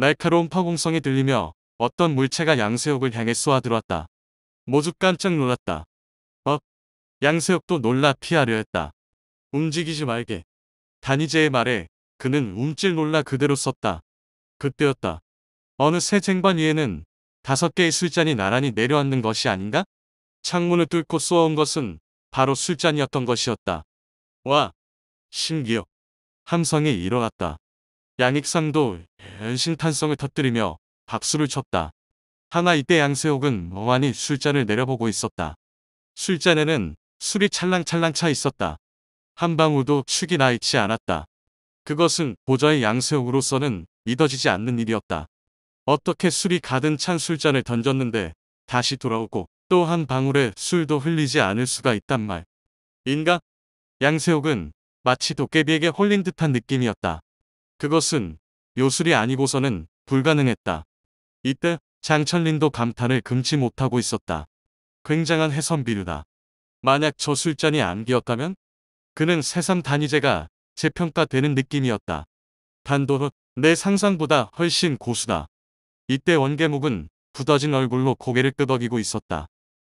날카로운 파공성이 들리며 어떤 물체가 양세옥을 향해 쏘아들어왔다. 모두 깜짝 놀랐다. 어? 양세옥도 놀라 피하려 했다. 움직이지 말게. 다니제의 말에 그는 움찔 놀라 그대로 썼다. 그때였다. 어느새 쟁반 위에는 다섯 개의 술잔이 나란히 내려앉는 것이 아닌가? 창문을 뚫고 쏘아온 것은 바로 술잔이었던 것이었다. 와! 신기요. 함성이 일어났다. 양익상도 연신탄성을 터뜨리며 박수를 쳤다. 하나 이때 양세옥은 어안니 술잔을 내려보고 있었다. 술잔에는 술이 찰랑찰랑 차 있었다. 한 방울도 축이 나 있지 않았다. 그것은 보좌의 양세옥으로서는 믿어지지 않는 일이었다. 어떻게 술이 가득 찬 술잔을 던졌는데 다시 돌아오고 또 한 방울의 술도 흘리지 않을 수가 있단 말. 인가? 양세옥은 마치 도깨비에게 홀린 듯한 느낌이었다. 그것은 요술이 아니고서는 불가능했다. 이때 장철린도 감탄을 금치 못하고 있었다. 굉장한 해선비류다. 만약 저 술잔이 안기였다면 그는 새삼 단위제가 재평가되는 느낌이었다. 단도 내 상상보다 훨씬 고수다. 이때 원계목은 굳어진 얼굴로 고개를 끄덕이고 있었다.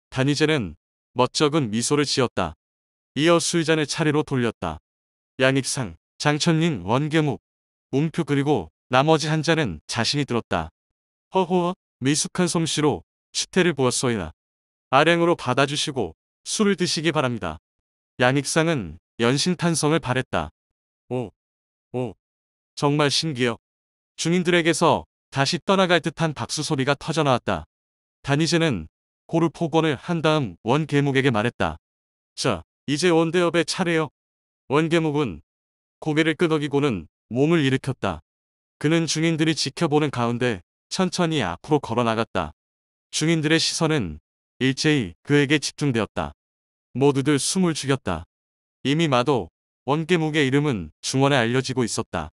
단위제는 멋쩍은 미소를 지었다. 이어 술잔을 차례로 돌렸다. 양익상, 장천님 원계목, 움표 그리고 나머지 한 잔은 자신이 들었다. 허허 미숙한 솜씨로 추태를 보았소이나 아량으로 받아주시고 술을 드시기 바랍니다. 양익상은 연신 탄성을 바랬다. 오, 오, 정말 신기해 중인들에게서 다시 떠나갈 듯한 박수 소리가 터져나왔다. 다니제는 고루 폭언을 한 다음 원계목에게 말했다. 자, 이제 원대협의 차례여. 원계목은 고개를 끄덕이고는 몸을 일으켰다. 그는 중인들이 지켜보는 가운데 천천히 앞으로 걸어나갔다. 중인들의 시선은 일제히 그에게 집중되었다. 모두들 숨을 죽였다. 이미 마도 원계묵의 이름은 중원에 알려지고 있었다.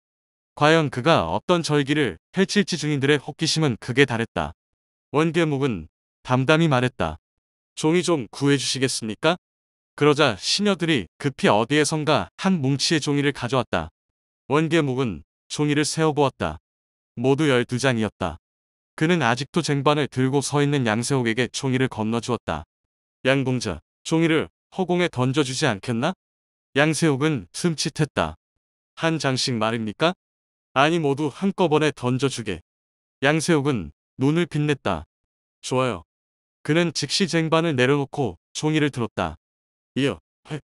과연 그가 어떤 절기를 펼칠지 중인들의 호기심은 극에 달했다. 원계묵은 담담히 말했다. 종이 좀 구해주시겠습니까? 그러자 시녀들이 급히 어디에선가 한 뭉치의 종이를 가져왔다. 원계목은 종이를 세어보았다. 모두 12장이었다. 그는 아직도 쟁반을 들고 서 있는 양세옥에게 종이를 건너주었다. 양동자, 종이를 허공에 던져주지 않겠나? 양세옥은 슴칫했다. 한 장씩 말입니까? 아니 모두 한꺼번에 던져주게. 양세옥은 눈을 빛냈다. 좋아요. 그는 즉시 쟁반을 내려놓고 종이를 들었다. 이어, 획.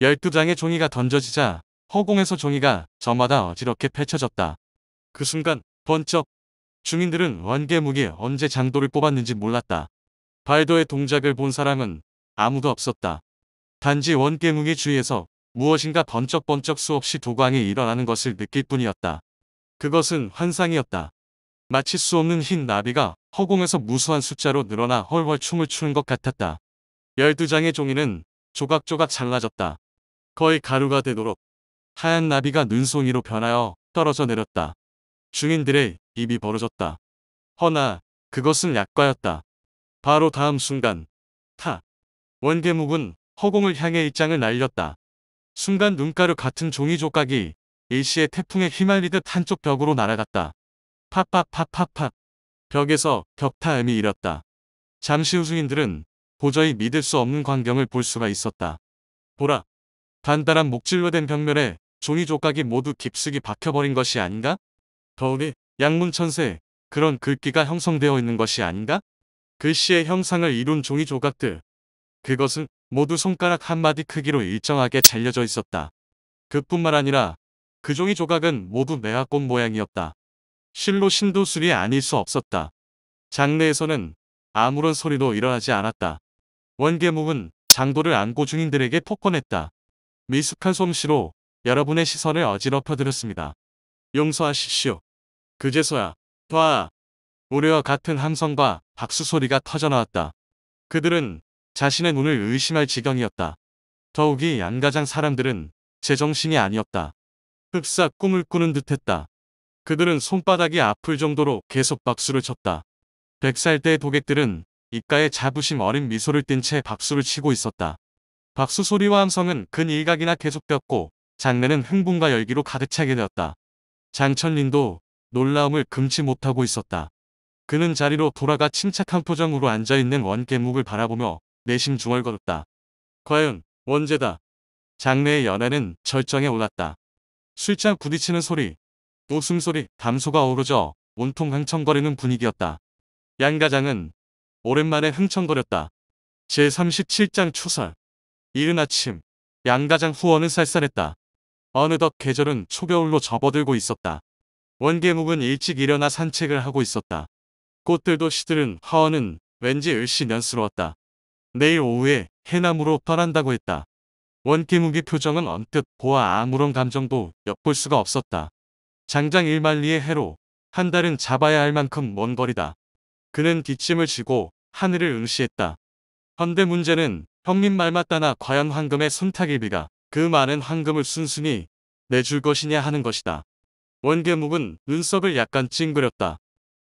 12장의 종이가 던져지자 허공에서 종이가 저마다 어지럽게 펼쳐졌다. 그 순간 번쩍 주민들은 원개무기 언제 장도를 뽑았는지 몰랐다. 발도의 동작을 본 사람은 아무도 없었다. 단지 원개무기 주위에서 무엇인가 번쩍번쩍 수없이 도광이 일어나는 것을 느낄 뿐이었다. 그것은 환상이었다. 마치 수 없는 흰 나비가 허공에서 무수한 숫자로 늘어나 헐헐 춤을 추는 것 같았다. 12장의 종이는 조각조각 잘라졌다. 거의 가루가 되도록 하얀 나비가 눈송이로 변하여 떨어져 내렸다. 중인들의 입이 벌어졌다. 허나 그것은 약과였다. 바로 다음 순간 타 원개묵은 허공을 향해 입장을 날렸다. 순간 눈가루 같은 종이 조각이 일시에 태풍에 휘말리듯 한쪽 벽으로 날아갔다. 팍팍팍팍팍 벽에서 격타음이 일었다. 잠시 후중인들은 도저히 믿을 수 없는 광경을 볼 수가 있었다. 보라 단단한 목질로 된 벽면에 종이 조각이 모두 깊숙이 박혀버린 것이 아닌가? 더우리양문천세 그런 글귀가 형성되어 있는 것이 아닌가? 글씨의 그 형상을 이룬 종이 조각들. 그것은 모두 손가락 한마디 크기로 일정하게 잘려져 있었다. 그뿐만 아니라 그 종이 조각은 모두 매화꽃 모양이었다. 실로 신도술이 아닐 수 없었다. 장내에서는 아무런 소리도 일어나지 않았다. 원계목은 장도를 안고 중인들에게 폭권했다. 미숙한 솜씨로 여러분의 시선을 어지럽혀드렸습니다. 용서하십시오. 그제서야 봐. 우려와 같은 함성과 박수 소리가 터져나왔다. 그들은 자신의 눈을 의심할 지경이었다. 더욱이 양가장 사람들은 제정신이 아니었다. 흡사 꿈을 꾸는 듯했다. 그들은 손바닥이 아플 정도로 계속 박수를 쳤다. 백살때의 도객들은 입가에 자부심 어린 미소를 띤 채 박수를 치고 있었다. 박수 소리와 함성은 근 일각이나 계속되었고 장내는 흥분과 열기로 가득 차게 되었다. 장천린도 놀라움을 금치 못하고 있었다. 그는 자리로 돌아가 침착한 표정으로 앉아있는 원개묵을 바라보며 내심 중얼거렸다. 과연 원제다. 장래의 연애는 절정에 올랐다. 술잔 부딪히는 소리, 웃음소리, 담소가 어우러져 온통 흥청거리는 분위기였다. 양가장은 오랜만에 흥청거렸다. 제37장 초설. 이른 아침, 양가장 후원은 쌀쌀했다. 어느덧 계절은 초겨울로 접어들고 있었다. 원계묵은 일찍 일어나 산책을 하고 있었다. 꽃들도 시들은 허언은 왠지 을씨면스러웠다. 내일 오후에 해남으로 떠난다고 했다. 원계묵의 표정은 언뜻 보아 아무런 감정도 엿볼 수가 없었다. 장장 일만리의 해로 한 달은 잡아야 할 만큼 먼 거리다. 그는 기침을 지고 하늘을 응시했다. 현대 문제는 형님 말 맞다나 과연 황금의 손탁일비가 그 많은 황금을 순순히 내줄 것이냐 하는 것이다. 원계묵은 눈썹을 약간 찡그렸다.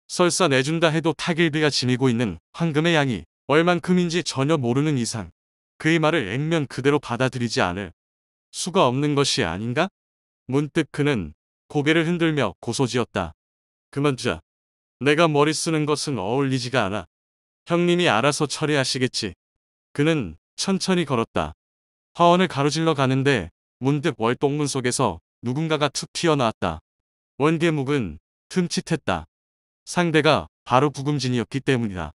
설사 내준다 해도 타길비가 지니고 있는 황금의 양이 얼만큼인지 전혀 모르는 이상 그의 말을 액면 그대로 받아들이지 않을 수가 없는 것이 아닌가? 문득 그는 고개를 흔들며 고소지었다. 그만두자. 내가 머리 쓰는 것은 어울리지가 않아. 형님이 알아서 처리하시겠지. 그는 천천히 걸었다. 화원을 가로질러 가는데 문득 월동문 속에서 누군가가 툭 튀어나왔다. 원개묵은 흠칫했다. 상대가 바로 부금진이었기 때문이다.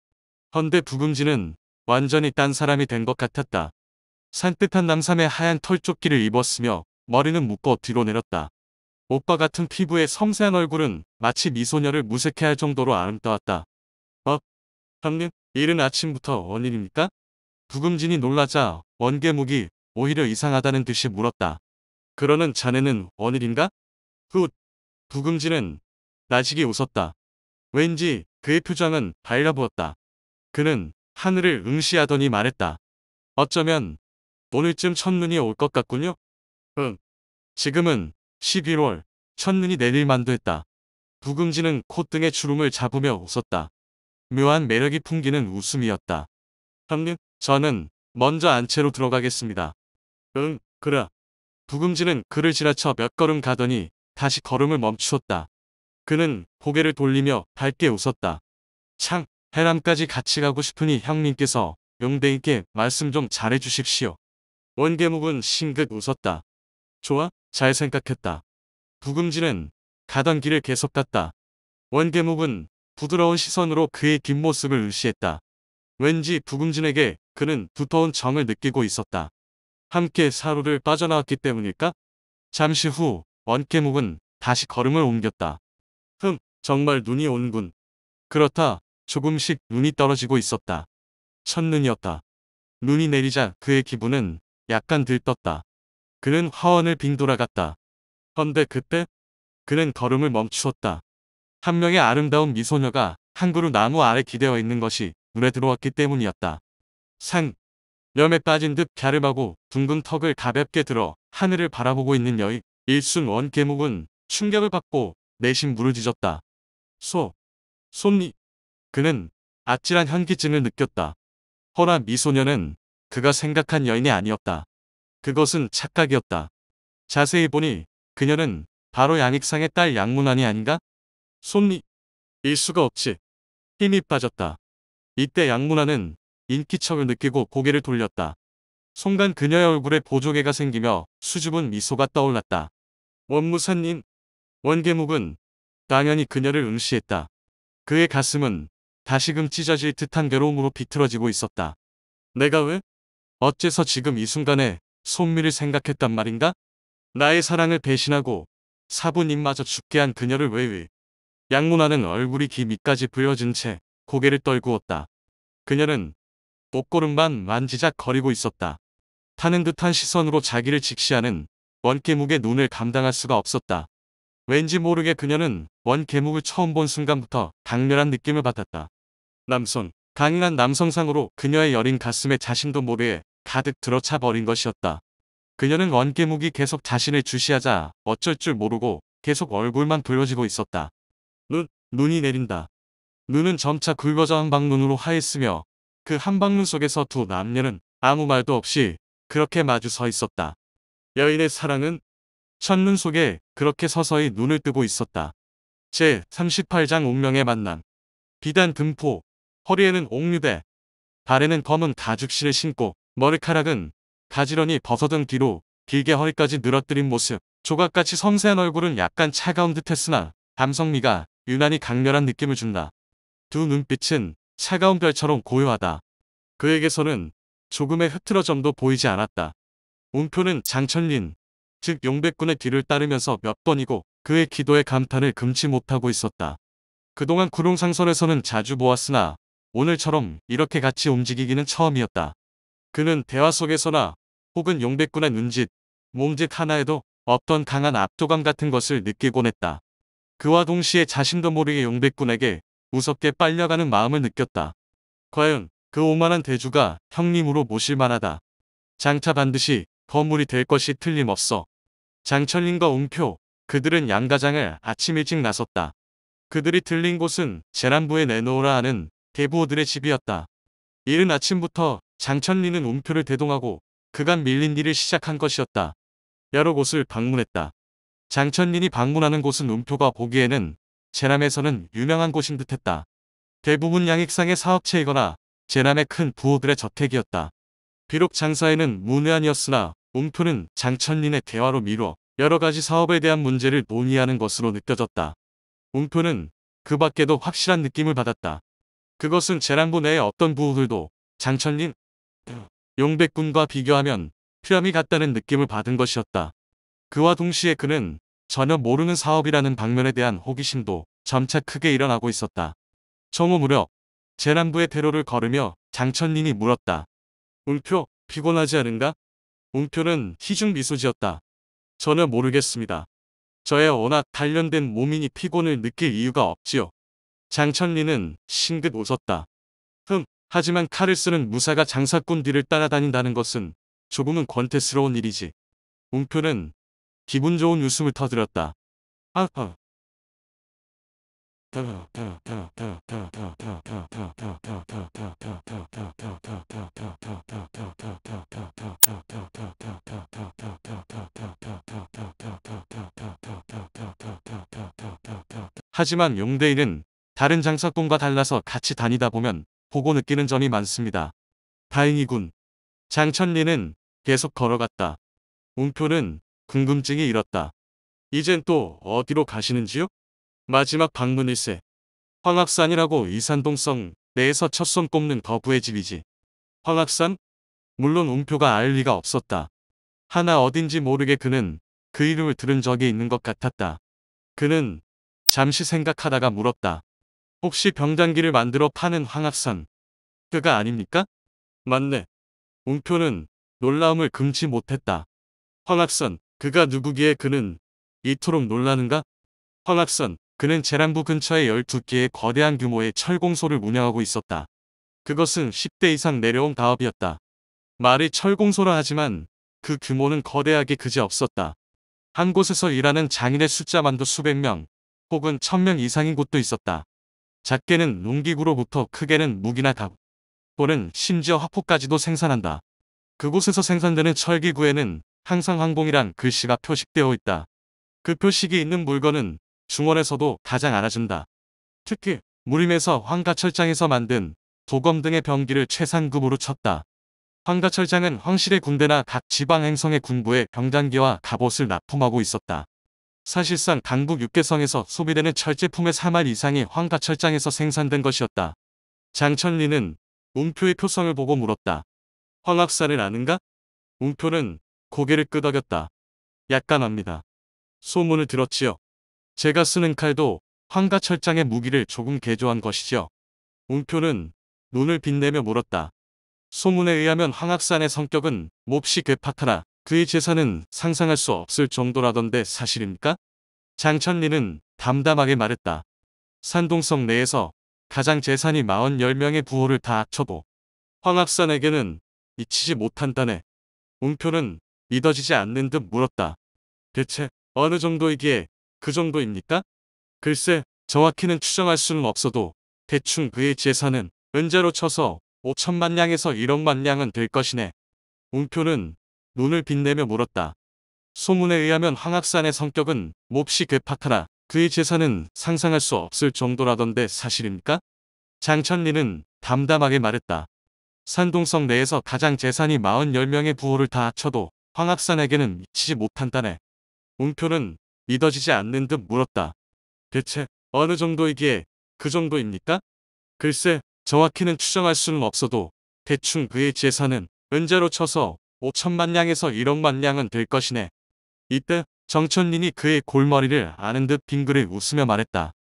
헌데 부금진은 완전히 딴 사람이 된 것 같았다. 산뜻한 남삼의 하얀 털조끼를 입었으며 머리는 묶어 뒤로 내렸다. 오빠 같은 피부에 섬세한 얼굴은 마치 미소녀를 무색해할 정도로 아름다웠다. 어? 형님, 이른 아침부터 원일입니까? 부금진이 놀라자 원개묵이 오히려 이상하다는 듯이 물었다. 그러는 자네는 어일인가 훗. 부금지는 나직이 웃었다. 왠지 그의 표정은 달아보았다 그는 하늘을 응시하더니 말했다. 어쩌면 오늘쯤 첫눈이 올 것 같군요? 응. 지금은 11월 첫눈이 내릴 만도 했다. 부금지는 콧등에 주름을 잡으며 웃었다. 묘한 매력이 풍기는 웃음이었다. 형님, 저는 먼저 안채로 들어가겠습니다. 응, 그라. 부금지는 그를 지나쳐 몇 걸음 가더니 다시 걸음을 멈추었다. 그는 고개를 돌리며 밝게 웃었다. 창, 해남까지 같이 가고 싶으니 형님께서 용대인께 말씀 좀 잘해주십시오. 원계목은 싱긋 웃었다. 좋아, 잘 생각했다. 부금지는 가던 길을 계속 갔다. 원계목은 부드러운 시선으로 그의 뒷모습을 의시했다. 왠지 부금진에게 그는 두터운 정을 느끼고 있었다. 함께 사루를 빠져나왔기 때문일까? 잠시 후원깨묵은 다시 걸음을 옮겼다. 흠, 정말 눈이 온군. 그렇다. 조금씩 눈이 떨어지고 있었다. 첫눈이었다. 눈이 내리자 그의 기분은 약간 들떴다. 그는 화원을 빙돌아갔다. 헌데 그때 그는 걸음을 멈추었다. 한 명의 아름다운 미소녀가 한 그루 나무 아래 기대어 있는 것이 눈에 들어왔기 때문이었다. 상, 염에 빠진 듯 갸름하고 둥근 턱을 가볍게 들어 하늘을 바라보고 있는 여인 일순 원계목은 충격을 받고 내심 무르짖었다. 소, 손니 그는 아찔한 현기증을 느꼈다. 허나 미소녀는 그가 생각한 여인이 아니었다. 그것은 착각이었다. 자세히 보니 그녀는 바로 양익상의 딸 양문환이 아닌가? 손니일 수가 없지. 힘이 빠졌다. 이때 양문환은 인기척을 느끼고 고개를 돌렸다. 순간 그녀의 얼굴에 보조개가 생기며 수줍은 미소가 떠올랐다. 원무사님. 원계묵은 당연히 그녀를 응시했다. 그의 가슴은 다시금 찢어질 듯한 괴로움으로 비틀어지고 있었다. 내가 왜? 어째서 지금 이 순간에 손미를 생각했단 말인가? 나의 사랑을 배신하고 사부님마저 죽게 한 그녀를 왜 왜? 양문화는 얼굴이 귀 밑까지 부여진 채 고개를 떨구었다. 그녀는 옷걸음만 만지작거리고 있었다. 타는 듯한 시선으로 자기를 직시하는 원계묵의 눈을 감당할 수가 없었다. 왠지 모르게 그녀는 원계묵을 처음 본 순간부터 강렬한 느낌을 받았다. 남손, 강인한 남성상으로 그녀의 여린 가슴에 자신도 모르게 가득 들어차 버린 것이었다. 그녀는 원계묵이 계속 자신을 주시하자 어쩔 줄 모르고 계속 얼굴만 돌려지고 있었다. 눈, 눈이 내린다. 눈은 점차 굵어져 한 방 눈으로 하였으며 그 한방문 속에서 두 남녀는 아무 말도 없이 그렇게 마주 서 있었다. 여인의 사랑은 첫눈 속에 그렇게 서서히 눈을 뜨고 있었다. 제38장 운명의 만남 비단 등포 허리에는 옥류대 발에는 검은 가죽실을 신고 머리카락은 가지런히 벗어든 뒤로 길게 허리까지 늘어뜨린 모습 조각같이 섬세한 얼굴은 약간 차가운 듯했으나 감성미가 유난히 강렬한 느낌을 준다. 두 눈빛은 차가운 별처럼 고요하다. 그에게서는 조금의 흐트러점도 보이지 않았다. 운표는 장천린, 즉 용백군의 뒤를 따르면서 몇 번이고 그의 기도에 감탄을 금치 못하고 있었다. 그동안 구룡상선에서는 자주 보았으나 오늘처럼 이렇게 같이 움직이기는 처음이었다. 그는 대화 속에서나 혹은 용백군의 눈짓, 몸짓 하나에도 없던 강한 압도감 같은 것을 느끼곤 했다. 그와 동시에 자신도 모르게 용백군에게 무섭게 빨려가는 마음을 느꼈다. 과연 그 오만한 대주가 형님으로 모실 만하다. 장차 반드시 거물이 될 것이 틀림없어. 장철린과 운표, 그들은 양가장을 아침 일찍 나섰다. 그들이 들린 곳은 재란부에 내놓으라 하는 대부호들의 집이었다. 이른 아침부터 장천리는 운표를 대동하고 그간 밀린 일을 시작한 것이었다. 여러 곳을 방문했다. 장천린이 방문하는 곳은 운표가 보기에는 제남에서는 유명한 곳인 듯했다. 대부분 양익상의 사업체이거나 제남의 큰 부호들의 저택이었다. 비록 장사에는 문외한이었으나 움표는 장천린의 대화로 미뤄 여러 가지 사업에 대한 문제를 논의하는 것으로 느껴졌다. 움표는 그 밖에도 확실한 느낌을 받았다. 그것은 제랑부 내의 어떤 부호들도 장천린, 용백군과 비교하면 퓨암이 같다는 느낌을 받은 것이었다. 그와 동시에 그는 전혀 모르는 사업이라는 방면에 대한 호기심도 점차 크게 일어나고 있었다. 정오 무렵 제남부의 대로를 걸으며 장천린이 물었다. 울표 피곤하지 않은가? 운표는 희중 미소 지었다. 전혀 모르겠습니다. 저의 워낙 단련된 몸이니 피곤을 느낄 이유가 없지요. 장천리는 싱긋 웃었다. 흠, 하지만 칼을 쓰는 무사가 장사꾼 뒤를 따라다닌다는 것은 조금은 권태스러운 일이지. 운표는 기분 좋은 웃음을 터뜨렸다. 아하. 하지만 용대인은 다른 장사꾼과 달라서 같이 다니다 보면 보고 느끼는 점이 많습니다. 다행이군. 장천리는 계속 걸어갔다. 운표는 궁금증이 일었다. 이젠 또 어디로 가시는지요? 마지막 방문일세. 황학산이라고 이산동성 내에서 첫 손 꼽는 거부의 집이지. 황학산? 물론 움표가 알 리가 없었다. 하나 어딘지 모르게 그는 그 이름을 들은 적이 있는 것 같았다. 그는 잠시 생각하다가 물었다. 혹시 병장기를 만들어 파는 황학산 그가 아닙니까? 맞네. 움표는 놀라움을 금치 못했다. 황학산 그가 누구기에 그는 이토록 놀라는가? 황합선, 그는 재랑부 근처에 12개의 거대한 규모의 철공소를 운영하고 있었다. 그것은 10대 이상 내려온 가업이었다. 말이 철공소라 하지만 그 규모는 거대하게 그지없었다. 한 곳에서 일하는 장인의 숫자만도 수백 명 혹은 천 명 이상인 곳도 있었다. 작게는 농기구로부터 크게는 무기나 각 또는 심지어 화포까지도 생산한다. 그곳에서 생산되는 철기구에는 항상 항봉이란 글씨가 표식되어 있다. 그 표식이 있는 물건은 중원에서도 가장 알아준다. 특히 무림에서 황가철장에서 만든 도검 등의 병기를 최상급으로 쳤다. 황가철장은 황실의 군대나 각 지방 행성의 군부의 병단기와 갑옷을 납품하고 있었다. 사실상 강북 육개성에서 소비되는 철제품의 3할 이상이 황가철장에서 생산된 것이었다. 장천리는 운표의 표성을 보고 물었다. 황학사를 아는가? 운표는 고개를 끄덕였다. 약간 압니다. 소문을 들었지요. 제가 쓰는 칼도 황가철장의 무기를 조금 개조한 것이지요. 운표는 눈을 빛내며 물었다. 소문에 의하면 황학산의 성격은 몹시 괴팍하라 그의 재산은 상상할 수 없을 정도라던데 사실입니까? 장천리는 담담하게 말했다. 산동성 내에서 가장 재산이 41명의 부호를 다 합쳐도 황학산에게는 미치지 못한다네. 운표는 믿어지지 않는 듯 물었다. 대체 어느 정도이기에 그 정도입니까? 글쎄 정확히는 추정할 수는 없어도 대충 그의 재산은 은재로 쳐서 5천만 냥에서 1억만 냥은 될 것이네. 웅표는 눈을 빛내며 물었다. 소문에 의하면 황학산의 성격은 몹시 괴팍하라. 그의 재산은 상상할 수 없을 정도라던데 사실입니까? 장천리는 담담하게 말했다. 산동성 내에서 가장 재산이 40명의 부호를 다 합쳐도 황학산에게는 잊치지 못한 다네 웅표는 믿어지지 않는 듯 물었다. 대체 어느 정도이기에 그 정도입니까? 글쎄 정확히는 추정할 수는 없어도 대충 그의 재산은 은재로 쳐서 5천만 냥에서 1억만 냥은 될 것이네. 이때 정천린이 그의 골머리를 아는 듯 빙그레 웃으며 말했다.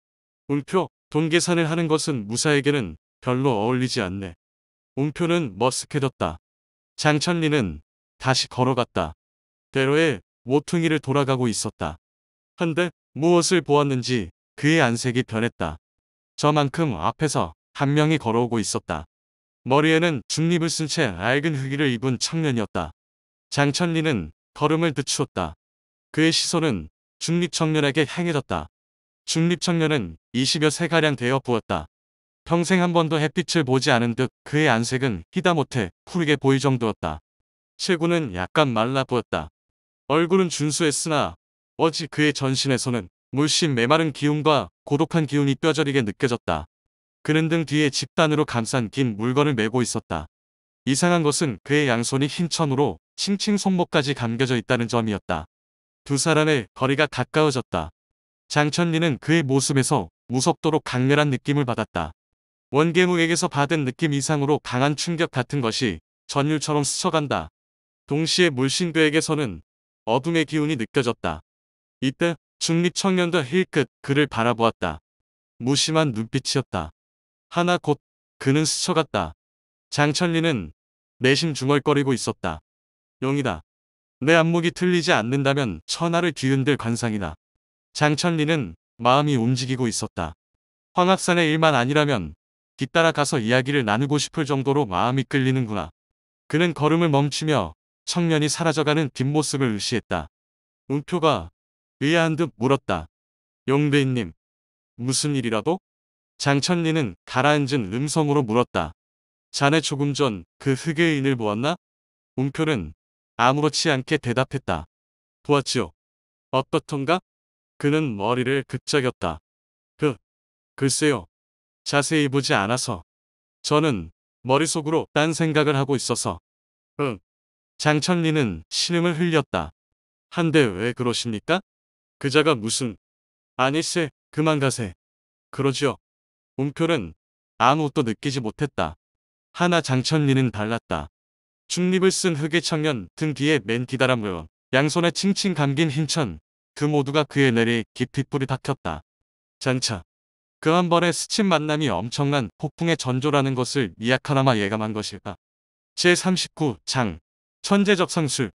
웅표, 돈 계산을 하는 것은 무사에게는 별로 어울리지 않네. 웅표는 머쓱해졌다. 장천린은 다시 걸어갔다. 대로에 모퉁이를 돌아가고 있었다. 한데 무엇을 보았는지 그의 안색이 변했다. 저만큼 앞에서 한 명이 걸어오고 있었다. 머리에는 중립을 쓴채 낡은 흙이를 입은 청년이었다. 장천리는 걸음을 늦추었다. 그의 시선은 중립 청년에게 향해졌다. 중립 청년은 20여 세가량 되어 보였다. 평생 한 번도 햇빛을 보지 않은 듯 그의 안색은 희다못해 푸르게 보일 정도였다. 체구는 약간 말라 보였다. 얼굴은 준수했으나 어지 그의 전신에서는 물씬 메마른 기운과 고독한 기운이 뼈저리게 느껴졌다. 그는 등 뒤에 집단으로 감싼 긴 물건을 메고 있었다. 이상한 것은 그의 양손이 흰 천으로 칭칭 손목까지 감겨져 있다는 점이었다. 두 사람의 거리가 가까워졌다. 장천리는 그의 모습에서 무섭도록 강렬한 느낌을 받았다. 원계무에게서 받은 느낌 이상으로 강한 충격 같은 것이 전율처럼 스쳐간다. 동시에 물신도에게서는 어둠의 기운이 느껴졌다. 이때 중립 청년도 힐끗 그를 바라보았다. 무심한 눈빛이었다. 하나 곧 그는 스쳐갔다. 장천리는 내심 중얼거리고 있었다. 용이다. 내 안목이 틀리지 않는다면 천하를 뒤흔들 관상이다. 장천리는 마음이 움직이고 있었다. 황학산의 일만 아니라면 뒤따라 가서 이야기를 나누고 싶을 정도로 마음이 끌리는구나. 그는 걸음을 멈추며 청년이 사라져가는 뒷모습을 의시했다. 은표가 의아한 듯 물었다. 용대인님, 무슨 일이라도? 장천리는 가라앉은 음성으로 물었다. 자네 조금 전 그 흑의인을 보았나? 은표는 아무렇지 않게 대답했다. 보았지요. 어떻던가? 그는 머리를 극적였다. 그, 글쎄요. 자세히 보지 않아서. 저는 머릿속으로 딴 생각을 하고 있어서. 응, 장천리는 신음을 흘렸다. 한데 왜 그러십니까? 그자가 무슨 아니세 그만 가세 그러지요. 움표는 아무것도 느끼지 못했다. 하나 장천리는 달랐다. 중립을 쓴 흑의 청년 등 뒤에 맨 기다람으로 양손에 칭칭 감긴 흰천 그 모두가 그의 내리 깊이 뿌리 박혔다. 장차 그 한 번의 스친 만남이 엄청난 폭풍의 전조라는 것을 미약하나마 예감한 것일까 제39장 천재적 상술,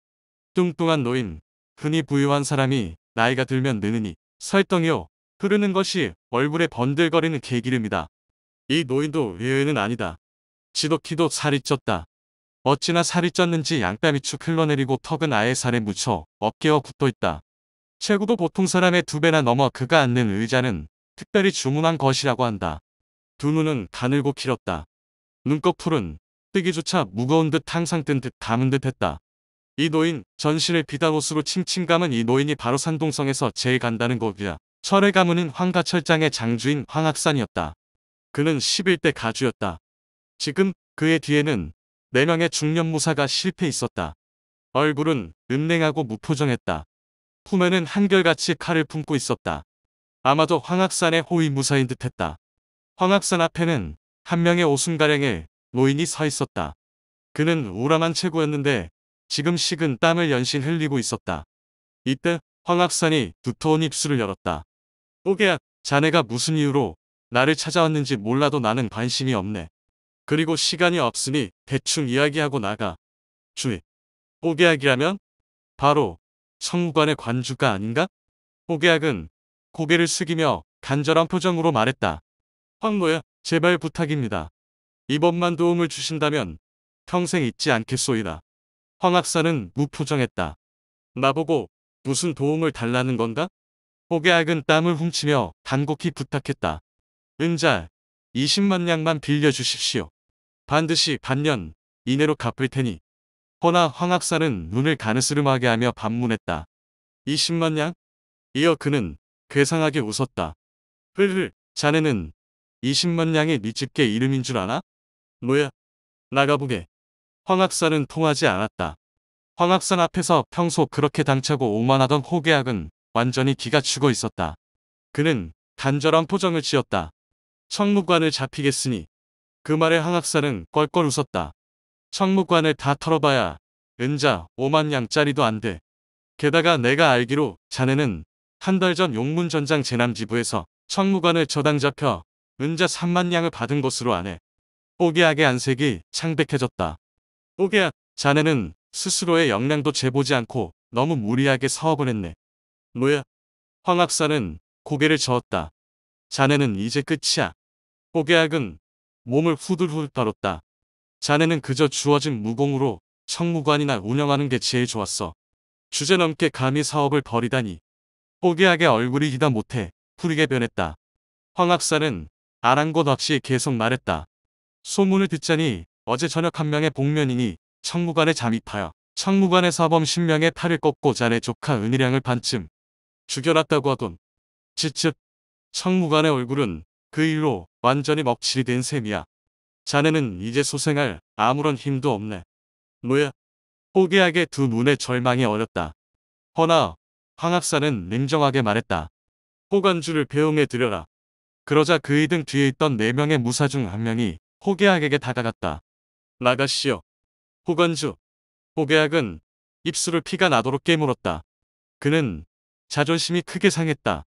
뚱뚱한 노인, 흔히 부유한 사람이 나이가 들면 느느니 설덩이요 흐르는 것이 얼굴에 번들거리는 개기름이다. 이 노인도 외외는 아니다. 지독히도 살이 쪘다. 어찌나 살이 쪘는지 양땀이 축 흘러내리고 턱은 아예 살에 묻혀 어깨와 굳어있다최고도 보통 사람의 두 배나 넘어 그가 앉는 의자는 특별히 주문한 것이라고 한다. 두 눈은 가늘고 길었다. 눈꺼풀은 뜨기조차 무거운 듯 항상 뜬듯 담은 듯 했다. 이 노인, 전신을 비단옷으로 칭칭 감은 이 노인이 바로 산동성에서 제일 간다는 겁이다. 철의 가문은 황가철장의 장주인 황학산이었다. 그는 11대 가주였다. 지금 그의 뒤에는 4명의 중년 무사가 실패있었다. 얼굴은 음냉하고 무표정했다. 품에는 한결같이 칼을 품고 있었다. 아마도 황학산의 호위 무사인 듯했다. 황학산 앞에는 한 명의 오순가령의 노인이 서 있었다. 그는 우람한 체구였는데 지금 식은 땀을 연신 흘리고 있었다. 이때 황학산이 두터운 입술을 열었다. 오게야 자네가 무슨 이유로 나를 찾아왔는지 몰라도 나는 관심이 없네. 그리고 시간이 없으니 대충 이야기하고 나가. 주의. 오계약이라면? 바로 성무관의 관주가 아닌가? 오계약은 고개를 숙이며 간절한 표정으로 말했다. 황노야 제발 부탁입니다. 이번만 도움을 주신다면 평생 잊지 않겠소이다. 황 학사는 무표정했다. 나보고 무슨 도움을 달라는 건가? 호계학은 땀을 훔치며 단곡히 부탁했다. 은자 20만 냥만 빌려주십시오. 반드시 반년 이내로 갚을 테니. 허나 황학사는 눈을 가느스름하게 하며 반문했다. 20만 냥? 이어 그는 괴상하게 웃었다. 흘흘, 자네는 20만 냥의니 집게 이름인 줄 아나? 뭐야? 나가보게. 황학사는 통하지 않았다. 황학산 앞에서 평소 그렇게 당차고 오만하던 호계학은 완전히 기가 죽어 있었다. 그는 간절한 포정을 지었다. 청무관을 잡히겠으니. 그 말에 황학사는 껄껄 웃었다. 청무관을 다 털어봐야 은자 5만 양짜리도 안 돼. 게다가 내가 알기로 자네는 한 달 전 용문전장 재남지부에서 청무관을 저당 잡혀 은자 3만 양을 받은 것으로 아네. 뽀개하게 안색이 창백해졌다. 뽀개야, 자네는 스스로의 역량도 재보지 않고 너무 무리하게 사업을 했네. 뭐야? 황 학사는 고개를 저었다. 자네는 이제 끝이야. 뽀개학은 몸을 후들후들 떨었다. 자네는 그저 주어진 무공으로 청무관이나 운영하는 게 제일 좋았어. 주제넘게 감히 사업을 벌이다니. 뽀개학의 얼굴이 이다 못해 후리게 변했다. 황 학사는 아랑곳 없이 계속 말했다. 소문을 듣자니 어제 저녁 한 명의 복면인이 청무관에 잠입하여 청무관의 사범 10명의 팔을 꺾고 자네 조카 은희량을 반쯤 죽여놨다고 하군. 지측 청무관의 얼굴은 그 일로 완전히 먹칠이 된 셈이야. 자네는 이제 소생할 아무런 힘도 없네. 뭐야? 포기하게 두눈에 절망이 어렸다. 허나 황학사는 냉정하게 말했다. 호관주를 배웅해 드려라. 그러자 그이 등 뒤에 있던 네 명의 무사 중 한 명이 호계학에게 다가갔다. 라가시오. 호건주. 호계학은 입술을 피가 나도록 깨물었다. 그는 자존심이 크게 상했다.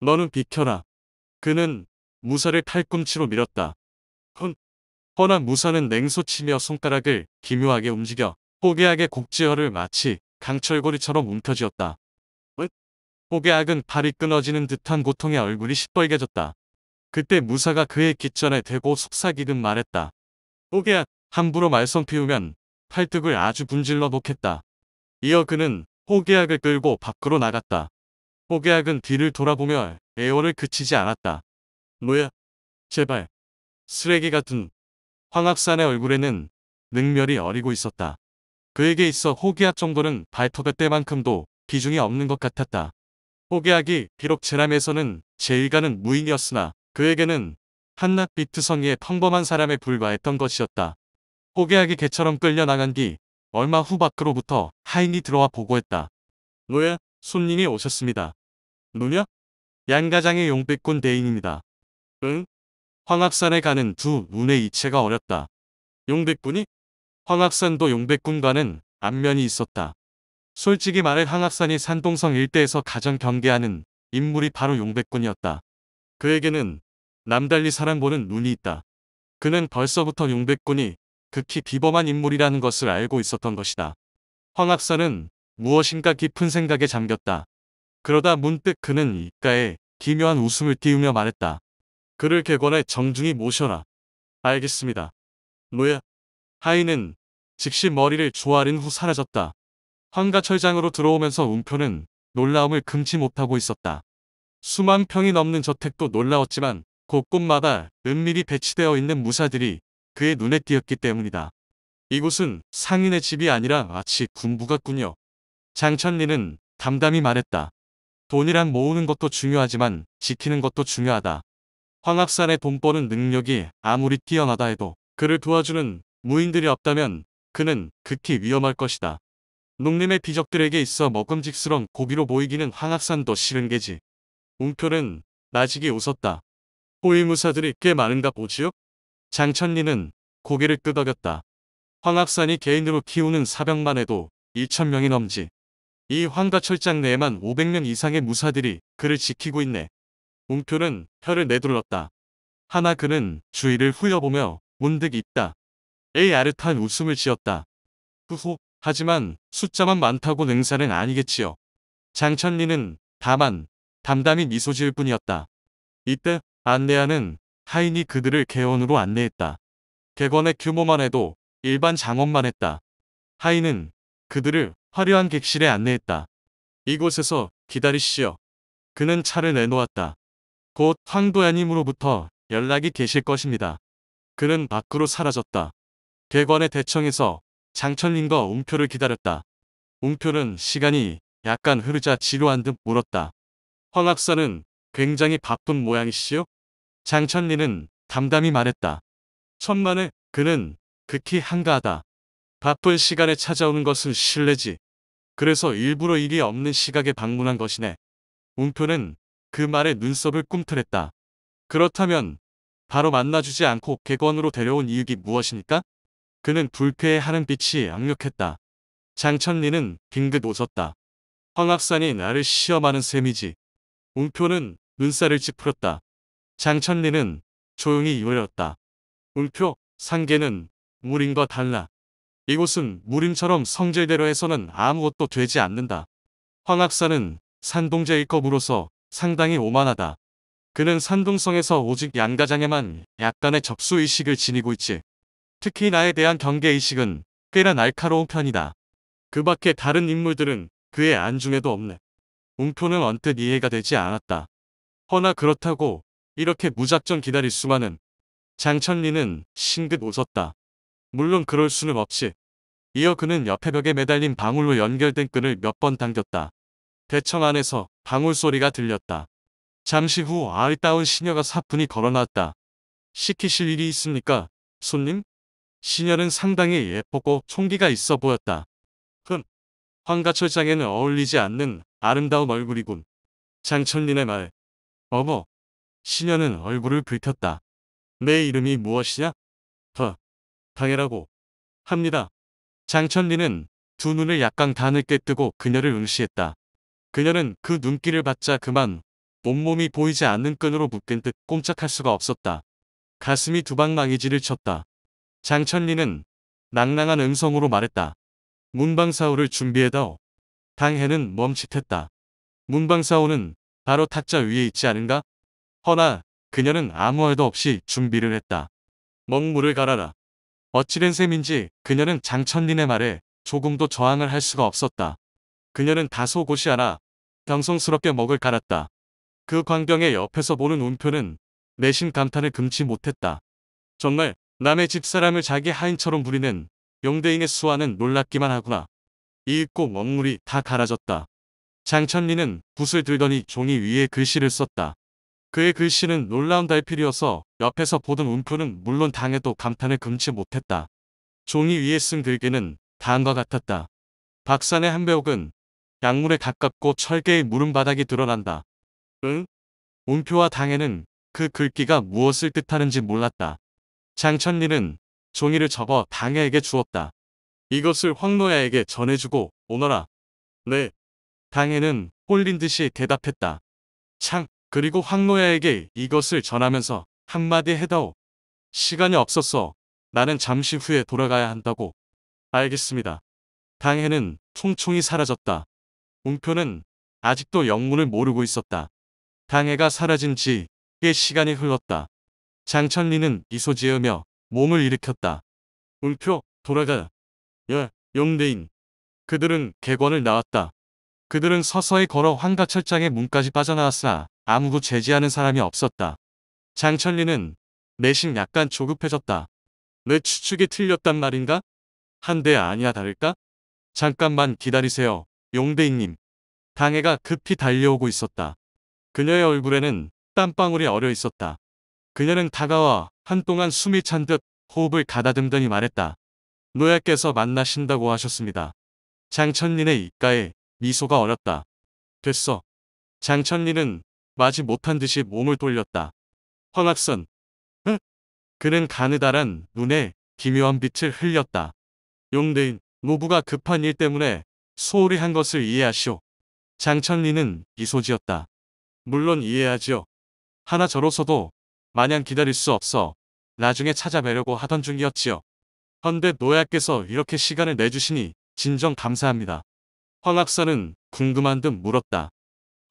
너는 비켜라. 그는 무사를 팔꿈치로 밀었다. 헌. 허한 무사는 냉소치며 손가락을 기묘하게 움직여 호계학의 곡지혈을 마치 강철고리처럼 움켜쥐었다. 호계학은 발이 끊어지는 듯한 고통에 얼굴이 시뻘개졌다. 그때 무사가 그의 귓전에 대고 속삭이듯 말했다. 오게야 함부로 말썽 피우면 팔뚝을 아주 분질러 놓겠다. 이어 그는 호계약을 끌고 밖으로 나갔다. 호계약은 뒤를 돌아보며 애원을 그치지 않았다. 뭐야? 제발. 쓰레기 같은 황학산의 얼굴에는 능멸이 어리고 있었다. 그에게 있어 호계약 정도는 발톱의 때만큼도 비중이 없는 것 같았다. 호계약이 비록 제람에서는 제일가는 무인이었으나 그에게는 한낱 비트성의 평범한 사람에 불과했던 것이었다. 포개하기 개처럼 끌려 나간 뒤 얼마 후 밖으로부터 하인이 들어와 보고했다. 노야, 손님이 오셨습니다. 누냐? 양가장의 용백군 대인입니다. 응? 황악산에 가는 두 문의 이체가 어렸다. 용백군이? 황악산도 용백군과는 안면이 있었다. 솔직히 말해 황악산이 산동성 일대에서 가장 경계하는 인물이 바로 용백군이었다. 그에게는 남달리 사랑보는 눈이 있다. 그는 벌써부터 용백군이 극히 비범한 인물이라는 것을 알고 있었던 것이다. 황학사는 무엇인가 깊은 생각에 잠겼다. 그러다 문득 그는 입가에 기묘한 웃음을 띄우며 말했다. 그를 객관에 정중히 모셔라. 알겠습니다. 노야. 하인은 즉시 머리를 조아린 후 사라졌다. 황가철장으로 들어오면서 운표는 놀라움을 금치 못하고 있었다. 수만 평이 넘는 저택도 놀라웠지만 곳곳마다 은밀히 배치되어 있는 무사들이 그의 눈에 띄었기 때문이다. 이곳은 상인의 집이 아니라 마치 군부 같군요. 장천리는 담담히 말했다. 돈이란 모으는 것도 중요하지만 지키는 것도 중요하다. 황악산의돈 버는 능력이 아무리 뛰어나다 해도 그를 도와주는 무인들이 없다면 그는 극히 위험할 것이다. 농림의 비적들에게 있어 먹음직스러운고기로 보이기는 황악산도 싫은 게지. 웅표는 나직이 웃었다. 호위무사들이 꽤 많은가 보지요? 장천리는 고개를 끄덕였다. 황학산이 개인으로 키우는 사병만 해도 2천명이 넘지. 이 황가철장 내에만 500명 이상의 무사들이 그를 지키고 있네. 웅표는 혀를 내둘렀다. 하나 그는 주위를 후려보며 문득 있다. 에이 아릇한 웃음을 지었다. 후후 하지만 숫자만 많다고 능사는 아니겠지요. 장천리는 다만 담담히 미소 지을 뿐이었다. 이때 안내하는 하인이 그들을 개원으로 안내했다. 개원의 규모만 해도 일반 장원만 했다. 하인은 그들을 화려한 객실에 안내했다. 이곳에서 기다리시오. 그는 차를 내놓았다. 곧 황도야님으로부터 연락이 계실 것입니다. 그는 밖으로 사라졌다. 개관의 대청에서 장천님과웅표를 기다렸다. 웅표는 시간이 약간 흐르자 지루한 듯 물었다. 황 학사는 굉장히 바쁜 모양이시요? 장천리는 담담히 말했다. 천만에 그는 극히 한가하다. 바쁜 시간에 찾아오는 것은 실례지. 그래서 일부러 일이 없는 시각에 방문한 것이네. 웅표는그 말에 눈썹을 꿈틀했다. 그렇다면 바로 만나주지 않고 객원으로 데려온 이유가 무엇입니까? 그는 불쾌해하는 빛이 악력했다 장천리는 빙긋 웃었다. 황학산이 나를 시험하는 셈이지. 움표는 눈살을 찌푸렸다. 장천리는 조용히 이월였다. 움표, 상계는 무림과 달라. 이곳은 무림처럼 성질대로 해서는 아무것도 되지 않는다. 황학사는 산동제의 겁으로서 상당히 오만하다. 그는 산동성에서 오직 양가장에만 약간의 접수의식을 지니고 있지. 특히 나에 대한 경계의식은 꽤나 날카로운 편이다. 그 밖에 다른 인물들은 그의 안중에도 없네. 웅표는 언뜻 이해가 되지 않았다. 허나 그렇다고 이렇게 무작정 기다릴 수만은 장천리는 싱긋 웃었다. 물론 그럴 수는 없지. 이어 그는 옆에 벽에 매달린 방울로 연결된 끈을 몇 번 당겼다. 대청 안에서 방울 소리가 들렸다. 잠시 후 아리따운 시녀가 사뿐히 걸어났다 시키실 일이 있습니까, 손님? 시녀는 상당히 예쁘고 총기가 있어 보였다. 흠, 황가철장에는 어울리지 않는 아름다운 얼굴이군. 장천린의 말. 어머. 시녀는 얼굴을 긁혔다. 내 이름이 무엇이냐? 허. 당해라고. 합니다. 장천린은 두 눈을 약간 다늦게 뜨고 그녀를 응시했다. 그녀는 그 눈길을 받자 그만 온몸이 보이지 않는 끈으로 묶인 듯 꼼짝할 수가 없었다. 가슴이 두방망이질을 쳤다. 장천리는 낭낭한 음성으로 말했다. 문방사우를 준비해다오. 당해는 멈칫했다. 문방사오는 바로 탁자 위에 있지 않은가? 허나 그녀는 아무 말도 없이 준비를 했다. 먹물을 갈아라. 어찌된 셈인지 그녀는 장천린의 말에 조금도 저항을 할 수가 없었다. 그녀는 다소 고시하나 경성스럽게 먹을 갈았다. 그 광경에 옆에서 보는 운표는 내심 감탄을 금치 못했다. 정말 남의 집사람을 자기 하인처럼 부리는 용대인의 수완은 놀랍기만 하구나. 이윽고 먹물이 다 갈아졌다. 장천리는 붓을 들더니 종이 위에 글씨를 썼다. 그의 글씨는 놀라운 달필이어서 옆에서 보던 움프는 물론 당해도 감탄을 금치 못했다. 종이 위에 쓴 글귀는 다음과 같았다. 박산의 한배옥은 약물에 가깝고 철개의 무름바닥이 드러난다. 응? 운표와 당해는 그 글귀가 무엇을 뜻하는지 몰랐다. 장천리는 종이를 접어 당해에게 주었다. 이것을 황노야에게 전해주고 오너라. 네. 당해는 홀린 듯이 대답했다. 창, 그리고 황노야에게 이것을 전하면서 한마디 해다오. 시간이 없었어. 나는 잠시 후에 돌아가야 한다고. 알겠습니다. 당해는 총총이 사라졌다. 웅표는 아직도 영문을 모르고 있었다. 당해가 사라진 지 꽤 시간이 흘렀다. 장천리는 이소지으며 몸을 일으켰다. 웅표, 돌아가. 열, 예, 용대인. 그들은 개관을 나왔다. 그들은 서서히 걸어 황가철장의 문까지 빠져나왔으나 아무도 제지하는 사람이 없었다. 장철리는 내심 약간 조급해졌다. 내 추측이 틀렸단 말인가? 한 대 아니야 다를까? 잠깐만 기다리세요, 용대인님. 당해가 급히 달려오고 있었다. 그녀의 얼굴에는 땀방울이 어려 있었다. 그녀는 다가와 한동안 숨이 찬 듯 호흡을 가다듬더니 말했다. 노약께서 만나신다고 하셨습니다. 장천린의 입가에 미소가 어렸다. 됐어. 장천린은 마지 못한 듯이 몸을 돌렸다. 황학선. 흥! 그는 가느다란 눈에 기묘한 빛을 흘렸다. 용대인 노부가 급한 일 때문에 소홀히 한 것을 이해하시오. 장천리는 미소지었다. 물론 이해하지요. 하나 저로서도 마냥 기다릴 수 없어 나중에 찾아뵈려고 하던 중이었지요. 현대 노약께서 이렇게 시간을 내주시니 진정 감사합니다. 황 학사는 궁금한 듯 물었다.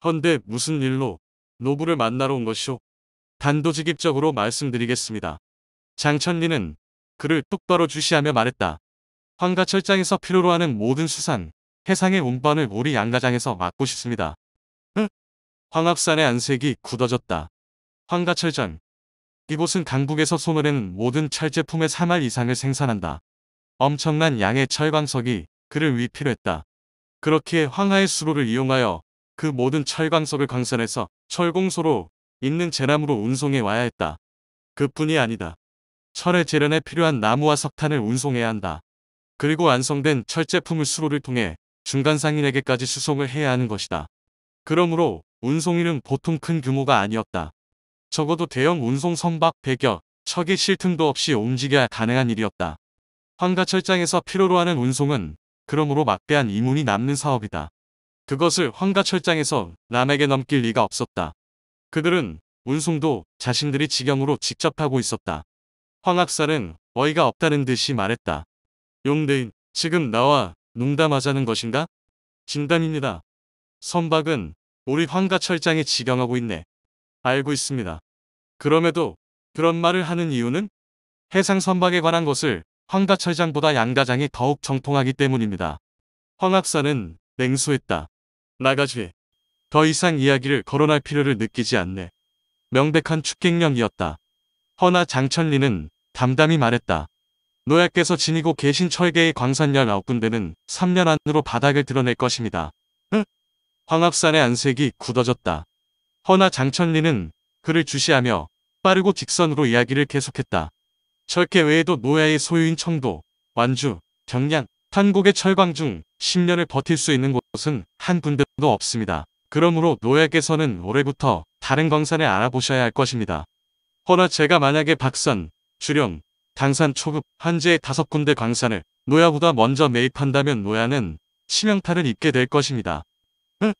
현대 무슨 일로 노부를 만나러 온 것이오? 단도직입적으로 말씀드리겠습니다. 장천리는 그를 똑바로 주시하며 말했다. 황가철장에서 필요로 하는 모든 수산, 해상의 운반을 우리 양가장에서 맡고 싶습니다. 흥! 황학산의 안색이 굳어졌다. 황가철장, 이곳은 강북에서 소노는 모든 철제품의 3알 이상을 생산한다. 엄청난 양의 철광석이 그를 위필했다. 그렇기에 황하의 수로를 이용하여 그 모든 철광석을 광산해서 철공소로 있는 제람으로 운송해 와야 했다. 그뿐이 아니다. 철의 재련에 필요한 나무와 석탄을 운송해야 한다. 그리고 완성된 철제품을 수로를 통해 중간 상인에게까지 수송을 해야 하는 것이다. 그러므로 운송일은 보통 큰 규모가 아니었다. 적어도 대형 운송 선박 100여 척이 실틈도 없이 움직여야 가능한 일이었다. 황가철장에서 필요로 하는 운송은 그러므로 막대한 이문이 남는 사업이다. 그것을 황가철장에서 남에게 넘길 리가 없었다. 그들은 운송도 자신들이 직영으로 직접 하고 있었다. 황 학살은 어이가 없다는 듯이 말했다. 용대인, 지금 나와 농담하자는 것인가? 진담입니다. 선박은 우리 황가철장이 직영하고 있네. 알고 있습니다. 그럼에도 그런 말을 하는 이유는 해상 선박에 관한 것을 황가철장보다 양가장이 더욱 정통하기 때문입니다. 황학사는 냉소했다. 나가지. 더 이상 이야기를 거론할 필요를 느끼지 않네. 명백한 축객령이었다. 허나 장천리는 담담히 말했다. 노약께서 지니고 계신 철계의 광산열 9군데는 3년 안으로 바닥을 드러낼 것입니다. 흥? 황학산의 안색이 굳어졌다. 허나 장천리는 그를 주시하며 빠르고 직선으로 이야기를 계속했다. 철계 외에도 노야의 소유인 청도, 완주, 경량, 탄국의 철광 중 10년을 버틸 수 있는 곳은 한 군데도 없습니다. 그러므로 노야께서는 올해부터 다른 광산을 알아보셔야 할 것입니다. 허나 제가 만약에 박산, 주령, 당산 초급, 한제의 다섯 군데 광산을 노야보다 먼저 매입한다면 노야는 치명타를 입게 될 것입니다. 흥?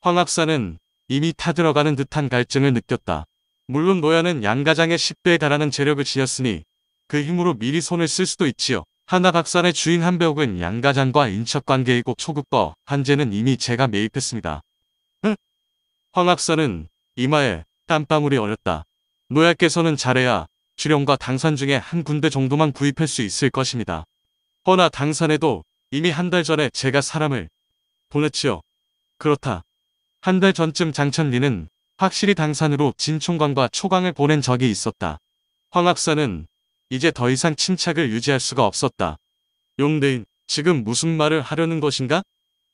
황학사는 이미 타들어가는 듯한 갈증을 느꼈다. 물론 노야는 양가장의 10배에 달하는 재력을 지었으니그 힘으로 미리 손을 쓸 수도 있지요. 하나 박산의 주인 한배옥은 양가장과 인척관계이고 초급과 한재는 이미 제가 매입했습니다. 흥! 황학사는 이마에 땀방울이 얼렸다. 노야께서는 잘해야 주령과 당산 중에 한 군데 정도만 구입할 수 있을 것입니다. 허나 당산에도 이미 한 달 전에 제가 사람을 보냈지요. 그렇다. 한달 전쯤 장천리는 확실히 당산으로 진총광과 초강을 보낸 적이 있었다. 황학사는 이제 더 이상 침착을 유지할 수가 없었다. 용대인, 지금 무슨 말을 하려는 것인가?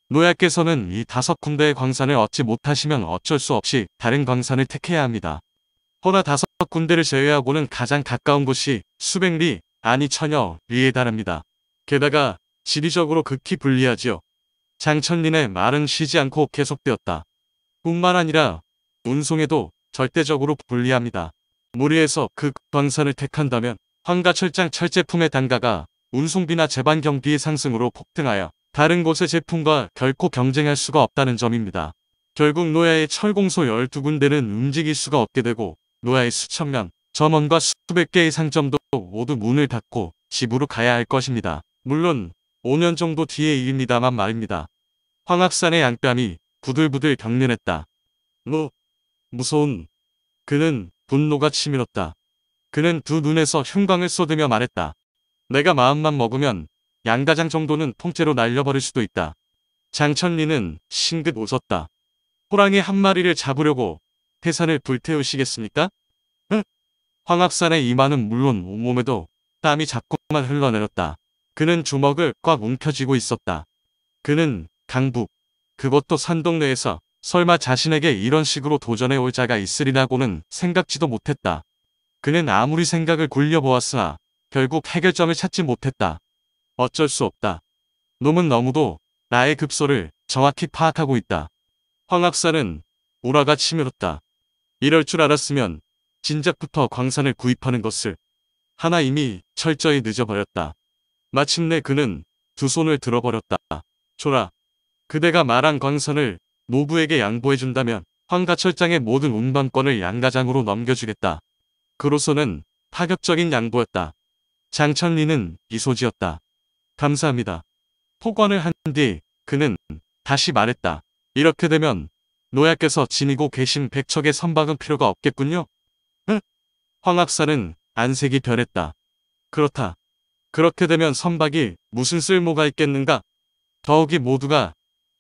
노약께서는 이 다섯 군데의 광산을 얻지 못하시면 어쩔 수 없이 다른 광산을 택해야 합니다. 허나 다섯 군데를 제외하고는 가장 가까운 곳이 수백리, 아니 천여 리에 달합니다. 게다가 지리적으로 극히 불리하지요. 장천린의 말은 쉬지 않고 계속되었다. 뿐만 아니라 운송에도 절대적으로 불리합니다. 무리해서 극방산을 택한다면 황가철장 철제품의 단가가 운송비나 재반 경비의 상승으로 폭등하여 다른 곳의 제품과 결코 경쟁할 수가 없다는 점입니다. 결국 노야의 철공소 12군데는 움직일 수가 없게 되고 노야의 수천 명, 점원과 수백 개의 상점도 모두 문을 닫고 집으로 가야 할 것입니다. 물론 5년 정도 뒤의 일입니다만 말입니다. 황학산의 양뺨이 부들부들 경련했다. 뭐? 무서운. 그는 분노가 치밀었다. 그는 두 눈에서 흉광을 쏟으며 말했다. 내가 마음만 먹으면 양가장 정도는 통째로 날려버릴 수도 있다. 장천리는 싱긋 웃었다. 호랑이 한 마리를 잡으려고 태산을 불태우시겠습니까? 흥! 황학산의 이마는 물론 온몸에도 땀이 자꾸만 흘러내렸다. 그는 주먹을 꽉 움켜쥐고 있었다. 그는 강북, 그것도 산동네에서 설마 자신에게 이런 식으로 도전해 올 자가 있으리라고는 생각지도 못했다. 그는 아무리 생각을 굴려보았으나 결국 해결점을 찾지 못했다. 어쩔 수 없다. 놈은 너무도 나의 급소를 정확히 파악하고 있다. 황 학사는 우라가 치밀었다. 이럴 줄 알았으면 진작부터 광산을 구입하는 것을 하나 이미 철저히 늦어버렸다. 마침내 그는 두 손을 들어버렸다. 초라 그대가 말한 건선을 노부에게 양보해준다면 황가철장의 모든 운반권을 양가장으로 넘겨주겠다. 그로서는 파격적인 양보였다. 장천리는 이소지였다. 감사합니다. 폭언을 한 뒤 그는 다시 말했다. 이렇게 되면 노약께서 지니고 계신 백척의 선박은 필요가 없겠군요. 흥! 황학사는 안색이 변했다. 그렇다. 그렇게 되면 선박이 무슨 쓸모가 있겠는가? 더욱이 모두가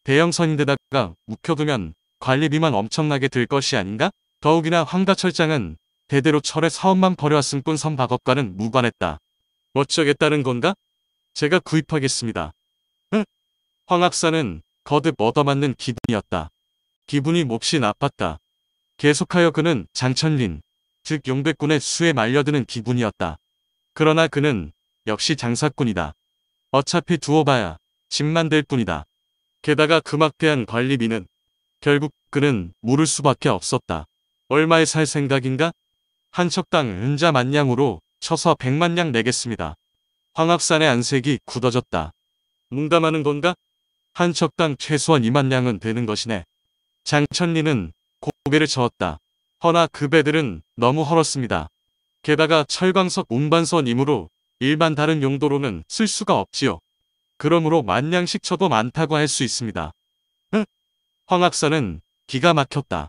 대형선인데다가 묵혀두면 관리비만 엄청나게 들 것이 아닌가? 더욱이나 황가철장은 대대로 철의 사업만 벌여왔음 뿐선 박업과는 무관했다. 어쩌겠다는 건가? 제가 구입하겠습니다. 흥! 황 학사는 거듭 얻어맞는 기분이었다. 기분이 몹시 나빴다. 계속하여 그는 장천린, 즉 용백군의 수에 말려드는 기분이었다. 그러나 그는 역시 장사꾼이다. 어차피 두어봐야 집만 될 뿐이다. 게다가 그 막대한 관리비는 결국 그는 물을 수밖에 없었다. 얼마에 살 생각인가? 한 척당 은자 만냥으로 쳐서 백만냥 내겠습니다. 황학산의 안색이 굳어졌다. 농담하는 건가? 한 척당 최소한 2만냥은 되는 것이네. 장천리는 고개를 저었다. 허나 그 배들은 너무 헐었습니다. 게다가 철광석 운반선이므로 일반 다른 용도로는 쓸 수가 없지요. 그러므로 만냥식처도 많다고 할 수 있습니다. 흥! 황학사는 기가 막혔다.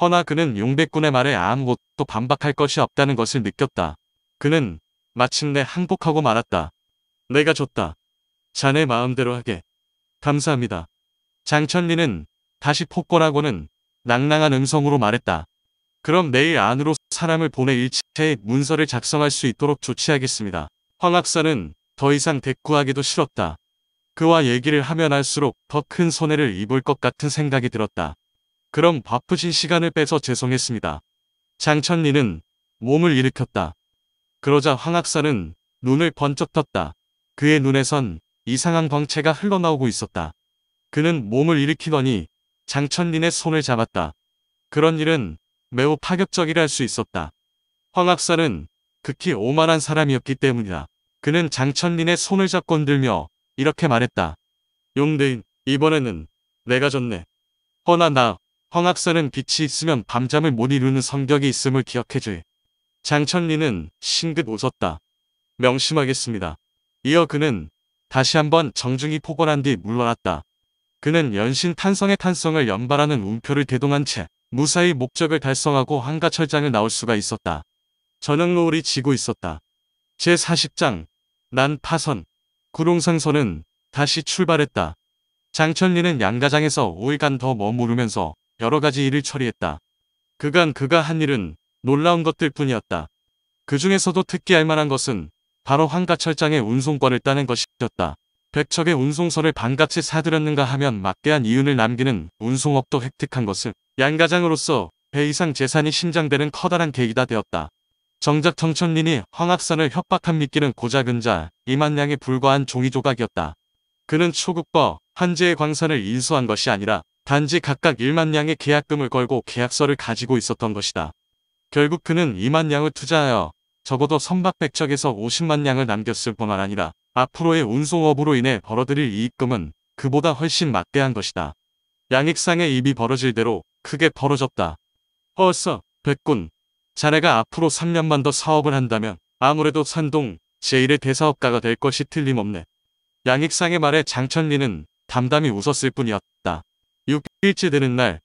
허나 그는 용백군의 말에 아무것도 반박할 것이 없다는 것을 느꼈다. 그는 마침내 항복하고 말았다. 내가 줬다. 자네 마음대로 하게. 감사합니다. 장천리는 다시 폭권하고는 낭낭한 음성으로 말했다. 그럼 내일 안으로 사람을 보내 일체의 문서를 작성할 수 있도록 조치하겠습니다. 황학사는 더 이상 대꾸하기도 싫었다. 그와 얘기를 하면 할수록 더 큰 손해를 입을 것 같은 생각이 들었다. 그럼 바쁘신 시간을 빼서 죄송했습니다. 장천리는 몸을 일으켰다. 그러자 황학사는 눈을 번쩍 떴다. 그의 눈에선 이상한 광채가 흘러나오고 있었다. 그는 몸을 일으키더니 장천린의 손을 잡았다. 그런 일은 매우 파격적이라 할 수 있었다. 황학사는 극히 오만한 사람이었기 때문이다. 그는 장천린의 손을 잡곤들며 이렇게 말했다. 용대인, 이번에는 내가 졌네. 허나 나, 황학선은 빛이 있으면 밤잠을 못 이루는 성격이 있음을 기억해줄. 장천린은 싱긋 웃었다. 명심하겠습니다. 이어 그는 다시 한번 정중히 포괄한 뒤 물러났다. 그는 연신 탄성의 탄성을 연발하는 운표를 대동한 채 무사히 목적을 달성하고 한가철장을 나올 수가 있었다. 전흥로을이 지고 있었다. 제40장 난 파선. 구룡상선은 다시 출발했다. 장천리는 양가장에서 5일간 더 머무르면서 여러 가지 일을 처리했다. 그간 그가 한 일은 놀라운 것들 뿐이었다. 그 중에서도 특기할 만한 것은 바로 황가철장의 운송권을 따는 것이었다. 백척의 운송선를 반값에 사들였는가 하면 막대한 이윤을 남기는 운송업도 획득한 것을 양가장으로서 배 이상 재산이 신장되는 커다란 계기가 되었다. 정작 정천린이 황학선을 협박한 미끼는 고작 은자 이만량에 불과한 종이조각이었다. 그는 초급과 한지의 광산을 인수한 것이 아니라 단지 각각 1만량의 계약금을 걸고 계약서를 가지고 있었던 것이다. 결국 그는 2만량을 투자하여 적어도 선박 백척에서 50만량을 남겼을 뿐만 아니라 앞으로의 운송업으로 인해 벌어들일 이익금은 그보다 훨씬 막대한 것이다. 양익상의 입이 벌어질 대로 크게 벌어졌다. 어서 백군 자네가 앞으로 3년만 더 사업을 한다면 아무래도 산동 제1의 대사업가가 될 것이 틀림없네. 양익상의 말에 장천리는 담담히 웃었을 뿐이었다. 6일째 되는 날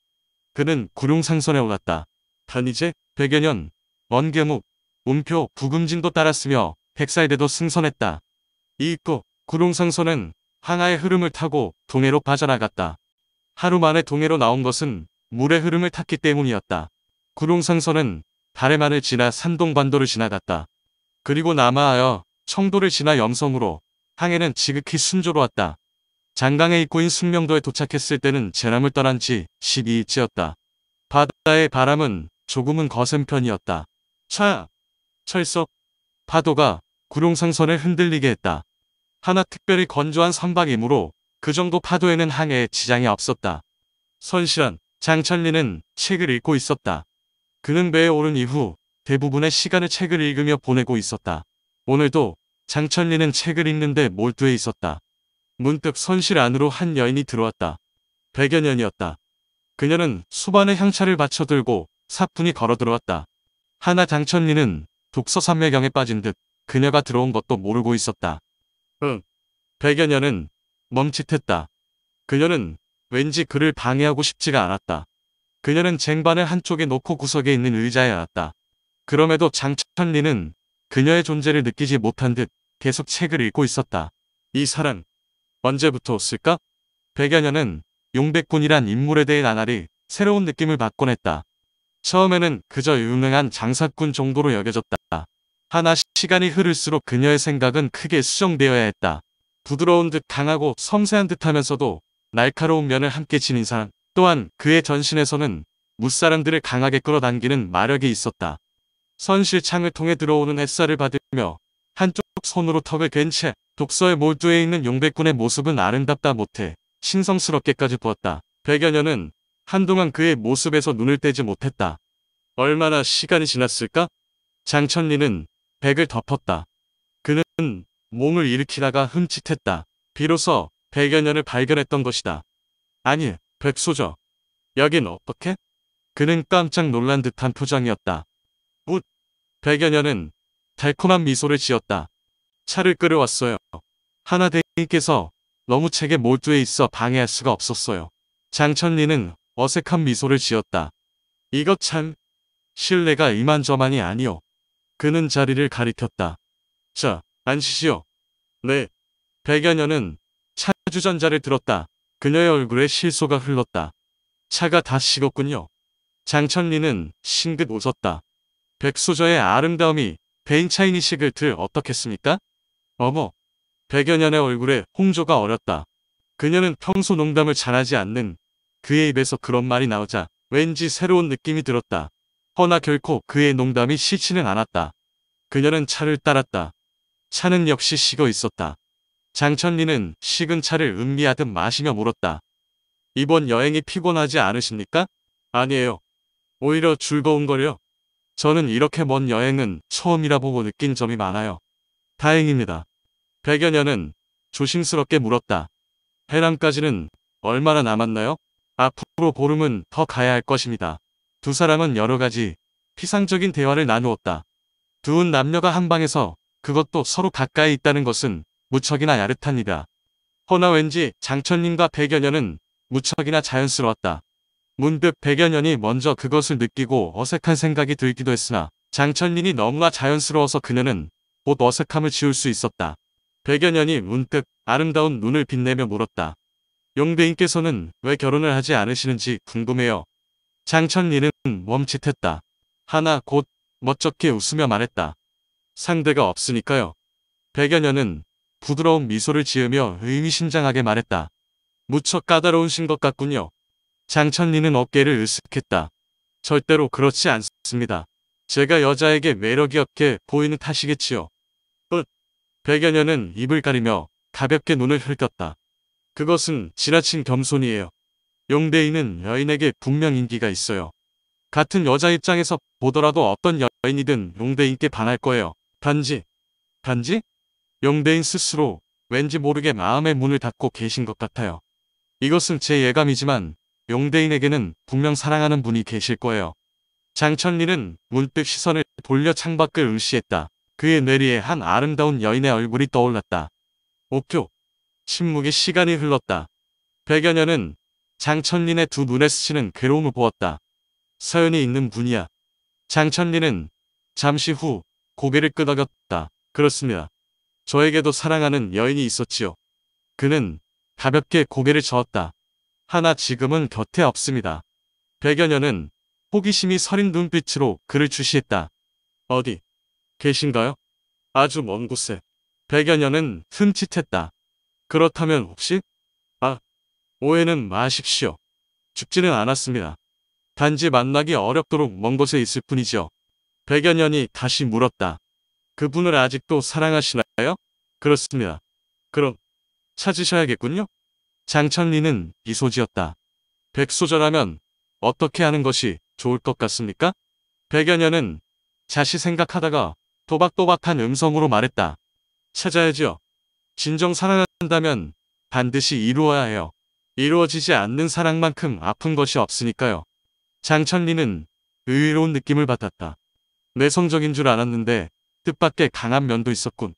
그는 구룡상선에 올랐다. 단 이제 백여 년 원계묵 운표 부금진도 따랐으며 백살대도 승선했다. 이윽고 구룡상선은 항하의 흐름을 타고 동해로 빠져나갔다. 하루 만에 동해로 나온 것은 물의 흐름을 탔기 때문이었다. 구룡상선은 다레만을 지나 산동반도를 지나갔다. 그리고 남하하여 청도를 지나 염성으로 항해는 지극히 순조로웠다. 장강의 입구인 숙명도에 도착했을 때는 제남을 떠난 지 12일째였다. 바다의 바람은 조금은 거센 편이었다. 차! 철석! 파도가 구룡상선을 흔들리게 했다. 하나 특별히 건조한 선박이므로 그 정도 파도에는 항해에 지장이 없었다. 선실한 장천리는 책을 읽고 있었다. 그는 배에 오른 이후 대부분의 시간을 책을 읽으며 보내고 있었다. 오늘도 장천리는 책을 읽는데 몰두해 있었다. 문득 선실 안으로 한 여인이 들어왔다. 백여년이었다. 그녀는 수반의 향차를 받쳐 들고 사뿐히 걸어 들어왔다. 하나 장천리는 독서 삼매경에 빠진 듯 그녀가 들어온 것도 모르고 있었다. 응. 백여년은 멈칫했다. 그녀는 왠지 그를 방해하고 싶지가 않았다. 그녀는 쟁반을 한쪽에 놓고 구석에 있는 의자에 앉았다. 그럼에도 장천리는 그녀의 존재를 느끼지 못한 듯 계속 책을 읽고 있었다. 이 사랑 언제부터였을까? 백여년은 용백군이란 인물에 대해 나날이 새로운 느낌을 받곤 했다. 처음에는 그저 유능한 장사꾼 정도로 여겨졌다. 하나 시간이 흐를수록 그녀의 생각은 크게 수정되어야 했다. 부드러운 듯 강하고 섬세한 듯하면서도 날카로운 면을 함께 지닌 사람. 또한 그의 전신에서는 무사람들을 강하게 끌어당기는 마력이 있었다. 선실 창을 통해 들어오는 햇살을 받으며 한쪽 손으로 턱을 댄채 독서에 몰두해 있는 용백군의 모습은 아름답다 못해 신성스럽게까지 보았다. 백여년은 한동안 그의 모습에서 눈을 떼지 못했다. 얼마나 시간이 지났을까? 장천리는 백을 덮었다. 그는 몸을 일으키다가 흠칫했다. 비로소 백여년을 발견했던 것이다. 아니, 백소저. 여긴 어떻게? 그는 깜짝 놀란 듯한 표정이었다. 웃. 백여녀는 달콤한 미소를 지었다. 차를 끌어왔어요. 하나 대인께서 너무 책에 몰두해 있어 방해할 수가 없었어요. 장천리는 어색한 미소를 지었다. 이것 참 실내가 이만저만이 아니오. 그는 자리를 가리켰다. 자, 앉으시오. 네. 백여녀는 차주전자를 들었다. 그녀의 얼굴에 실소가 흘렀다. 차가 다 식었군요. 장천리는 싱긋 웃었다. 백수저의 아름다움이 베인차이니식을 들 어떻겠습니까? 어머. 백여년의 얼굴에 홍조가 어렸다. 그녀는 평소 농담을 잘하지 않는 그의 입에서 그런 말이 나오자 왠지 새로운 느낌이 들었다. 허나 결코 그의 농담이 시지는 않았다. 그녀는 차를 따랐다. 차는 역시 식어 있었다. 장천리는 식은 차를 음미하듯 마시며 물었다. 이번 여행이 피곤하지 않으십니까? 아니에요. 오히려 즐거운걸요. 저는 이렇게 먼 여행은 처음이라 보고 느낀 점이 많아요. 다행입니다. 백여년은 조심스럽게 물었다. 해랑까지는 얼마나 남았나요? 앞으로 보름은 더 가야 할 것입니다. 두 사람은 여러 가지 피상적인 대화를 나누었다. 두은 남녀가 한 방에서 그것도 서로 가까이 있다는 것은 무척이나 야릇합니다. 허나 왠지 장천님과 백여년은 무척이나 자연스러웠다. 문득 백여년이 먼저 그것을 느끼고 어색한 생각이 들기도 했으나 장천님이 너무나 자연스러워서 그녀는 곧 어색함을 지울 수 있었다. 백여년이 문득 아름다운 눈을 빛내며 물었다. 용대인께서는 왜 결혼을 하지 않으시는지 궁금해요. 장천리는 멈칫했다. 하나 곧 멋쩍게 웃으며 말했다. 상대가 없으니까요. 백여년은 부드러운 미소를 지으며 의미심장하게 말했다. 무척 까다로우신 것 같군요. 장천리는 어깨를 으쓱했다. 절대로 그렇지 않습니다. 제가 여자에게 매력이 없게 보이는 탓이겠지요. 끝. 백여녀는 입을 가리며 가볍게 눈을 흘겼다. 그것은 지나친 겸손이에요. 용대인은 여인에게 분명 인기가 있어요. 같은 여자 입장에서 보더라도 어떤 여인이든 용대인께 반할 거예요. 단지, 단지 영대인 스스로 왠지 모르게 마음의 문을 닫고 계신 것 같아요. 이것은 제 예감이지만 용대인에게는 분명 사랑하는 분이 계실 거예요. 장천리는 문득 시선을 돌려 창밖을 응시했다. 그의 뇌리에 한 아름다운 여인의 얼굴이 떠올랐다. 옥표 침묵의 시간이 흘렀다. 백여 년은 장천린의 두 눈에 스치는 괴로움을 보았다. 서연이 있는 분이야. 장천린은 잠시 후 고개를 끄덕였다. 그렇습니다. 저에게도 사랑하는 여인이 있었지요. 그는 가볍게 고개를 저었다. 하나 지금은 곁에 없습니다. 백여년은 호기심이 서린 눈빛으로 그를 주시했다. 어디 계신가요? 아주 먼 곳에. 백여년은 흠칫했다. 그렇다면 혹시? 아, 오해는 마십시오. 죽지는 않았습니다. 단지 만나기 어렵도록 먼 곳에 있을 뿐이지요 백여년이 다시 물었다. 그분을 아직도 사랑하시나요? 그렇습니다. 그럼 찾으셔야겠군요. 장천리는 미소지었다. 백소절하면 어떻게 하는 것이 좋을 것 같습니까? 백여년은 자시 생각하다가 도박도박한 음성으로 말했다. 찾아야지요. 진정 사랑한다면 반드시 이루어야 해요. 이루어지지 않는 사랑만큼 아픈 것이 없으니까요. 장천리는 의외로운 느낌을 받았다. 내성적인 줄 알았는데 뜻밖의 강한 면도 있었군.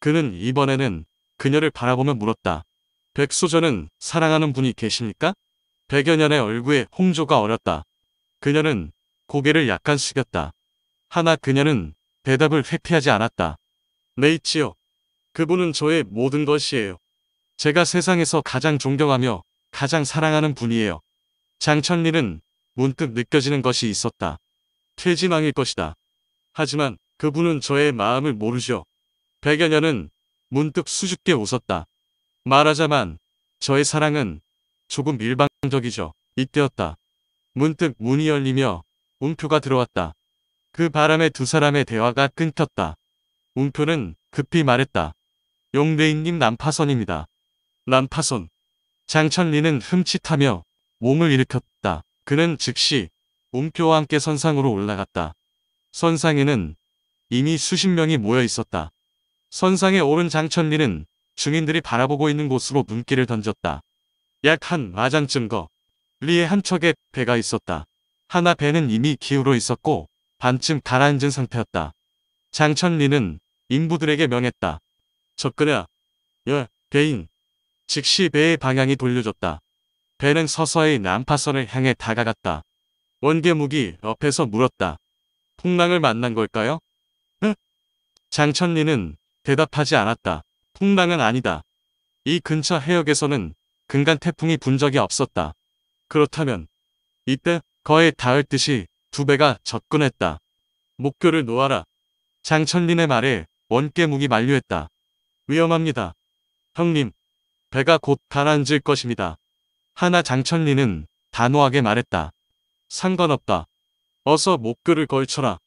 그는 이번에는 그녀를 바라보며 물었다. 백수저는 사랑하는 분이 계십니까? 백여년의 얼굴에 홍조가 어렸다. 그녀는 고개를 약간 숙였다. 하나 그녀는 대답을 회피하지 않았다. 네 있지요. 그분은 저의 모든 것이에요. 제가 세상에서 가장 존경하며 가장 사랑하는 분이에요. 장천리는 문득 느껴지는 것이 있었다. 퇴진왕일 것이다. 하지만 그분은 저의 마음을 모르죠. 백여년은 문득 수줍게 웃었다. 말하자만 저의 사랑은 조금 일방적이죠. 이때였다. 문득 문이 열리며 운표가 들어왔다. 그 바람에 두 사람의 대화가 끊겼다. 운표는 급히 말했다. 용대인님 난파선입니다. 난파선. 장천리는 흠칫하며 몸을 일으켰다. 그는 즉시 운표와 함께 선상으로 올라갔다. 선상에는 이미 수십 명이 모여 있었다. 선상에 오른 장천리는 중인들이 바라보고 있는 곳으로 눈길을 던졌다. 약 한 마장쯤 거. 리의 한척의 배가 있었다. 하나 배는 이미 기울어 있었고 반쯤 가라앉은 상태였다. 장천리는 인부들에게 명했다. 접근해야. 열, 예, 배인. 즉시 배의 방향이 돌려졌다. 배는 서서히 난파선을 향해 다가갔다. 원개무기 옆에서 물었다. 풍랑을 만난 걸까요? 장천리는 대답하지 않았다. 풍랑은 아니다. 이 근처 해역에서는 근간 태풍이 분 적이 없었다. 그렇다면 이때 거의 닿을 듯이 두 배가 접근했다. 목표를 놓아라. 장천린의 말에 원깨묵이 만류했다. 위험합니다. 형님, 배가 곧 가라앉을 것입니다. 하나 장천린은 단호하게 말했다. 상관없다. 어서 목표를 걸쳐라.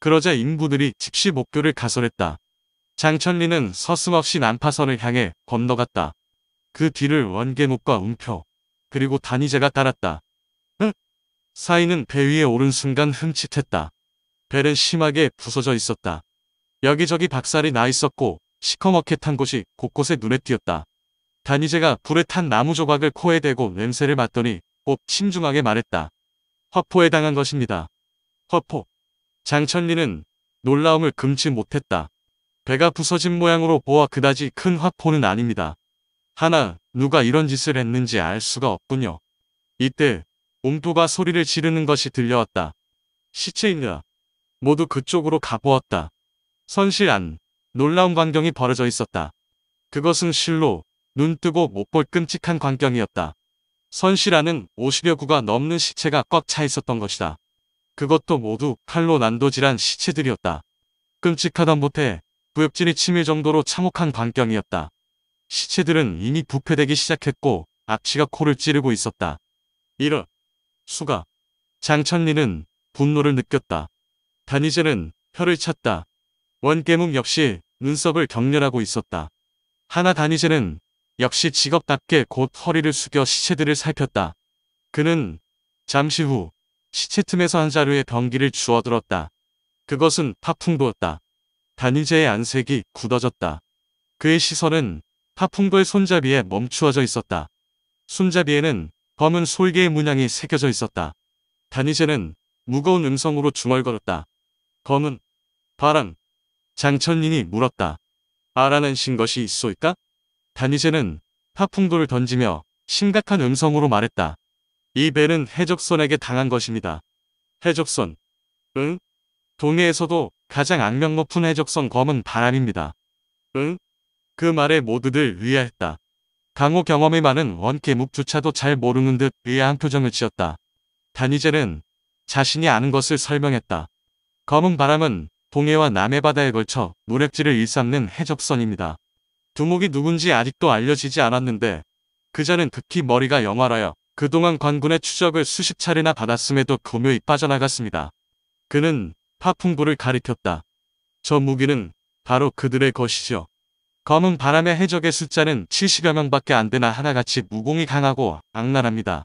그러자 인부들이 즉시 목교를 가설했다. 장천리는 서슴없이 난파선을 향해 건너갔다. 그 뒤를 원계목과 운표 그리고 단위제가 따랐다. 응? 사인은 배 위에 오른 순간 흠칫했다. 배는 심하게 부서져 있었다. 여기저기 박살이 나 있었고 시커멓게 탄 곳이 곳곳에 눈에 띄었다. 단위제가 불에 탄 나무 조각을 코에 대고 냄새를 맡더니 꼭침중하게 말했다. 화포에 당한 것입니다. 화포. 장천리는 놀라움을 금치 못했다. 배가 부서진 모양으로 보아 그다지 큰 화포는 아닙니다. 하나 누가 이런 짓을 했는지 알 수가 없군요. 이때 옴도가 소리를 지르는 것이 들려왔다. 시체인가. 모두 그쪽으로 가보았다. 선실 안 놀라운 광경이 벌어져 있었다. 그것은 실로 눈뜨고 못 볼 끔찍한 광경이었다. 선실 안은 50여 구가 넘는 시체가 꽉 차 있었던 것이다. 그것도 모두 칼로 난도질한 시체들이었다. 끔찍하단 못해 부엽진이 치밀 정도로 참혹한 광경이었다. 시체들은 이미 부패되기 시작했고 악취가 코를 찌르고 있었다. 이런 수가 장천리는 분노를 느꼈다. 다니제는 혀를 찼다. 원깨문 역시 눈썹을 격렬하고 있었다. 하나 다니제는 역시 직업답게 곧 허리를 숙여 시체들을 살폈다. 그는 잠시 후 시체 틈에서 한 자루의 변기를 주워들었다. 그것은 파풍도였다. 단위제의 안색이 굳어졌다. 그의 시선은 파풍도의 손잡이에 멈추어져 있었다. 손잡이에는 검은 솔개의 문양이 새겨져 있었다. 단위제는 무거운 음성으로 중얼거렸다. 검은 바람 장천린이 물었다. 알아낸신 것이 있소일까? 단위제는 파풍도를 던지며 심각한 음성으로 말했다. 이 배는 해적선에게 당한 것입니다. 해적선. 응? 동해에서도 가장 악명 높은 해적선 검은 바람입니다. 응? 그 말에 모두들 의아했다. 강호 경험이 많은 원개묵조차도 잘 모르는 듯 의아한 표정을 지었다. 다니제는 자신이 아는 것을 설명했다. 검은 바람은 동해와 남해 바다에 걸쳐 노략지를 일삼는 해적선입니다. 두목이 누군지 아직도 알려지지 않았는데 그자는 극히 머리가 영활하여 그동안 관군의 추적을 수십 차례나 받았음에도 교묘히 빠져나갔습니다. 그는 파풍부를 가리켰다. 저 무기는 바로 그들의 것이죠. 검은 바람의 해적의 숫자는 70여 명밖에 안 되나 하나같이 무공이 강하고 악랄합니다.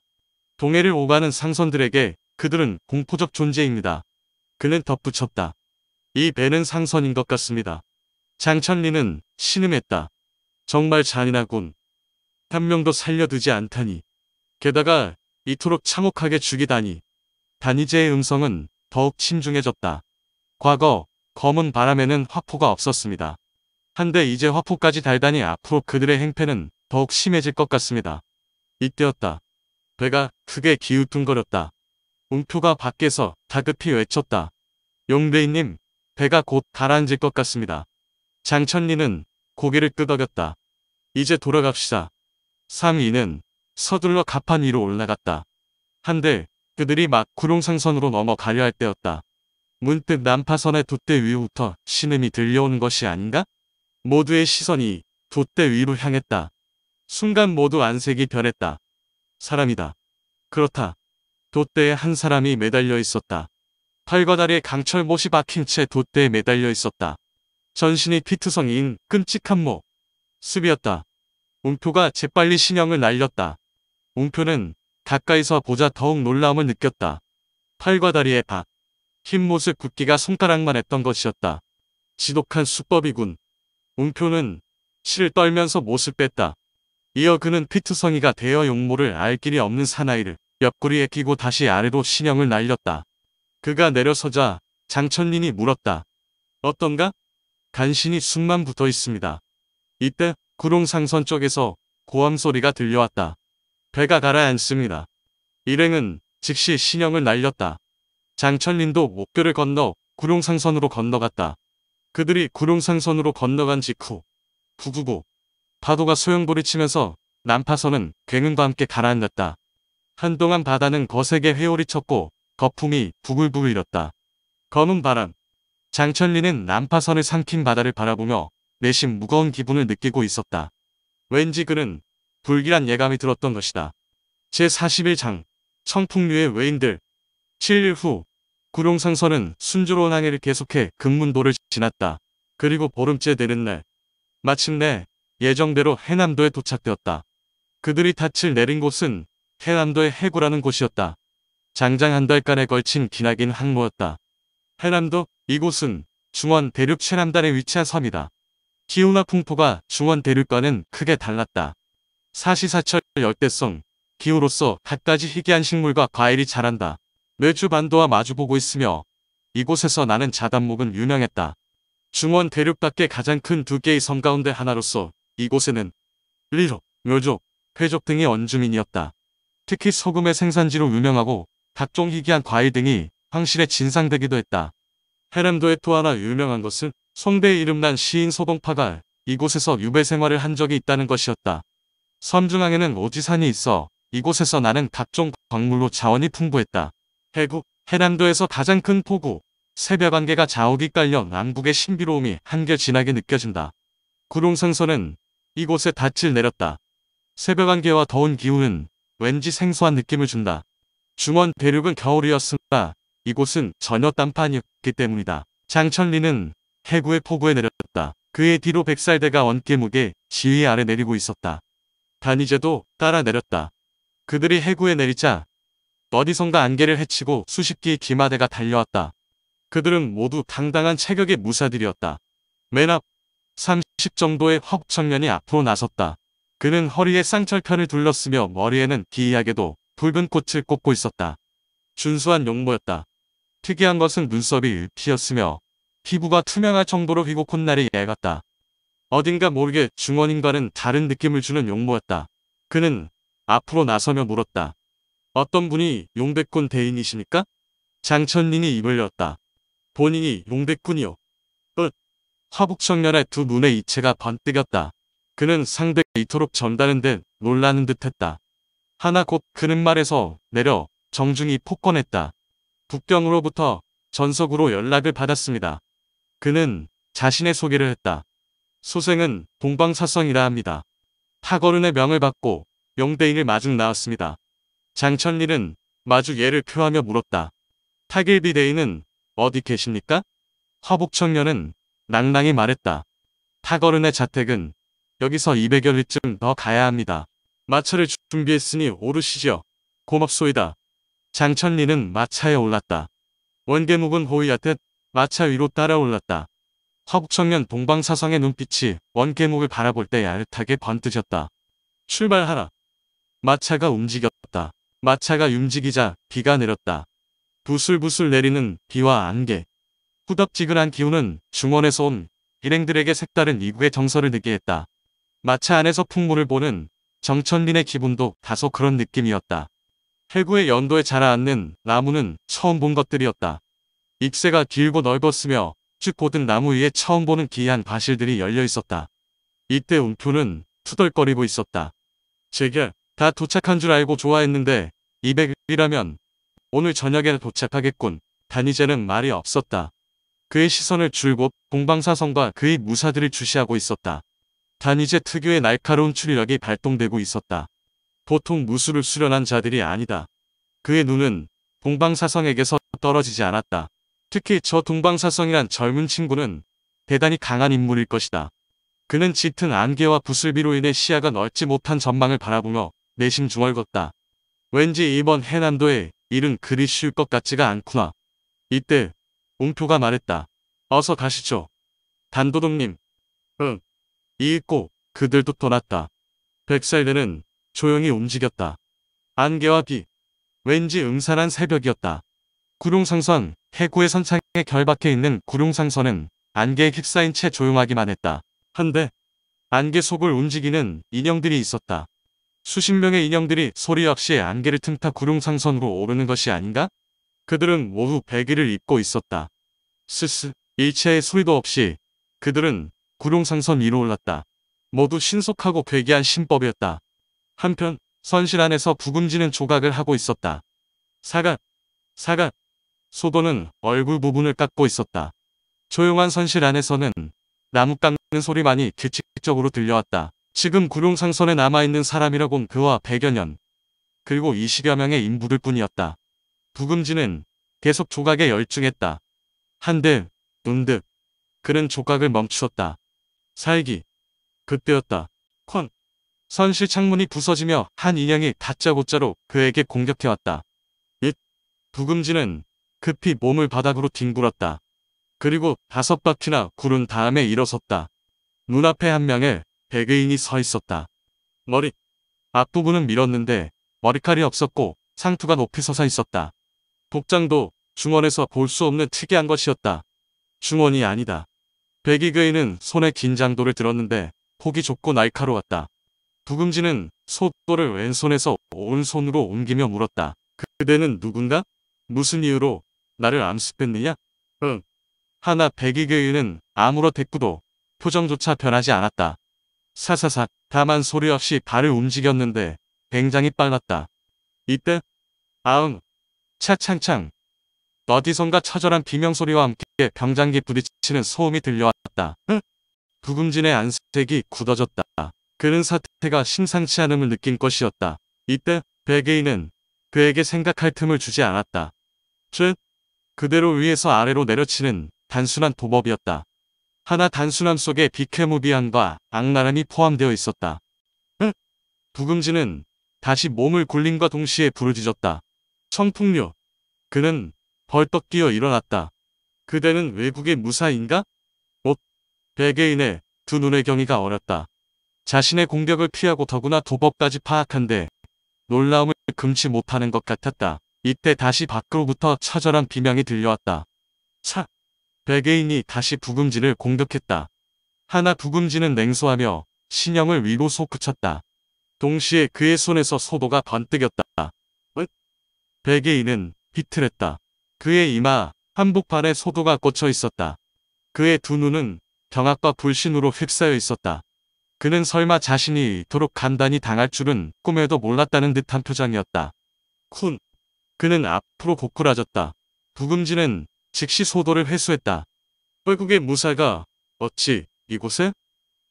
동해를 오가는 상선들에게 그들은 공포적 존재입니다. 그는 덧붙였다. 이 배는 상선인 것 같습니다. 장천리는 신음했다. 정말 잔인하군. 한 명도 살려두지 않다니. 게다가 이토록 참혹하게 죽이다니 단이제의 음성은 더욱 신중해졌다. 과거 검은 바람에는 화포가 없었습니다. 한데 이제 화포까지 달다니 앞으로 그들의 행패는 더욱 심해질 것 같습니다. 이때였다. 배가 크게 기우뚱거렸다. 웅표가 밖에서 다급히 외쳤다. 용대인님 배가 곧 가라앉을 것 같습니다. 장천리는 고개를 끄덕였다. 이제 돌아갑시다. 상인는 서둘러 갑판 위로 올라갔다. 한데 그들이 막 구룡상선으로 넘어가려 할 때였다. 문득 난파선의 돛대 위부터 신음이 들려오는 것이 아닌가? 모두의 시선이 돛대 위로 향했다. 순간 모두 안색이 변했다. 사람이다. 그렇다. 돛대에 한 사람이 매달려 있었다. 팔과 다리에 강철못이 박힌 채 돛대에 매달려 있었다. 전신이 피투성이인 끔찍한 목. 습이었다. 움표가 재빨리 신형을 날렸다. 웅표는 가까이서 보자 더욱 놀라움을 느꼈다. 팔과 다리의 박, 흰 모습 굳기가 손가락만 했던 것이었다. 지독한 수법이군. 웅표는 실을 떨면서 못을 뺐다. 이어 그는 피투성이가 되어 용모를 알 길이 없는 사나이를 옆구리에 끼고 다시 아래로 신형을 날렸다. 그가 내려서자 장천린이 물었다. 어떤가? 간신히 숨만 붙어 있습니다. 이때 구룡상선 쪽에서 고함 소리가 들려왔다. 배가 가라앉습니다. 일행은 즉시 신형을 날렸다. 장천린도 목교를 건너 구룡상선으로 건너갔다. 그들이 구룡상선으로 건너간 직후 부9 9 파도가 소용돌이 치면서 난파선은 굉음과 함께 가라앉았다. 한동안 바다는 거세게 회오리 쳤고 거품이 부글부글렸다. 검은 바람 장천리는 난파선을 삼킨 바다를 바라보며 내심 무거운 기분을 느끼고 있었다. 왠지 그는 불길한 예감이 들었던 것이다. 제41장 청풍류의 외인들 7일 후 구룡상선은 순조로운 항해를 계속해 금문도를 지났다. 그리고 보름째 되는 날 마침내 예정대로 해남도에 도착되었다. 그들이 닻을 내린 곳은 해남도의 해구라는 곳이었다. 장장 한 달간에 걸친 기나긴 항모였다 해남도 이곳은 중원 대륙 최남단에 위치한 섬이다. 기후나 풍토가 중원 대륙과는 크게 달랐다. 사시사철 열대성 기후로서 갖가지 희귀한 식물과 과일이 자란다. 매주 반도와 마주보고 있으며 이곳에서 나는 자단목은 유명했다. 중원 대륙밖에 가장 큰 두 개의 섬 가운데 하나로서 이곳에는 리족, 묘족, 회족 등의 원주민이었다. 특히 소금의 생산지로 유명하고 각종 희귀한 과일 등이 황실에 진상되기도 했다. 해렘도에또 하나 유명한 것은 송대의 이름난 시인 소동파가 이곳에서 유배 생활을 한 적이 있다는 것이었다. 섬중앙에는 오지산이 있어 이곳에서 나는 각종 광물로 자원이 풍부했다. 해국, 해남도에서 가장 큰 폭우, 새벽안개가 자욱이 깔려 남북의 신비로움이 한결 진하게 느껴진다. 구룡생선은 이곳에 닻을 내렸다. 새벽안개와 더운 기운은 왠지 생소한 느낌을 준다. 중원 대륙은 겨울이었으나 이곳은 전혀 땀판이었기 때문이다. 장천리는 해구의 폭우에 내렸다. 그의 뒤로 백살대가 원개무게 지휘 아래 내리고 있었다. 다니제도 따라 내렸다. 그들이 해구에 내리자 어디선가 안개를 헤치고 수십 기 기마대가 달려왔다. 그들은 모두 당당한 체격의 무사들이었다. 맨 앞 30 정도의 헉 청년이 앞으로 나섰다. 그는 허리에 쌍철편을 둘렀으며 머리에는 기이하게도 붉은 꽃을 꽂고 있었다. 준수한 용모였다. 특이한 것은 눈썹이 일 피었으며 피부가 투명할 정도로 휘고 콧날이 애았다 어딘가 모르게 중원인과는 다른 느낌을 주는 용모였다. 그는 앞으로 나서며 물었다. 어떤 분이 용백군 대인이십니까? 장천린이 입을 열었다. 본인이 용백군이요. 끝. 화북청년의 두 눈의 이체가 번뜩였다. 그는 상대가 이토록 전다는 듯 놀라는 듯했다. 하나 곧 그는 말에서 내려 정중히 폭권했다. 북경으로부터 전석으로 연락을 받았습니다. 그는 자신의 소개를 했다. 소생은 동방사성이라 합니다. 타거른의 명을 받고 영대인을 마중 나왔습니다. 장천리는 마주 예를 표하며 물었다. 타길비 대인은 어디 계십니까? 허복청년은낭랑히 말했다. 타거른의 자택은 여기서 200여리쯤 더 가야 합니다. 마차를 준비했으니 오르시죠. 고맙소이다. 장천리는 마차에 올랐다. 원계묵은 호위하듯 마차 위로 따라 올랐다. 허국 청년 동방사상의 눈빛이 원계목을 바라볼 때 야릇하게 번뜨셨다. 출발하라. 마차가 움직였다. 마차가 움직이자 비가 내렸다. 부슬부슬 내리는 비와 안개. 후덥지근한 기운은 중원에서 온 일행들에게 색다른 이구의 정서를 느끼했다. 마차 안에서 풍물을 보는 정천린의 기분도 다소 그런 느낌이었다. 해구의 연도에 자라앉는 나무는 처음 본 것들이었다. 잎새가 길고 넓었으며 쭉쭉 고든 나무 위에 처음 보는 기이한 바실들이 열려 있었다. 이때 움투는 투덜거리고 있었다. 제게 다 도착한 줄 알고 좋아했는데 200이라면 일 오늘 저녁에 도착하겠군. 다니제는 말이 없었다. 그의 시선을 줄곧 공방사성과 그의 무사들을 주시하고 있었다. 다니제 특유의 날카로운 추리력이 발동되고 있었다. 보통 무술을 수련한 자들이 아니다. 그의 눈은 공방사성에게서 떨어지지 않았다. 특히 저 동방사성이란 젊은 친구는 대단히 강한 인물일 것이다. 그는 짙은 안개와 부슬비로 인해 시야가 넓지 못한 전망을 바라보며 내심 중얼었다. 왠지 이번 해난도에 일은 그리 쉬울 것 같지가 않구나. 이때 웅표가 말했다. 어서 가시죠. 단도동님. 응. 이윽고 그들도 떠났다. 백살대는 조용히 움직였다. 안개와 비. 왠지 음산한 새벽이었다. 구룡상선, 해구의 선창에 결박해 있는 구룡상선은 안개에 휩싸인 채 조용하기만 했다. 한데 안개 속을 움직이는 인형들이 있었다. 수십 명의 인형들이 소리 없이 안개를 틈타 구룡상선으로 오르는 것이 아닌가? 그들은 모두 베개를 입고 있었다. 스스 일체의 소리도 없이 그들은 구룡상선 위로 올랐다. 모두 신속하고 괴기한 신법이었다. 한편 선실 안에서 부금지는 조각을 하고 있었다. 사각, 사각, 소도는 얼굴 부분을 깎고 있었다. 조용한 선실 안에서는 나무 깎는 소리만이 규칙적으로 들려왔다. 지금 구룡상선에 남아있는 사람이라곤 그와 백여 년, 그리고 20여 명의 인부들 뿐이었다. 부금지는 계속 조각에 열중했다. 한들, 눈득, 그는 조각을 멈추었다. 살기. 그때였다. 콘. 선실 창문이 부서지며 한 인형이 다짜고짜로 그에게 공격해왔다. 잇. 부금지는 급히 몸을 바닥으로 뒹굴었다. 그리고 다섯 바퀴나 구른 다음에 일어섰다. 눈앞에 한 명의 백의인이 서 있었다. 머리 앞부분은 밀었는데 머리칼이 없었고 상투가 높이 서서 있었다. 복장도 중원에서 볼 수 없는 특이한 것이었다. 중원이 아니다. 백의그인은 손에 긴 장도를 들었는데 폭이 좁고 날카로웠다. 두금지는 속도를 왼손에서 오른손으로 옮기며 물었다. 그, 그대는 누군가? 무슨 이유로 나를 암습했느냐? 응. 하나 백이교유는 아무런 대꾸도 표정조차 변하지 않았다. 사사삭 다만 소리 없이 발을 움직였는데 굉장히 빨랐다. 이때 아응 차창창 어디선가 처절한 비명소리와 함께 병장기 부딪히는 소음이 들려왔다. 응? 구금진의 안색이 굳어졌다. 그는 사태가 심상치 않음을 느낀 것이었다. 이때 베개인은 그에게 생각할 틈을 주지 않았다. 즉, 그대로 위에서 아래로 내려치는 단순한 도법이었다. 하나 단순함 속에 비케무비안과 악랄함이 포함되어 있었다. 흥! 부금지는 다시 몸을 굴림과 동시에 부르짖었다. 청풍류. 그는 벌떡 뛰어 일어났다. 그대는 외국의 무사인가? 옷. 베개인의두 눈의 경이가 어렸다. 자신의 공격을 피하고 더구나 도법까지 파악한데 놀라움을 금치 못하는 것 같았다. 이때 다시 밖으로부터 처절한 비명이 들려왔다. 착! 백개인이 다시 부금지를 공격했다. 하나 부금지는 냉소하며 신형을 위로 솟구쳤다. 동시에 그의 손에서 소도가 번뜩였다. 읒! 백개인은 비틀했다. 그의 이마, 한복판에 소도가 꽂혀 있었다. 그의 두 눈은 병악과 불신으로 휩싸여 있었다. 그는 설마 자신이 이토록 간단히 당할 줄은 꿈에도 몰랐다는 듯한 표정이었다. 쿤! 그는 앞으로 고꾸라졌다. 부금지는 즉시 소도를 회수했다. 뻘국의 무사가 어찌 이곳에?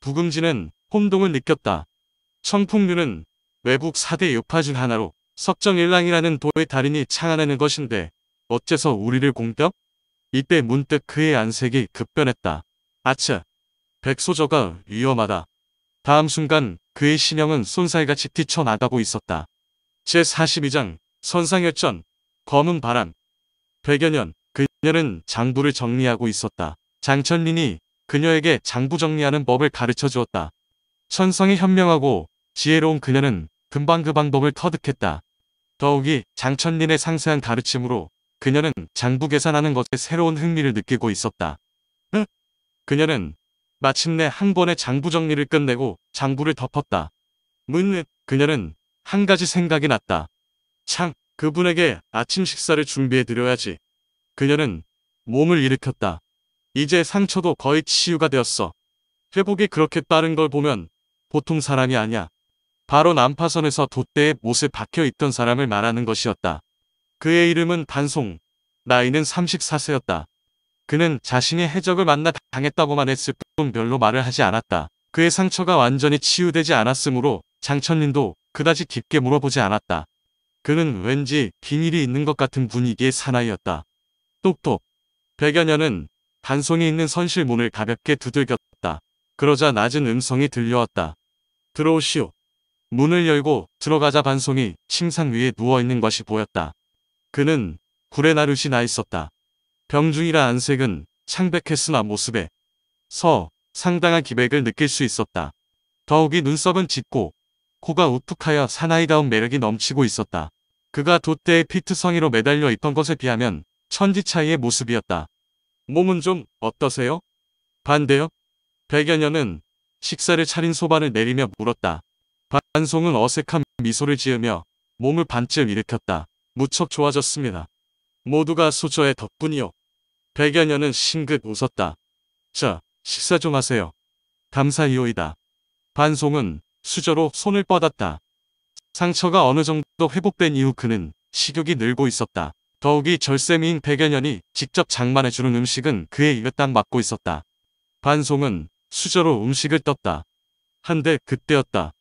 부금지는 혼동을 느꼈다. 청풍류는 외국 4대 요파 중 하나로 석정일랑이라는 도의 달인이 창안하는 것인데 어째서 우리를 공격? 이때 문득 그의 안색이 급변했다. 아차! 백소저가 위험하다. 다음 순간 그의 신형은 쏜살같이 뛰쳐나가고 있었다. 제42장 선상열전, 검은 바람. 백여 년, 그녀는 장부를 정리하고 있었다. 장천린이 그녀에게 장부 정리하는 법을 가르쳐 주었다. 천성이 현명하고 지혜로운 그녀는 금방 그 방법을 터득했다. 더욱이 장천린의 상세한 가르침으로 그녀는 장부 계산하는 것에 새로운 흥미를 느끼고 있었다. 응? 그녀는 마침내 한 번의 장부 정리를 끝내고 장부를 덮었다. 문, 그녀는 한 가지 생각이 났다. 창, 그분에게 아침 식사를 준비해 드려야지. 그녀는 몸을 일으켰다. 이제 상처도 거의 치유가 되었어. 회복이 그렇게 빠른 걸 보면 보통 사람이 아니야. 바로 난파선에서 돛대에 못에 박혀있던 사람을 말하는 것이었다. 그의 이름은 단송, 나이는 34세였다. 그는 자신의 해적을 만나 당했다고만 했을 뿐 별로 말을 하지 않았다. 그의 상처가 완전히 치유되지 않았으므로 장천린도 그다지 깊게 물어보지 않았다. 그는 왠지 비밀이 있는 것 같은 분위기의 사나이였다. 똑똑. 백여년은 단송이 있는 선실 문을 가볍게 두들겼다. 그러자 낮은 음성이 들려왔다. 들어오시오. 문을 열고 들어가자 반송이 침상 위에 누워있는 것이 보였다. 그는 굴에 나룻이나 있었다. 병중이라 안색은 창백했으나 모습에 서 상당한 기백을 느낄 수 있었다. 더욱이 눈썹은 짙고 코가 우뚝하여 사나이다운 매력이 넘치고 있었다. 그가 돛대의 피트성이로 매달려 있던 것에 비하면 천지 차이의 모습이었다. 몸은 좀 어떠세요? 반대요? 백여년은 식사를 차린 소반을 내리며 물었다. 반송은 어색한 미소를 지으며 몸을 반쯤 일으켰다. 무척 좋아졌습니다. 모두가 소저의 덕분이요. 백여년은 싱긋 웃었다. 자, 식사 좀 하세요. 감사이오이다. 반송은 수저로 손을 뻗었다. 상처가 어느 정도 회복된 이후 그는 식욕이 늘고 있었다. 더욱이 절세미인 백여년이 직접 장만해주는 음식은 그의 입에 딱 맞고 있었다. 반송은 수저로 음식을 떴다. 한데 그때였다.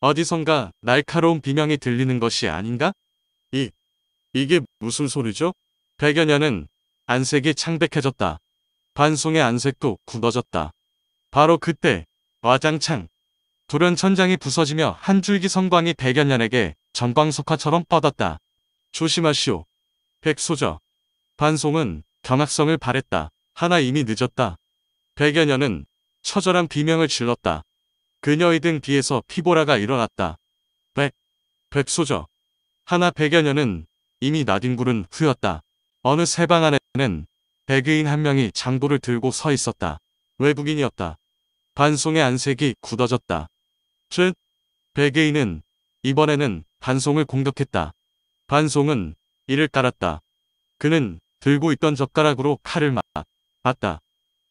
어디선가 날카로운 비명이 들리는 것이 아닌가? 이, 이게 무슨 소리죠? 백여년은 안색이 창백해졌다. 반송의 안색도 굳어졌다. 바로 그때 와장창 돌연 천장이 부서지며 한 줄기 성광이 백연년에게 전광석화처럼 뻗었다. 조심하시오. 백소저. 반송은 경악성을 바랬다. 하나 이미 늦었다. 백연년은 처절한 비명을 질렀다. 그녀의 등 뒤에서 피보라가 일어났다. 백. 백소저. 하나 백연년은 이미 나뒹구른 후였다. 어느 세 방 안에는 백의인 한 명이 장도를 들고 서 있었다. 외국인이었다. 반송의 안색이 굳어졌다. 즉, 베개인은 이번에는 반송을 공격했다. 반송은 이를 깔았다. 그는 들고 있던 젓가락으로 칼을 맞았다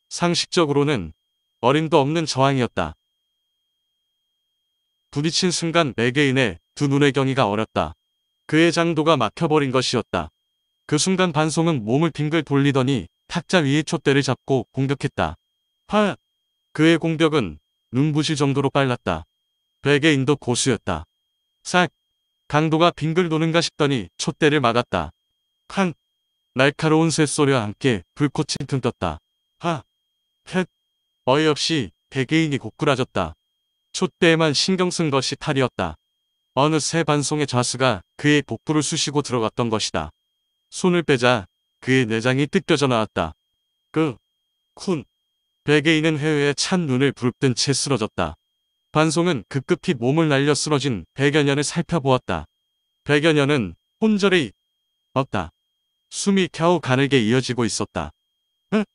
상식적으로는 어림도 없는 저항이었다. 부딪힌 순간 베개인의두 눈의 경이가 얼었다. 그의 장도가 막혀버린 것이었다. 그 순간 반송은 몸을 빙글 돌리더니 탁자 위의 촛대를 잡고 공격했다. 파! 그의 공격은 눈부실 정도로 빨랐다. 백의인도 고수였다. 싹! 강도가 빙글 도는가 싶더니 촛대를 막았다. 칸! 날카로운 쇳소리와 함께 불꽃이 퉁떴다. 하! 헥! 어이없이 백의인이 고꾸라졌다. 촛대에만 신경 쓴 것이 탈이었다. 어느새 반송의 좌수가 그의 복부를 쑤시고 들어갔던 것이다. 손을 빼자 그의 내장이 뜯겨져 나왔다. 그! 쿤! 백의인은 해외에 찬 눈을 부릅뜬 채 쓰러졌다. 반송은 급급히 몸을 날려 쓰러진 백여년을 살펴보았다. 백여년은 혼절이 없다. 숨이 겨우 가늘게 이어지고 있었다. 흥!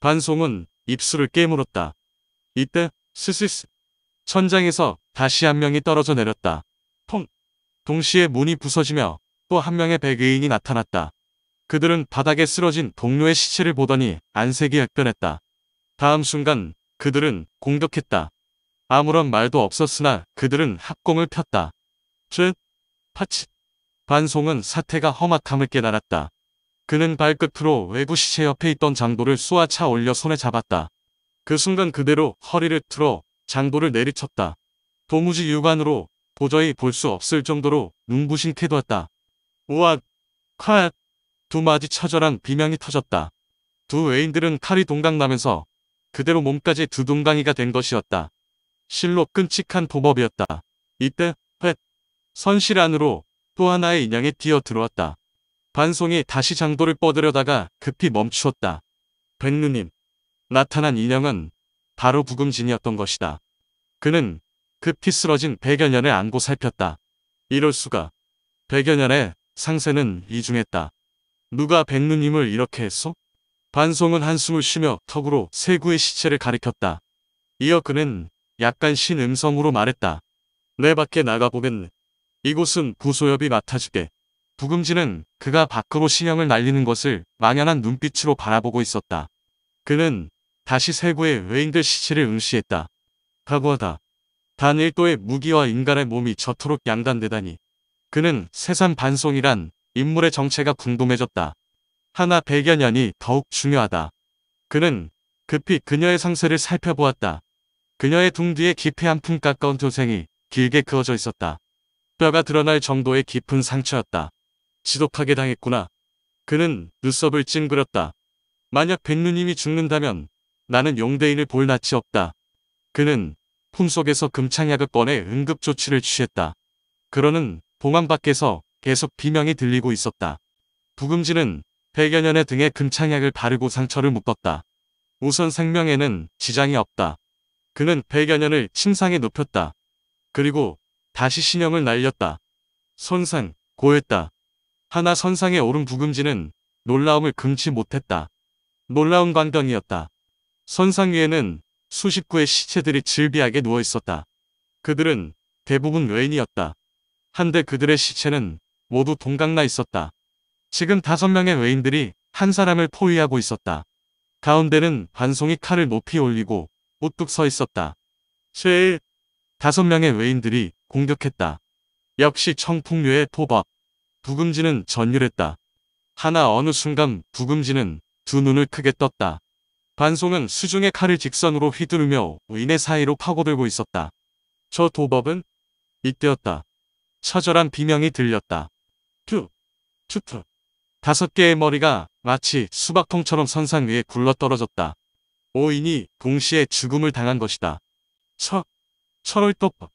반송은 입술을 깨물었다. 이때 스스스 천장에서 다시 한 명이 떨어져 내렸다. 퐁! 동시에 문이 부서지며 또 한 명의 백의인이 나타났다. 그들은 바닥에 쓰러진 동료의 시체를 보더니 안색이 액변했다. 다음 순간 그들은 공격했다. 아무런 말도 없었으나 그들은 합공을 폈다. 쯧, 파칫. 반송은 사태가 험악함을 깨달았다. 그는 발끝으로 외부시체 옆에 있던 장도를 쏘아차 올려 손에 잡았다. 그 순간 그대로 허리를 틀어 장도를 내리쳤다. 도무지 육안으로 도저히 볼 수 없을 정도로 눈부신 캐도았다. 우앗, 콸, 두 마디 처절한 비명이 터졌다. 두 외인들은 칼이 동강나면서 그대로 몸까지 두둥강이가 된 것이었다. 실로 끔찍한 도법이었다. 이때 펫 선실 안으로 또 하나의 인양이 뛰어들어왔다. 반송이 다시 장도를 뻗으려다가 급히 멈추었다. 백누님 나타난 인형은 바로 부금진이었던 것이다. 그는 급히 쓰러진 백여년을 안고 살폈다. 이럴 수가. 백여년의 상세는 이중했다. 누가 백누님을 이렇게 했소? 반송은 한숨을 쉬며 턱으로 세구의 시체를 가리켰다. 이어 그는 약간 신 음성으로 말했다. 내 밖에 나가보면 이곳은 구소엽이 맡아주게. 부금지는 그가 밖으로 신형을 날리는 것을 망연한 눈빛으로 바라보고 있었다. 그는 다시 세구의 외인들 시체를 응시했다. 각오하다. 단 1도의 무기와 인간의 몸이 저토록 양단되다니. 그는 세상 반송이란 인물의 정체가 궁금해졌다. 하나 백여 년이 더욱 중요하다. 그는 급히 그녀의 상세를 살펴보았다. 그녀의 둥 뒤에 깊이 한품 가까운 도생이 길게 그어져 있었다. 뼈가 드러날 정도의 깊은 상처였다. 지독하게 당했구나. 그는 눈썹을 찡그렸다. 만약 백누님이 죽는다면 나는 용대인을 볼 낯이 없다. 그는 품속에서 금창약을 꺼내 응급조치를 취했다. 그러는 봉안 밖에서 계속 비명이 들리고 있었다. 부금지는 백여 년의 등에 금창약을 바르고 상처를 묶었다. 우선 생명에는 지장이 없다. 그는 100여 년을 침상에 눕혔다. 그리고 다시 신형을 날렸다. 손상 고했다. 하나 선상의 오른 부금지는 놀라움을 금치 못했다. 놀라운 광경이었다. 선상 위에는 수십 구의 시체들이 즐비하게 누워있었다. 그들은 대부분 외인이었다. 한데 그들의 시체는 모두 동강나 있었다. 지금 다섯 명의 외인들이 한 사람을 포위하고 있었다. 가운데는 반송이 칼을 높이 올리고 우뚝 서 있었다. 쇠일 다섯 명의 외인들이 공격했다. 역시 청풍류의 토박. 부금지는 전율했다. 하나 어느 순간 부금지는 두 눈을 크게 떴다. 반송은 수중의 칼을 직선으로 휘두르며 의내 사이로 파고들고 있었다. 저 도법은 이때였다. 처절한 비명이 들렸다. 투, 투투. 다섯 개의 머리가 마치 수박통처럼 선상 위에 굴러떨어졌다. 오인이 동시에 죽음을 당한 것이다. 철, 철월도법.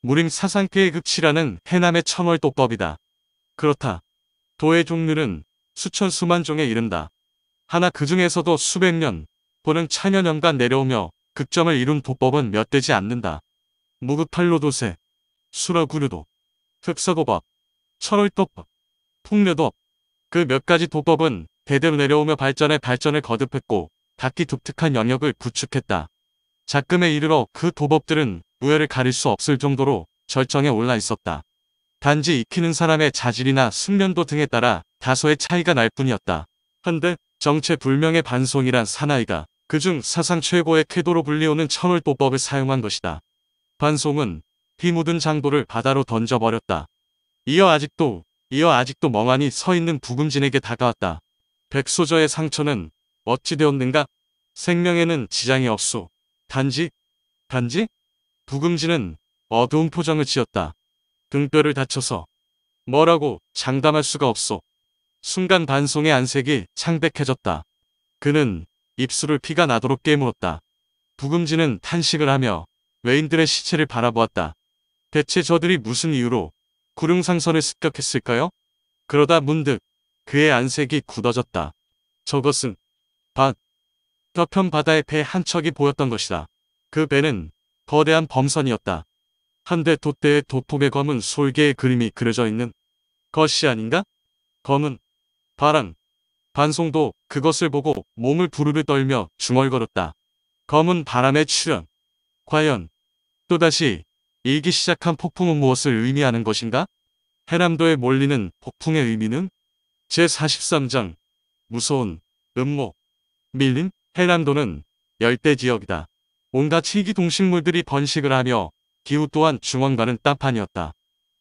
무림 사상계의 극치라는 해남의 천월도법이다. 그렇다. 도의 종류는 수천 수만 종에 이른다. 하나 그 중에서도 수백 년, 보는 천여년간 내려오며 극점을 이룬 도법은 몇 되지 않는다. 무급팔로도세, 수라구르도, 흑서도법, 철월도법, 풍류도법 그 몇 가지 도법은 대대로 내려오며 발전에 발전을 거듭했고 각기 독특한 영역을 구축했다. 작금에 이르러 그 도법들은 우열을 가릴 수 없을 정도로 절정에 올라 있었다. 단지 익히는 사람의 자질이나 숙련도 등에 따라 다소의 차이가 날 뿐이었다. 한데 정체불명의 반송이란 사나이가 그 중 사상 최고의 쾌도로 불리우는 천월도법을 사용한 것이다. 반송은 피 묻은 장도를 바다로 던져버렸다. 이어 아직도 이어 아직도 멍하니 서있는 부금진에게 다가왔다. 백소저의 상처는 어찌되었는가? 생명에는 지장이 없소. 단지, 단지? 부금지는 어두운 포장을 지었다. 등뼈를 다쳐서 뭐라고 장담할 수가 없소. 순간 반송의 안색이 창백해졌다. 그는 입술을 피가 나도록 깨물었다. 부금지는 탄식을 하며 외인들의 시체를 바라보았다. 대체 저들이 무슨 이유로 구릉상선을 습격했을까요? 그러다 문득 그의 안색이 굳어졌다. 저것은 밭. 저편 바다에 배 한 척이 보였던 것이다. 그 배는 거대한 범선이었다. 한대 돛대의 도폭의 검은 솔개의 그림이 그려져 있는 것이 아닌가? 검은 바람. 반송도 그것을 보고 몸을 부르르 떨며 중얼거렸다. 검은 바람의 출현. 과연 또다시 일기 시작한 폭풍은 무엇을 의미하는 것인가? 해남도에 몰리는 폭풍의 의미는 제43장 무서운 음모 밀린 헬란도는 열대 지역이다. 온갖 희귀 동식물들이 번식을 하며 기후 또한 중원과는 따판이었다.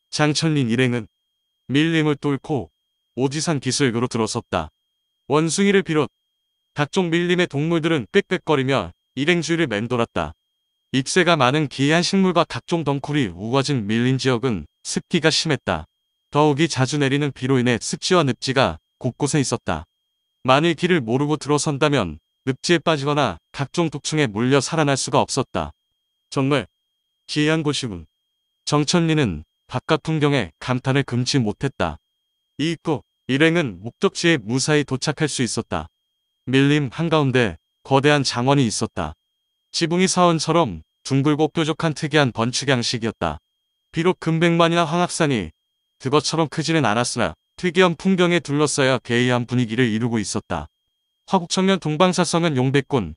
장천린 일행은 밀림을 뚫고 오지산 기슭으로 들어섰다. 원숭이를 비롯 각종 밀림의 동물들은 빽빽거리며 일행주위를 맴돌았다. 잎새가 많은 기이한 식물과 각종 덩쿨이 우거진 밀린 지역은 습기가 심했다. 더욱이 자주 내리는 비로 인해 습지와 늪지가 곳곳에 있었다. 만일 길을 모르고 들어선다면 늪지에 빠지거나 각종 독충에 물려 살아날 수가 없었다. 정말 기이한 곳이군. 정천리는 바깥 풍경에 감탄을 금치 못했다. 이입고 일행은 목적지에 무사히 도착할 수 있었다. 밀림 한가운데 거대한 장원이 있었다. 지붕이 사원처럼 둥글고 뾰족한 특이한 번축 양식이었다. 비록 금백만이나 황학산이 그것처럼 크지는 않았으나 특이한 풍경에 둘러싸여 괴이한 분위기를 이루고 있었다. 화국청년 동방사성은 용백군,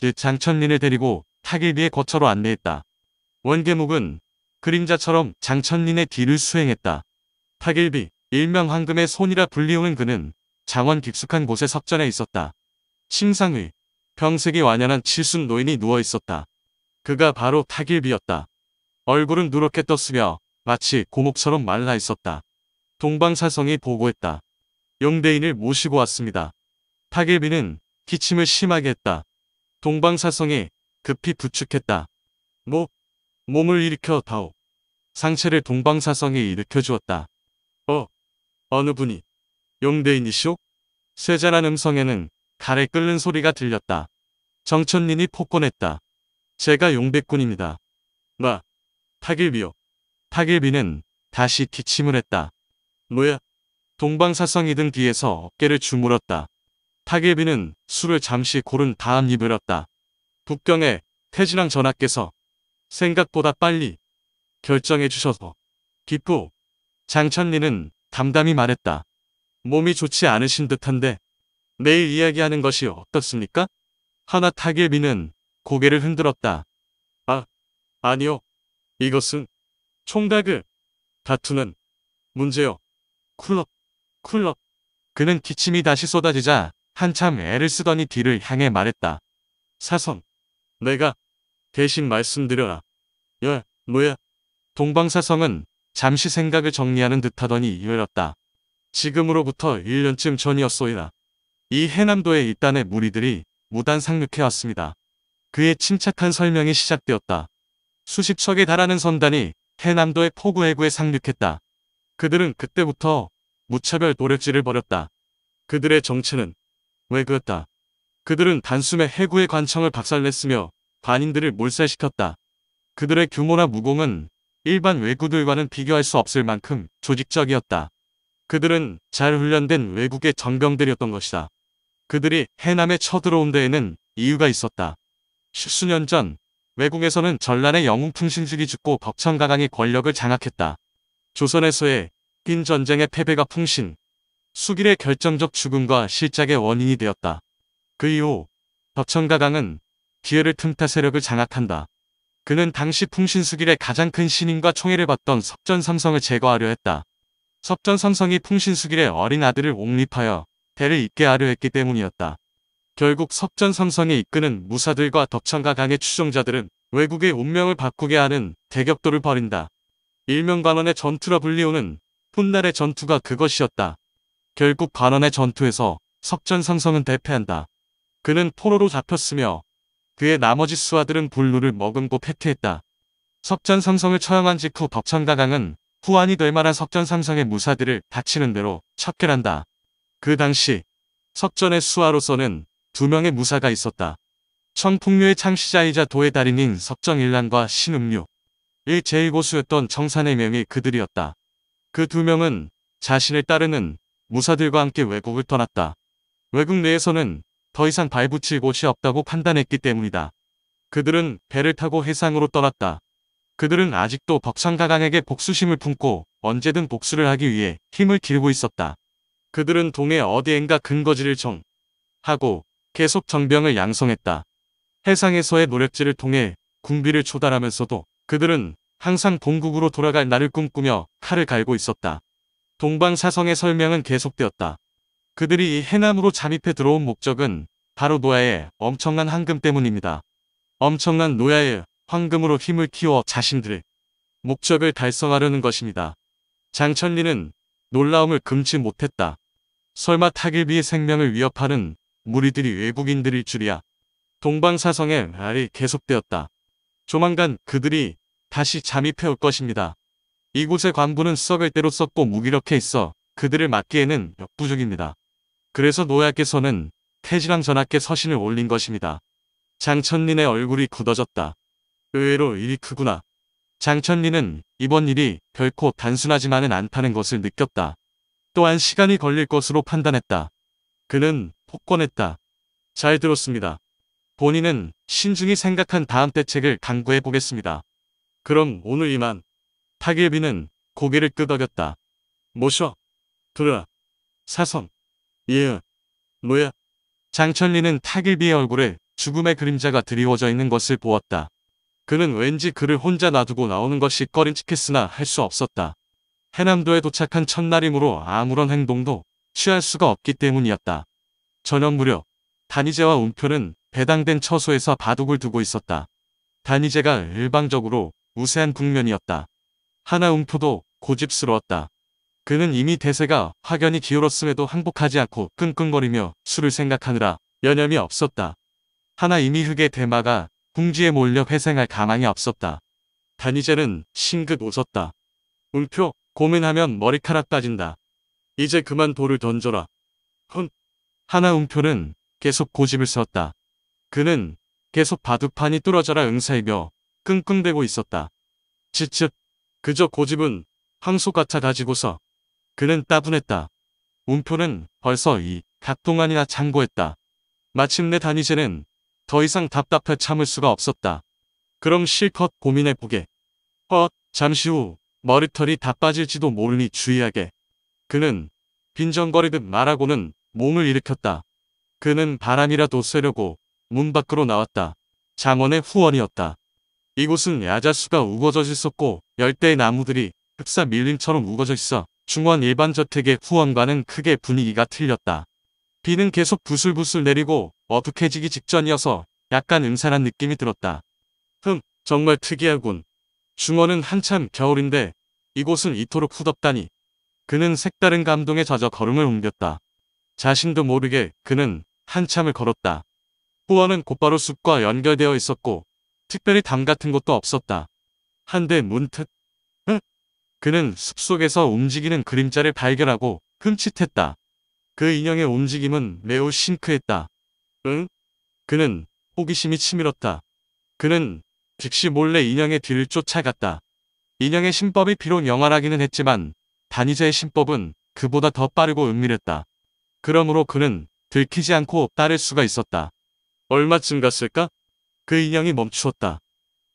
즉 장천린을 데리고 타길비의 거처로 안내했다. 원계목은 그림자처럼 장천린의 뒤를 수행했다. 타길비, 일명 황금의 손이라 불리우는 그는 장원 깊숙한 곳에 석전에 있었다. 심상의, 병색이 완연한 칠순 노인이 누워있었다. 그가 바로 타길비였다. 얼굴은 누렇게 떴으며 마치 고목처럼 말라있었다. 동방사성이 보고했다. 영대인을 모시고 왔습니다. 타계비는 기침을 심하게 했다. 동방사성이 급히 부축했다. 목, 몸을 일으켜 다오. 상체를 동방사성이 일으켜 주었다. 어, 어느 분이? 영대인이시오? 세자란 음성에는 가래 끓는 소리가 들렸다. 정천린이 폭권했다. 제가 용백군입니다. 마, 타길비요. 타길비는 다시 기침을 했다. 뭐야? 동방사성이 등 뒤에서 어깨를 주물었다. 타계비는 술을 잠시 고른 다음 입을 었다. 북경에 태진왕 전하께서 생각보다 빨리 결정해 주셔서 기쁘. 장천리는 담담히 말했다. 몸이 좋지 않으신 듯한데 내일 이야기하는 것이 어떻습니까? 하나 타계비는 고개를 흔들었다. 아, 아니요. 이것은 총각을 다투는 문제요. 쿨럭 쿨럭 그는 기침이 다시 쏟아지자 한참 애를 쓰더니 뒤를 향해 말했다. 사성 내가 대신 말씀드려라. 야 뭐야 동방사성은 잠시 생각을 정리하는 듯하더니 이외렸다. 지금으로부터 1년쯤 전이었소이다. 이해남도에 일단의 무리들이 무단 상륙해왔습니다. 그의 침착한 설명이 시작되었다. 수십 척에 달하는 선단이 해남도의 포구 해구에 상륙했다. 그들은 그때부터 무차별 도력질을 벌였다. 그들의 정체는 왜그였다. 그들은 단숨에 해구의 관청을 박살냈으며 반인들을 몰살시켰다. 그들의 규모나 무공은 일반 외구들과는 비교할 수 없을 만큼 조직적이었다. 그들은 잘 훈련된 외국의 전병들이었던 것이다. 그들이 해남에 쳐들어온 데에는 이유가 있었다. 십수년 전 외국에서는 전란의 영웅 풍신식이 죽고 벅천가강이 권력을 장악했다. 조선에서의 인 전쟁의 패배가 풍신, 수길의 결정적 죽음과 실작의 원인이 되었다. 그 이후 덕천가강은 기회를 틈타 세력을 장악한다. 그는 당시 풍신수길의 가장 큰 신인과 총애를 받던 석전삼성을 제거하려 했다. 석전삼성이 풍신수길의 어린 아들을 옹립하여 대를 잇게 하려 했기 때문이었다. 결국 석전삼성이 이끄는 무사들과 덕천가강의 추종자들은 외국의 운명을 바꾸게 하는 대격도를 벌인다. 일명 관원의 전투라 불리우는 훗날의 전투가 그것이었다. 결국 관원의 전투에서 석전상성은 대패한다. 그는 포로로 잡혔으며 그의 나머지 수하들은 불루를 머금고 패퇴했다. 석전상성을 처형한 직후 덕창가강은후안이될 만한 석전상성의 무사들을 다치는 대로 척결한다. 그 당시 석전의 수하로서는 두 명의 무사가 있었다. 청풍류의 창시자이자 도의 달인인 석정일란과 신음류. 일제1고수였던 청산의 명이 그들이었다. 그 두 명은 자신을 따르는 무사들과 함께 외국을 떠났다. 외국 내에서는 더 이상 발붙일 곳이 없다고 판단했기 때문이다. 그들은 배를 타고 해상으로 떠났다. 그들은 아직도 벅상가강에게 복수심을 품고 언제든 복수를 하기 위해 힘을 기르고 있었다. 그들은 동해 어디엔가 근거지를 정 하고 계속 정병을 양성했다. 해상에서의 노력지를 통해 군비를 초달하면서도 그들은 항상 본국으로 돌아갈 날을 꿈꾸며 칼을 갈고 있었다. 동방사성의 설명은 계속되었다. 그들이 이 해남으로 잠입해 들어온 목적은 바로 노아의 엄청난 황금 때문입니다. 엄청난 노아의 황금으로 힘을 키워 자신들의 목적을 달성하려는 것입니다. 장천리는 놀라움을 금치 못했다. 설마 타길비의 생명을 위협하는 무리들이 외국인들일 줄이야. 동방사성의 말이 계속되었다. 조만간 그들이 다시 잠입해 올 것입니다. 이곳의 관부는 썩을 대로 썩고 무기력해 있어 그들을 막기에는 역부족입니다. 그래서 노야께서는 태지랑 전하께 서신을 올린 것입니다. 장천린의 얼굴이 굳어졌다. 의외로 일이 크구나. 장천린은 이번 일이 결코 단순하지만은 않다는 것을 느꼈다. 또한 시간이 걸릴 것으로 판단했다. 그는 폭권했다. 잘 들었습니다. 본인은 신중히 생각한 다음 대책을 강구해 보겠습니다. 그럼 오늘 이만. 타길비는 고개를 끄덕였다. 모셔. 들어. 사성. 예. 뭐야. 장천리는 타길비의 얼굴에 죽음의 그림자가 드리워져 있는 것을 보았다. 그는 왠지 그를 혼자 놔두고 나오는 것이 꺼림칙했으나 할 수 없었다. 해남도에 도착한 첫날이므로 아무런 행동도 취할 수가 없기 때문이었다. 저녁 무렵 단위제와 움표는 배당된 처소에서 바둑을 두고 있었다. 단위제가 일방적으로 우세한 국면이었다. 하나 움표도 고집스러웠다. 그는 이미 대세가 확연히 기울었음에도 항복하지 않고 끙끙거리며 술을 생각하느라 여념이 없었다. 하나 이미 흙의 대마가 궁지에 몰려 회생할 가망이 없었다. 단위제는 싱긋 웃었다. 음표 고민하면 머리카락 빠진다. 이제 그만 돌을 던져라. 헌. 하나 음표는 계속 고집을 세웠다. 그는 계속 바둑판이 뚫어져라 응사이며 끙끙대고 있었다. 지측 그저 고집은 황소 같아 가지고서 그는 따분했다. 운표는 벌써 이각 동안이나 창고했다. 마침내 단이제는 더 이상 답답해 참을 수가 없었다. 그럼 실컷 고민해보게. 헛 잠시 후 머리털이 다 빠질지도 모르니 주의하게. 그는 빈정거리듯 말하고는 몸을 일으켰다. 그는 바람이라도 쐬려고 문 밖으로 나왔다. 장원의 후원이었다. 이곳은 야자수가 우거져 있었고 열대의 나무들이 흡사 밀림처럼 우거져 있어 중원 일반 저택의 후원과는 크게 분위기가 틀렸다. 비는 계속 부슬부슬 내리고 어둑해지기 직전이어서 약간 음산한 느낌이 들었다. 흠, 정말 특이하군. 중원은 한참 겨울인데 이곳은 이토록 후덥다니. 그는 색다른 감동에 젖어 걸음을 옮겼다. 자신도 모르게 그는 한참을 걸었다. 호원은 곧바로 숲과 연결되어 있었고 특별히 담 같은 것도 없었다. 한데 문득 응? 그는 숲속에서 움직이는 그림자를 발견하고 흠칫했다. 그 인형의 움직임은 매우 싱크했다. 응? 그는 호기심이 치밀었다. 그는 즉시 몰래 인형의 뒤를 쫓아갔다. 인형의 신법이 비록 영활하기는 했지만 단위자의 신법은 그보다 더 빠르고 은밀했다. 그러므로 그는 들키지 않고 따를 수가 있었다. 얼마쯤 갔을까? 그 인형이 멈추었다.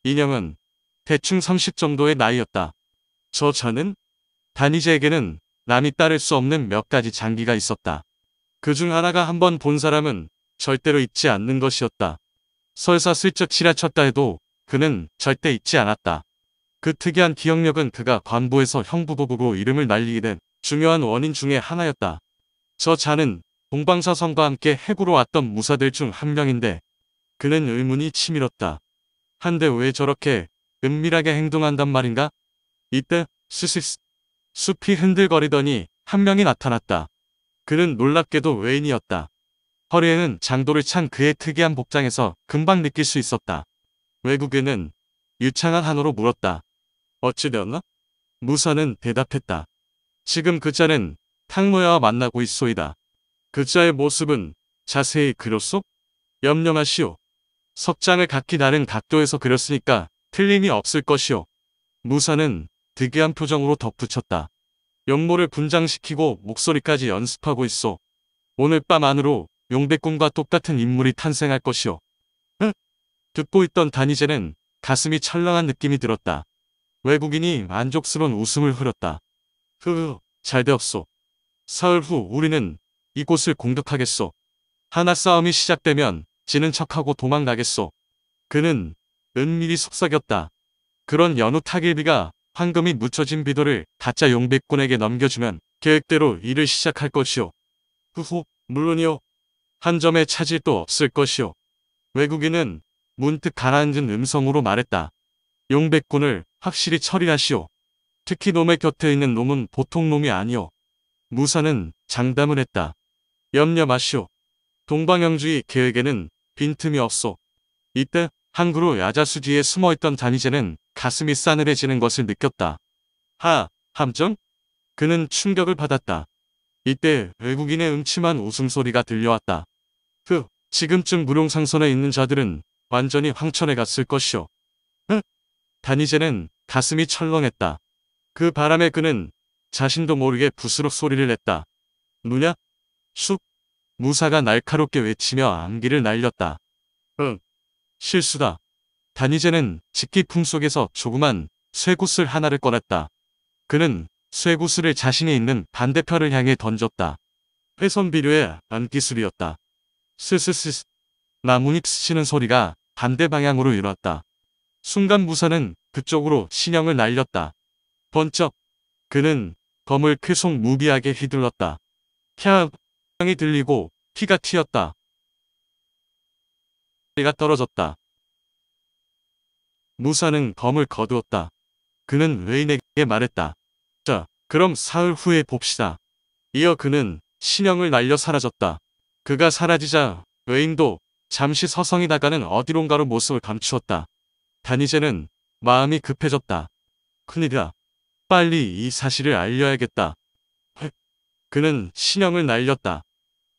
인형은 대충 30 정도의 나이였다. 저 차는 다니제에게는 남이 따를 수 없는 몇 가지 장기가 있었다. 그 중 하나가 한 번 본 사람은 절대로 잊지 않는 것이었다. 설사 슬쩍 지나쳤다 해도 그는 절대 잊지 않았다. 그 특이한 기억력은 그가 관부에서 형부부부고 이름을 날리게 된 중요한 원인 중의 하나였다. 저 자는 동방사성과 함께 해구로 왔던 무사들 중 한 명인데 그는 의문이 치밀었다. 한데 왜 저렇게 은밀하게 행동한단 말인가? 이때 스시스 숲이 흔들거리더니 한 명이 나타났다. 그는 놀랍게도 외인이었다. 허리에는 장도를 찬 그의 특이한 복장에서 금방 느낄 수 있었다. 외국인은 유창한 한어로 물었다. 어찌되었나? 무사는 대답했다. 지금 그 자는 탕노야와 만나고 있소이다. 글자의 그 모습은 자세히 그렸소? 염려마시오 석장을 각기 다른 각도에서 그렸으니까 틀림이 없을 것이오. 무사는 득이한 표정으로 덧붙였다. 연모를 분장시키고 목소리까지 연습하고 있어. 오늘 밤 안으로 용백군과 똑같은 인물이 탄생할 것이오. 응? 듣고 있던 단이제는 가슴이 찰랑한 느낌이 들었다. 외국인이 만족스러운 웃음을 흐렸다. 흐흐, 잘 되었소. 사흘 후 우리는 이곳을 공격하겠소. 하나 싸움이 시작되면 지는 척하고 도망가겠소. 그는 은밀히 속삭였다. 그런 연우 타길비가 황금이 묻혀진 비도를 가짜 용백군에게 넘겨주면 계획대로 일을 시작할 것이오. 후후 물론이오. 한 점의 차질도 없을 것이오. 외국인은 문득 가라앉은 음성으로 말했다. 용백군을 확실히 처리하시오. 특히 놈의 곁에 있는 놈은 보통 놈이 아니오. 무사는 장담을 했다. 염려 마시오. 동방영주의 계획에는 빈틈이 없소. 이때 항구로 야자수 뒤에 숨어있던 다니제는 가슴이 싸늘해지는 것을 느꼈다. 하, 함정? 그는 충격을 받았다. 이때 외국인의 음침한 웃음소리가 들려왔다. 흐, 지금쯤 무룡상선에 있는 자들은 완전히 황천에 갔을 것이오. 흥! 다니제는 가슴이 철렁했다. 그 바람에 그는 자신도 모르게 부스럭 소리를 냈다. 누냐? 쑥! 무사가 날카롭게 외치며 안기를 날렸다. 응. 실수다. 다니제는 직기풍 속에서 조그만 쇠구슬 하나를 꺼냈다. 그는 쇠구슬을 자신이 있는 반대편을 향해 던졌다. 회선 비료의 안기술이었다. 스스스 스 나뭇잎 스치는 소리가 반대 방향으로 일었다. 순간 무사는 그쪽으로 신형을 날렸다. 번쩍 그는 검을 쾌속 무비하게 휘둘렀다. 캬이 들리고 피가 튀었다. 피가 떨어졌다. 무사는 검을 거두었다. 그는 외인에게 말했다. 자, 그럼 사흘 후에 봅시다. 이어 그는 신형을 날려 사라졌다. 그가 사라지자 외인도 잠시 서성이다가는 어디론가로 모습을 감추었다. 다니제는 마음이 급해졌다. 큰일이다. 빨리 이 사실을 알려야겠다. 그는 신형을 날렸다.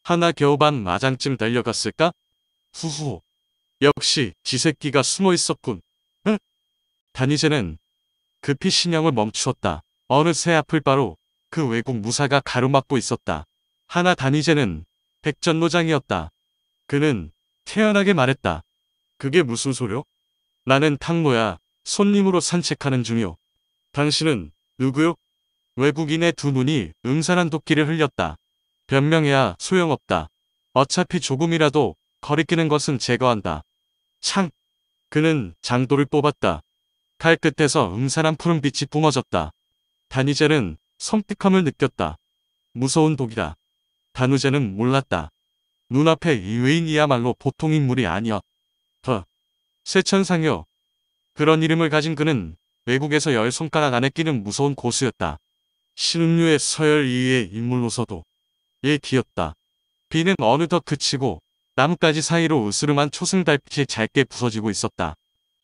하나 겨우반 마장쯤 달려갔을까? 후후. 역시 지새끼가 숨어 있었군. 흥. 단이제는 급히 신형을 멈추었다. 어느새 앞을 바로 그 외국 무사가 가로막고 있었다. 하나 다니제는 백전노장이었다. 그는 태연하게 말했다. 그게 무슨 소려? 나는 탕모야. 손님으로 산책하는 중이요. 당신은 누구요? 외국인의 두 눈이 음산한 도끼를 흘렸다. 변명해야 소용없다. 어차피 조금이라도 거리끼는 것은 제거한다. 창! 그는 장도를 뽑았다. 칼 끝에서 음산한 푸른 빛이 뿜어졌다. 단이젤은 섬뜩함을 느꼈다. 무서운 독이다. 단우제는 몰랐다. 눈앞에 이 외인이야말로 보통 인물이 아니었. 더. 세천상요 그런 이름을 가진 그는 외국에서 열 손가락 안에 끼는 무서운 고수였다. 신음류의 서열 2위의 인물로서도 얘 예, 귀엽다. 비는 어느덧 그치고 나뭇가지 사이로 으스름한 초승 달빛이 짧게 부서지고 있었다.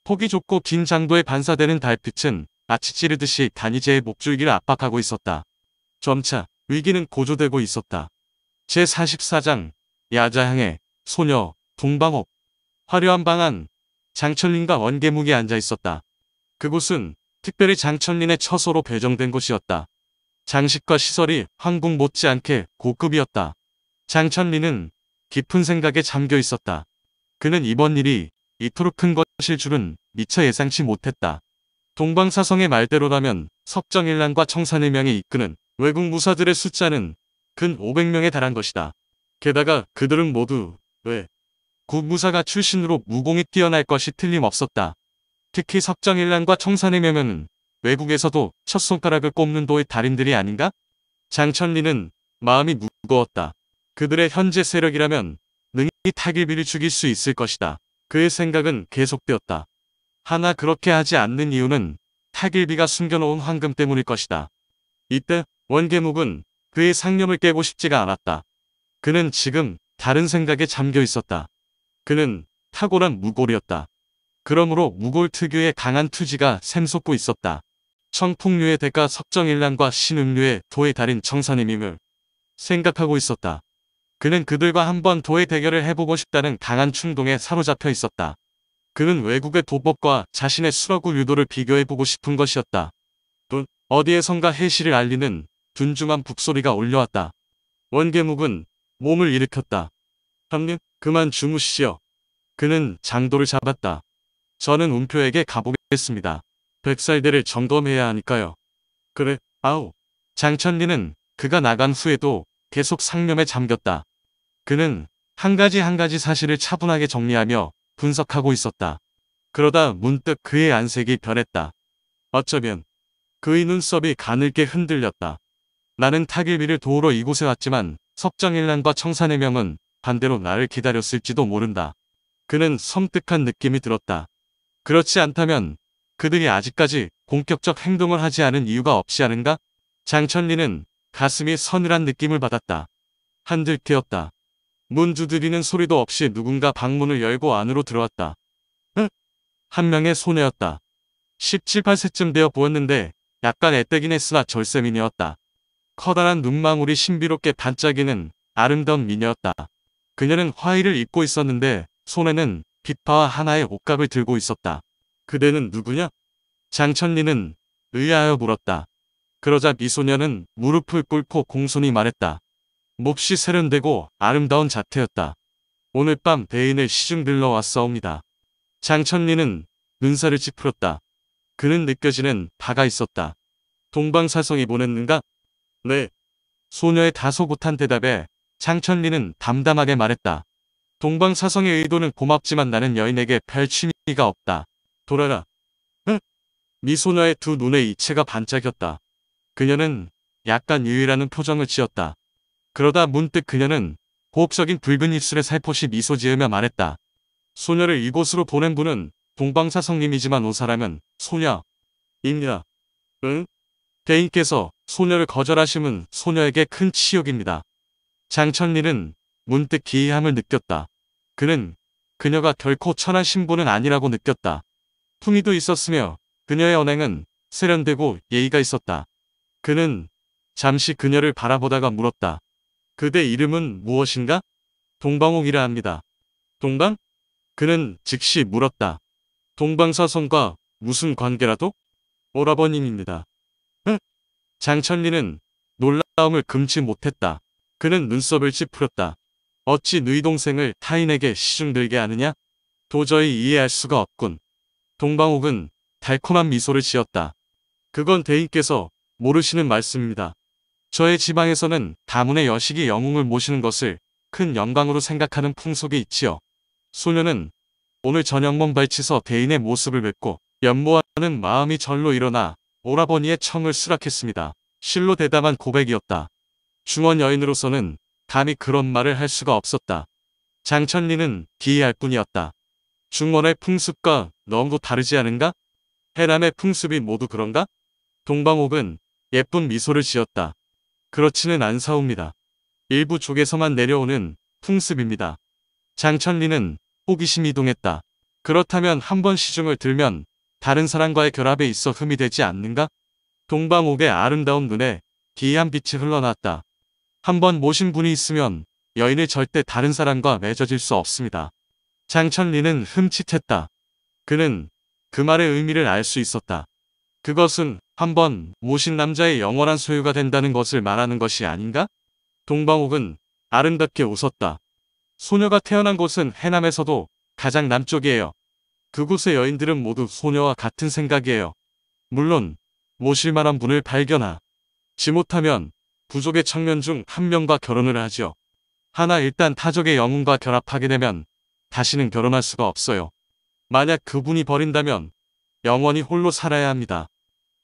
폭이 좁고 긴 장도에 반사되는 달빛은 마치 찌르듯이 단이제의 목줄기를 압박하고 있었다. 점차 위기는 고조되고 있었다. 제44장 야자향의 소녀 동방옥 화려한 방안장철린과 원개묵이 앉아 있었다. 그곳은 특별히 장철린의 처소로 배정된 곳이었다. 장식과 시설이 황궁 못지않게 고급이었다. 장천리는 깊은 생각에 잠겨 있었다. 그는 이번 일이 이토록 큰 것일 줄은 미처 예상치 못했다. 동방사성의 말대로라면 석정일랑과 청산일명이 이끄는 외국 무사들의 숫자는 근 500명에 달한 것이다. 게다가 그들은 모두 왜 국무사가 출신으로 무공이 뛰어날 것이 틀림없었다. 특히 석정일랑과 청산일명은 외국에서도 첫 손가락을 꼽는 도의 달인들이 아닌가? 장천리는 마음이 무거웠다. 그들의 현재 세력이라면 능히 타길비를 죽일 수 있을 것이다. 그의 생각은 계속되었다. 하나 그렇게 하지 않는 이유는 타길비가 숨겨놓은 황금 때문일 것이다. 이때 원계묵은 그의 상념을 깨고 싶지가 않았다. 그는 지금 다른 생각에 잠겨 있었다. 그는 탁월한 무골이었다. 그러므로 무골 특유의 강한 투지가 샘솟고 있었다. 청풍류의 대가 석정일랑과 신음류의 도의 달인 청산임임을 생각하고 있었다. 그는 그들과 한번 도의 대결을 해보고 싶다는 강한 충동에 사로잡혀 있었다. 그는 외국의 도법과 자신의 수라구 유도를 비교해보고 싶은 것이었다. 또 어디에선가 해시를 알리는 둔중한 북소리가 올려왔다. 원계묵은 몸을 일으켰다. 형님 그만 주무시오. 그는 장도를 잡았다. 저는 운표에게 가보겠습니다. 백살대를 점검해야 하니까요. 그래, 아우. 장천리는 그가 나간 후에도 계속 상념에 잠겼다. 그는 한 가지 한 가지 사실을 차분하게 정리하며 분석하고 있었다. 그러다 문득 그의 안색이 변했다. 어쩌면 그의 눈썹이 가늘게 흔들렸다. 나는 타길비를 도우러 이곳에 왔지만 석정일란과 청산의명은 반대로 나를 기다렸을지도 모른다. 그는 섬뜩한 느낌이 들었다. 그렇지 않다면 그들이 아직까지 공격적 행동을 하지 않은 이유가 없지 않은가? 장천리는 가슴이 서늘한 느낌을 받았다. 한들트였다문주드리는 소리도 없이 누군가 방문을 열고 안으로 들어왔다. 응? 한 명의 소녀였다. 17, 8세쯤 되어 보였는데 약간 애때긴 했으나 절세미녀였다. 커다란 눈망울이 신비롭게 반짝이는 아름다운 미녀였다. 그녀는 화의를 입고 있었는데 손에는 비파와 하나의 옷갑을 들고 있었다. 그대는 누구냐? 장천리는 의아하여 물었다. 그러자 미소녀는 무릎을 꿇고 공손히 말했다. 몹시 세련되고 아름다운 자태였다. 오늘 밤대인을 시중 들러 왔사옵니다. 장천리는 눈살을 찌푸렸다. 그는 느껴지는 바가 있었다. 동방사성이 보냈는가? 네. 소녀의 다소 못한 대답에 장천리는 담담하게 말했다. 동방사성의 의도는 고맙지만 나는 여인에게 별 취미가 없다. 돌아라. 응? 미소녀의 네 두 눈에 이체가 반짝였다. 그녀는 약간 유일하는 표정을 지었다. 그러다 문득 그녀는 고혹적인 붉은 입술에 살포시 미소 지으며 말했다. 소녀를 이곳으로 보낸 분은 동방사성님이지만 온 사람은 소녀입니 응? 대인께서 소녀를 거절하시면 소녀에게 큰 치욕입니다. 장천리는 문득 기이함을 느꼈다. 그는 그녀가 결코 천한 신부는 아니라고 느꼈다. 품위도 있었으며 그녀의 언행은 세련되고 예의가 있었다. 그는 잠시 그녀를 바라보다가 물었다. 그대 이름은 무엇인가? 동방옥이라 합니다. 동방? 그는 즉시 물었다. 동방사선과 무슨 관계라도? 오라버님입니다. 흥! 장천리는 놀라움을 금치 못했다. 그는 눈썹을 찌푸렸다. 어찌 누이 동생을 타인에게 시중들게 하느냐? 도저히 이해할 수가 없군. 동방옥은 달콤한 미소를 지었다. 그건 대인께서 모르시는 말씀입니다. 저의 지방에서는 다문의 여식이 영웅을 모시는 것을 큰 영광으로 생각하는 풍속이 있지요. 소녀는 오늘 저녁만 발치서 대인의 모습을 뵙고 연모하는 마음이 절로 일어나 오라버니의 청을 수락했습니다. 실로 대담한 고백이었다. 중원 여인으로서는 감히 그런 말을 할 수가 없었다. 장천리는 기이할 뿐이었다. 중원의 풍습과 너무 다르지 않은가? 해남의 풍습이 모두 그런가? 동방옥은 예쁜 미소를 지었다. 그렇지는 않사옵니다. 일부 쪽에서만 내려오는 풍습입니다. 장천리는 호기심이 동했다. 그렇다면 한 번 시중을 들면 다른 사람과의 결합에 있어 흠이 되지 않는가? 동방옥의 아름다운 눈에 기이한 빛이 흘러났다. 한번 모신 분이 있으면 여인을 절대 다른 사람과 맺어질 수 없습니다. 장천리는 흠칫했다. 그는 그 말의 의미를 알 수 있었다. 그것은 한번 모신 남자의 영원한 소유가 된다는 것을 말하는 것이 아닌가? 동방옥은 아름답게 웃었다. 소녀가 태어난 곳은 해남에서도 가장 남쪽이에요. 그곳의 여인들은 모두 소녀와 같은 생각이에요. 물론 모실만한 분을 발견하. 지 못하면 부족의 청년 중 한 명과 결혼을 하죠. 하나 일단 타족의 영웅과 결합하게 되면 다시는 결혼할 수가 없어요. 만약 그분이 버린다면 영원히 홀로 살아야 합니다.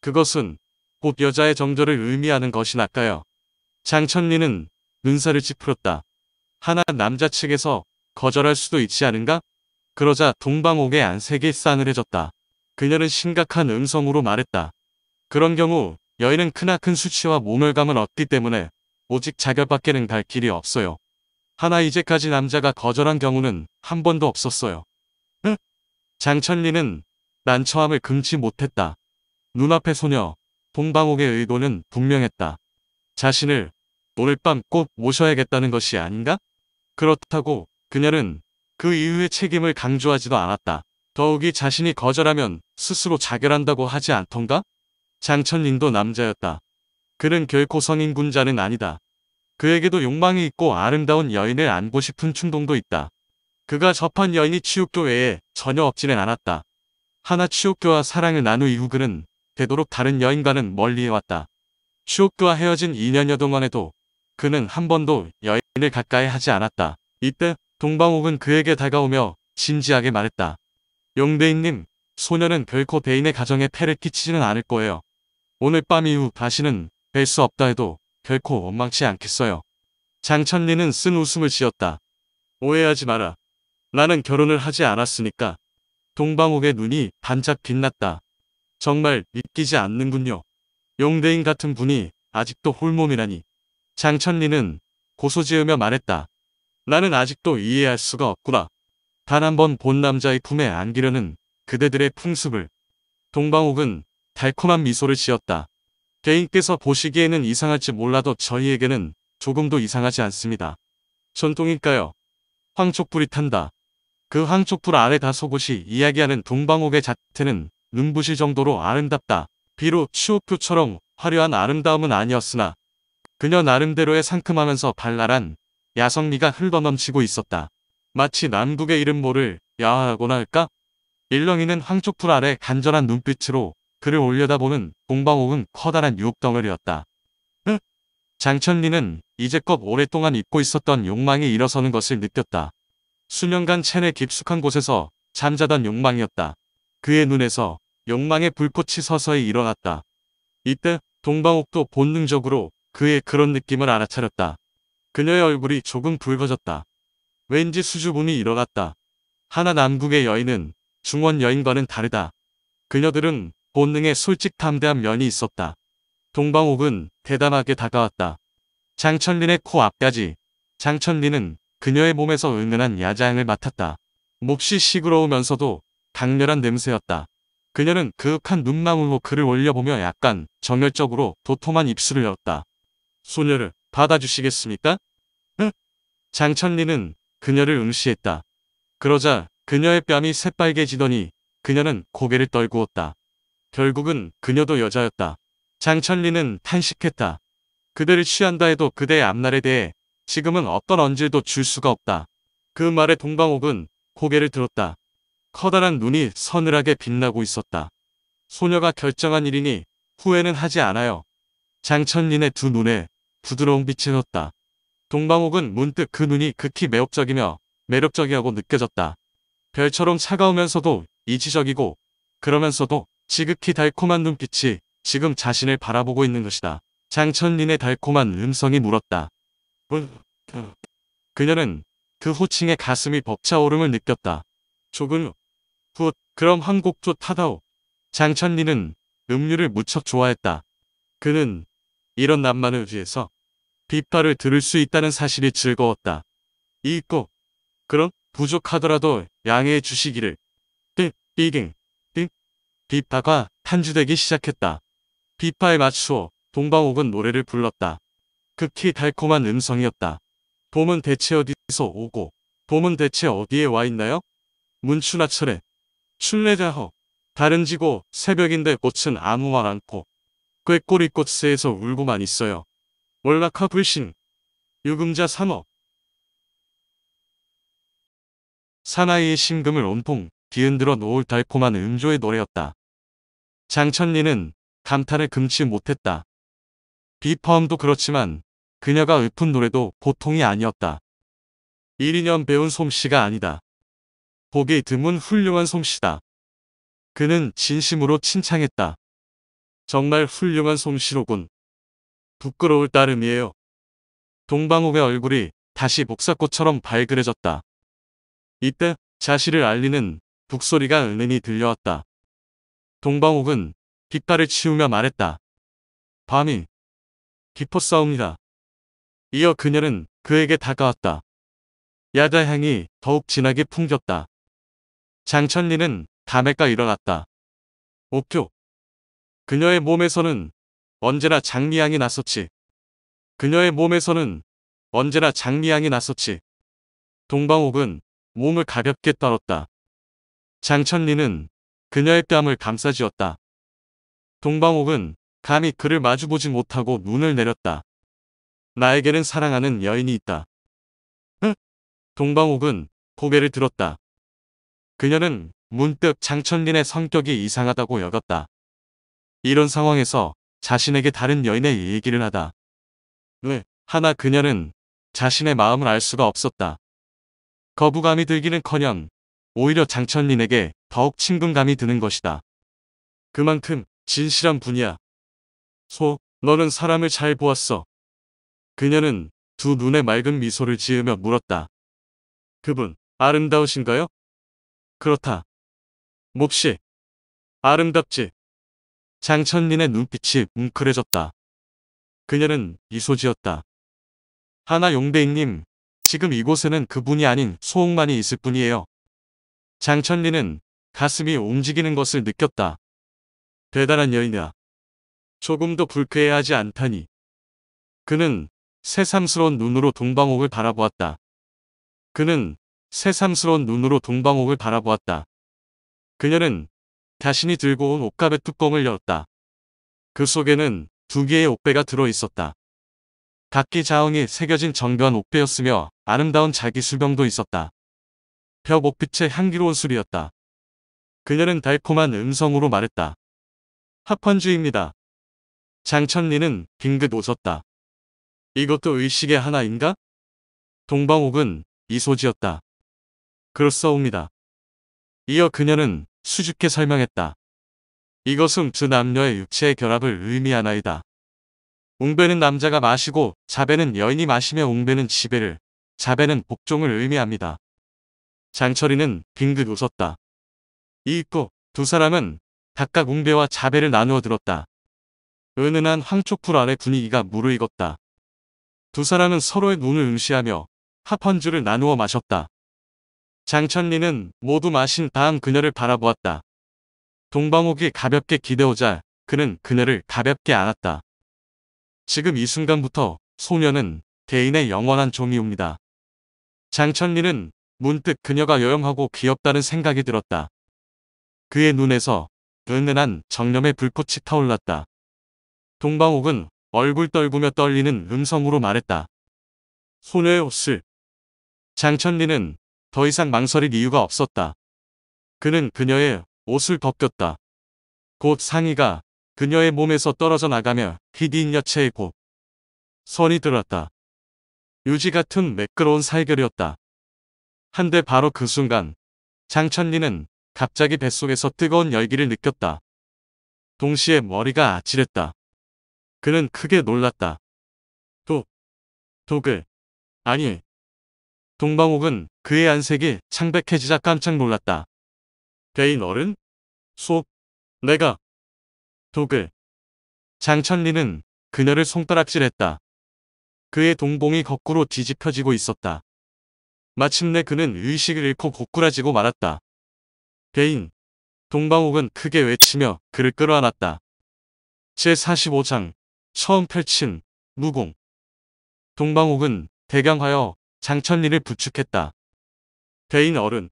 그것은 곧 여자의 정절을 의미하는 것이 낫까요. 장천리는 눈살을 찌푸렸다. 하나 남자 측에서 거절할 수도 있지 않은가? 그러자 동방옥의 안색이 싸늘해졌다. 그녀는 심각한 음성으로 말했다. 그런 경우 여인은 크나큰 수치와 모멸감은 얻기 때문에 오직 자결밖에는 갈 길이 없어요. 하나 이제까지 남자가 거절한 경우는 한 번도 없었어요. 으? 장천리는 난처함을 금치 못했다. 눈앞의 소녀, 동방옥의 의도는 분명했다. 자신을 오늘 밤 꼭 모셔야겠다는 것이 아닌가? 그렇다고 그녀는 그 이후의 책임을 강조하지도 않았다. 더욱이 자신이 거절하면 스스로 자결한다고 하지 않던가? 장천린도 남자였다. 그는 결코 성인군자는 아니다. 그에게도 욕망이 있고 아름다운 여인을 안고 싶은 충동도 있다. 그가 접한 여인이 치욕교 외에 전혀 없지는 않았다. 하나 치욕교와 사랑을 나눈 이후 그는 되도록 다른 여인과는 멀리해왔다. 치옥교와 헤어진 2년여 동안에도 그는 한 번도 여인을 가까이 하지 않았다. 이때 동방옥은 그에게 다가오며 진지하게 말했다. 용대인님, 소녀는 결코 대인의 가정에 패를 끼치지는 않을 거예요. 오늘 밤 이후 다시는 뵐 수 없다 해도 결코 원망치 않겠어요. 장천리는 쓴 웃음을 지었다. 오해하지 마라. 나는 결혼을 하지 않았으니까. 동방옥의 눈이 반짝 빛났다. 정말 믿기지 않는군요. 용대인 같은 분이 아직도 홀몸이라니. 장천리는 고소지으며 말했다. 나는 아직도 이해할 수가 없구나. 단 한 번 본 남자의 품에 안기려는 그대들의 풍습을. 동방옥은 달콤한 미소를 지었다. 개인께서 보시기에는 이상할지 몰라도 저희에게는 조금도 이상하지 않습니다. 전통일까요? 황촉불이 탄다. 그 황촉불 아래 다소곳이 이야기하는 동방옥의 자태는 눈부실 정도로 아름답다. 비록 추옥표처럼 화려한 아름다움은 아니었으나 그녀 나름대로의 상큼하면서 발랄한 야성미가 흘러넘치고 있었다. 마치 남북의 이름 모를 야하라고나 할까? 일렁이는 황촉불 아래 간절한 눈빛으로 그를 올려다보는 공방옥은 커다란 유혹덩어리였다. 장천리는 이제껏 오랫동안 잊고 있었던 욕망이 일어서는 것을 느꼈다. 수년간 체내 깊숙한 곳에서 잠자던 욕망이었다. 그의 눈에서 욕망의 불꽃이 서서히 일어났다. 이때 동방옥도 본능적으로 그의 그런 느낌을 알아차렸다. 그녀의 얼굴이 조금 붉어졌다. 왠지 수줍음이 일어났다. 하나 남국의 여인은 중원 여인과는 다르다. 그녀들은 본능의 솔직탐대한 면이 있었다. 동방옥은 대담하게 다가왔다. 장천린의 코 앞까지 장천린은 그녀의 몸에서 은은한 야자향을 맡았다. 몹시 시끄러우면서도 강렬한 냄새였다. 그녀는 그윽한 눈망울로 그를 올려보며 약간 정열적으로 도톰한 입술을 열었다. 소녀를 받아주시겠습니까? 응? 장천리는 그녀를 응시했다. 그러자 그녀의 뺨이 새빨개지더니 그녀는 고개를 떨구었다. 결국은 그녀도 여자였다. 장천리는 탄식했다. 그대를 취한다 해도 그대의 앞날에 대해 지금은 어떤 언질도 줄 수가 없다. 그 말에 동방옥은 고개를 들었다. 커다란 눈이 서늘하게 빛나고 있었다. 소녀가 결정한 일이니 후회는 하지 않아요. 장천린의 두 눈에 부드러운 빛이 섰다. 동방옥은 문득 그 눈이 극히 매혹적이며 매력적이라고 느껴졌다. 별처럼 차가우면서도 이치적이고 그러면서도 지극히 달콤한 눈빛이 지금 자신을 바라보고 있는 것이다. 장천린의 달콤한 음성이 물었다. 어. 그녀는 그 호칭에 가슴이 벅차오름을 느꼈다. 조금 굿 그럼 한곡조 타다오. 장천린은 음료를 무척 좋아했다. 그는 이런 낱만을 위해서 빗발을 들을 수 있다는 사실이 즐거웠다. 이고 그럼 부족하더라도 양해해 주시기를. 삐, 삐깅. 비파가 탄주되기 시작했다. 비파에 맞추어 동방옥은 노래를 불렀다. 극히 달콤한 음성이었다. 봄은 대체 어디서 오고 봄은 대체 어디에 와 있나요? 문추나철에 춘례자허 다른 지고 새벽인데 꽃은 아무와 않고 꾀꼬리 꽃새에서 울고만 있어요. 월락화 불신 유금자 3억 사나이의 심금을 온통 비흔들어 놓을 달콤한 음조의 노래였다. 장천리는 감탄을 금치 못했다. 비펌도 그렇지만 그녀가 읊은 노래도 보통이 아니었다. 1, 2년 배운 솜씨가 아니다. 보기 드문 훌륭한 솜씨다. 그는 진심으로 칭찬했다. 정말 훌륭한 솜씨로군. 부끄러울 따름이에요. 동방옥의 얼굴이 다시 복사꽃처럼 발그레졌다. 이때 자시를 알리는 북소리가 은은히 들려왔다. 동방옥은 귓가을 치우며 말했다. 밤이 깊었싸옵니다 이어 그녀는 그에게 다가왔다. 야자향이 더욱 진하게 풍겼다. 장천리는 담에가 일어났다. 옥표 그녀의 몸에서는 언제나 장미향이 났었지. 그녀의 몸에서는 언제나 장미향이 났었지. 동방옥은 몸을 가볍게 떨었다. 장천리는 그녀의 뺨을 감싸쥐었다. 동방옥은 감히 그를 마주보지 못하고 눈을 내렸다. 나에게는 사랑하는 여인이 있다. 응? 동방옥은 고개를 들었다. 그녀는 문득 장천린의 성격이 이상하다고 여겼다. 이런 상황에서 자신에게 다른 여인의 얘기를 하다. 왜? 네, 하나 그녀는 자신의 마음을 알 수가 없었다. 거부감이 들기는커녕 오히려 장천린에게 더욱 친근감이 드는 것이다. 그만큼 진실한 분이야. 소, 너는 사람을 잘 보았어. 그녀는 두 눈에 맑은 미소를 지으며 물었다. 그분, 아름다우신가요? 그렇다. 몹시 아름답지. 장천린의 눈빛이 뭉클해졌다. 그녀는 미소지었다. 하나 용대인님, 지금 이곳에는 그분이 아닌 소옥만이 있을 뿐이에요. 장천리는 가슴이 움직이는 것을 느꼈다. 대단한 여인이야. 조금도 불쾌해하지 않다니. 그는 새삼스러운 눈으로 동방옥을 바라보았다. 그는 새삼스러운 눈으로 동방옥을 바라보았다. 그녀는 자신이 들고 온옷가베 뚜껑을 열었다. 그 속에는 두 개의 옷배가 들어있었다. 각기 자웅이 새겨진 정교한 옷배였으며 아름다운 자기 수병도 있었다. 펴 목빛의 향기로운 술이었다. 그녀는 달콤한 음성으로 말했다. 합헌주입니다. 장천리는 빙긋 웃었다. 이것도 의식의 하나인가? 동방옥은 이소지였다. 그렇사옵니다. 이어 그녀는 수줍게 설명했다. 이것은 두 남녀의 육체의 결합을 의미하나이다. 웅배는 남자가 마시고 자배는 여인이 마시며 웅배는 지배를, 자배는 복종을 의미합니다. 장철이는 빙긋 웃었다. 이윽고두 사람은 각각 웅배와 자배를 나누어 들었다. 은은한 황초풀 아래 분위기가 무르익었다. 두 사람은 서로의 눈을 응시하며 합헌주를 나누어 마셨다. 장천리는 모두 마신 다음 그녀를 바라보았다. 동방옥이 가볍게 기대오자 그는 그녀를 가볍게 안았다. 지금 이 순간부터 소녀는 대인의 영원한 종이옵니다. 장천리는 문득 그녀가 여영하고 귀엽다는 생각이 들었다. 그의 눈에서 은은한 정념의 불꽃이 타올랐다. 동방옥은 얼굴 떨구며 떨리는 음성으로 말했다. 소녀의 옷을. 장천리는 더 이상 망설일 이유가 없었다. 그는 그녀의 옷을 벗겼다. 곧 상의가 그녀의 몸에서 떨어져 나가며 희디인 여체의곧 선이 들었다. 유지 같은 매끄러운 살결이었다. 한데 바로 그 순간 장천리는 갑자기 뱃속에서 뜨거운 열기를 느꼈다. 동시에 머리가 아찔했다. 그는 크게 놀랐다. 독, 독을, 아니. 동방옥은 그의 안색이 창백해지자 깜짝 놀랐다. 대인 어른? 소, 내가, 독을. 장천리는 그녀를 손가락질했다. 그의 동봉이 거꾸로 뒤집혀지고 있었다. 마침내 그는 의식을 잃고 고꾸라지고 말았다. 개인 동방옥은 크게 외치며 그를 끌어안았다. 제45장 처음 펼친 무공 동방옥은 대강하여 장천리를 부축했다. 개인 어른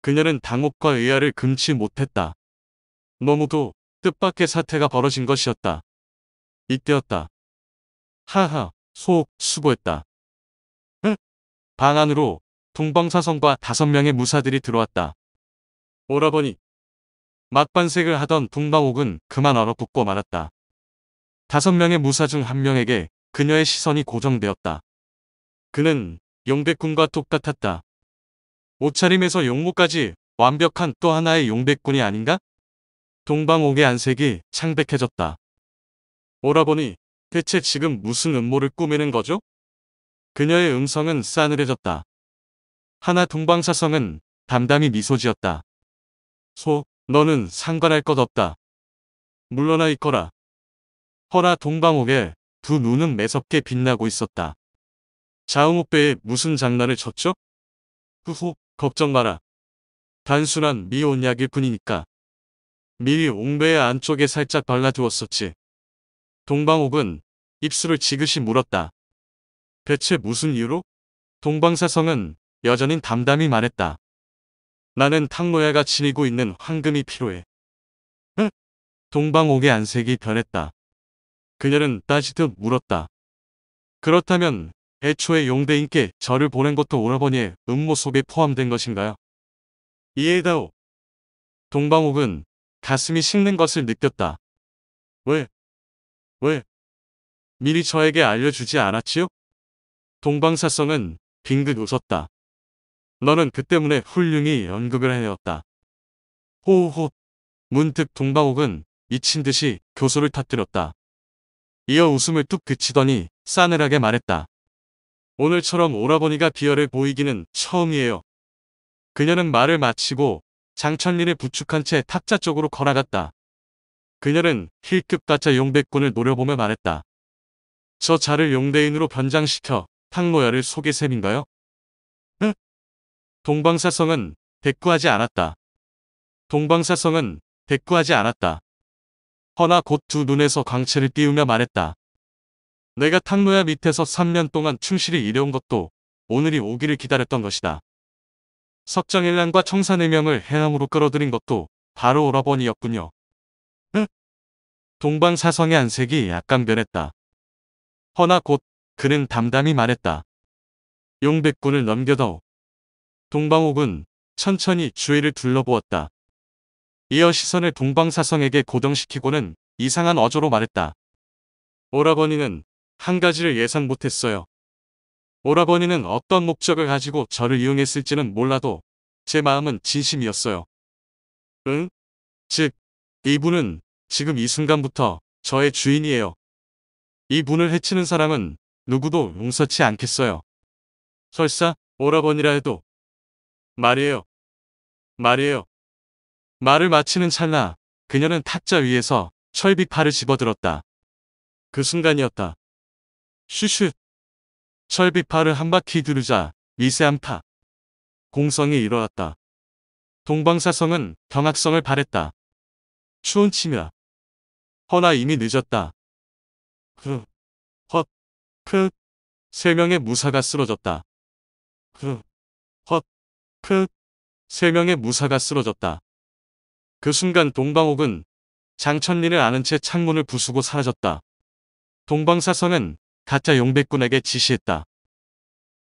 그녀는 당옥과 의아를 금치 못했다. 너무도 뜻밖의 사태가 벌어진 것이었다. 이때였다. 하하, 소, 옥 수고했다. 응? 방 안으로 동방사성과 다섯 명의 무사들이 들어왔다. 오라버니 막반색을 하던 동방옥은 그만 얼어붙고 말았다. 다섯 명의 무사 중 한 명에게 그녀의 시선이 고정되었다. 그는 용백군과 똑같았다. 옷차림에서 용모까지 완벽한 또 하나의 용백군이 아닌가? 동방옥의 안색이 창백해졌다. 오라버니 대체 지금 무슨 음모를 꾸미는 거죠? 그녀의 음성은 싸늘해졌다. 하나 동방사성은 담담히 미소 지었다. 소, 너는 상관할 것 없다. 물러나 있거라. 허나 동방옥의 두 눈은 매섭게 빛나고 있었다. 자웅옥배에 무슨 장난을 쳤죠? 후호, 걱정 마라. 단순한 미온약일 뿐이니까. 미리 옹배의 안쪽에 살짝 발라두었었지. 동방옥은 입술을 지그시 물었다. 대체 무슨 이유로? 동방사성은 여전는 담담히 말했다. 나는 탕로야가 지니고 있는 황금이 필요해. 응? 동방옥의 안색이 변했다. 그녀는 따지듯 물었다. 그렇다면 애초에 용대인께 저를 보낸 것도 오라버니의 음모 속에 포함된 것인가요? 이해다오. 동방옥은 가슴이 식는 것을 느꼈다. 왜? 왜? 미리 저에게 알려주지 않았지요? 동방사성은 빙긋 웃었다. 너는 그 때문에 훌륭히 연극을 해었다 호호 호 문득 동방옥은 미친 듯이 교수를 터뜨렸다. 이어 웃음을 뚝 그치더니 싸늘하게 말했다. 오늘처럼 오라버니가 비열을 보이기는 처음이에요. 그녀는 말을 마치고 장천리를 부축한 채 탁자 쪽으로 걸어갔다. 그녀는 힐급 가짜 용백군을 노려보며 말했다. 저 자를 용대인으로 변장시켜 탕로야를 속의 셈인가요? 동방사성은 대꾸하지 않았다. 동방사성은 대꾸하지 않았다. 허나 곧 두 눈에서 광채를 띄우며 말했다. 내가 탕로야 밑에서 3년 동안 충실히 일해온 것도 오늘이 오기를 기다렸던 것이다. 석정일란과 청산의명을 해남으로 끌어들인 것도 바로 오라버니였군요. 응? 동방사성의 안색이 약간 변했다. 허나 곧 그는 담담히 말했다. 용백군을 넘겨다오. 동방옥은 천천히 주위를 둘러보았다. 이어 시선을 동방사성에게 고정시키고는 이상한 어조로 말했다. 오라버니는 한 가지를 예상 못했어요. 오라버니는 어떤 목적을 가지고 저를 이용했을지는 몰라도 제 마음은 진심이었어요. 응? 즉, 이분은 지금 이 순간부터 저의 주인이에요. 이분을 해치는 사람은 누구도 용서치 않겠어요. 설사 오라버니라 해도 말이에요. 말이에요. 말을 마치는 찰나 그녀는 탁자 위에서 철비파를 집어들었다. 그 순간이었다. 슈슛. 철비파를 한 바퀴 두르자 미세한 파. 공성이 일어났다. 동방사성은 경악성을 바랬다. 추운 침이라. 허나 이미 늦었다. 흐, 헛, 크. 세 명의 무사가 쓰러졌다. 흐, 크, 세 명의 무사가 쓰러졌다. 그 순간 동방옥은 장천린을 아는 채 창문을 부수고 사라졌다. 동방사성은 가짜 용백군에게 지시했다.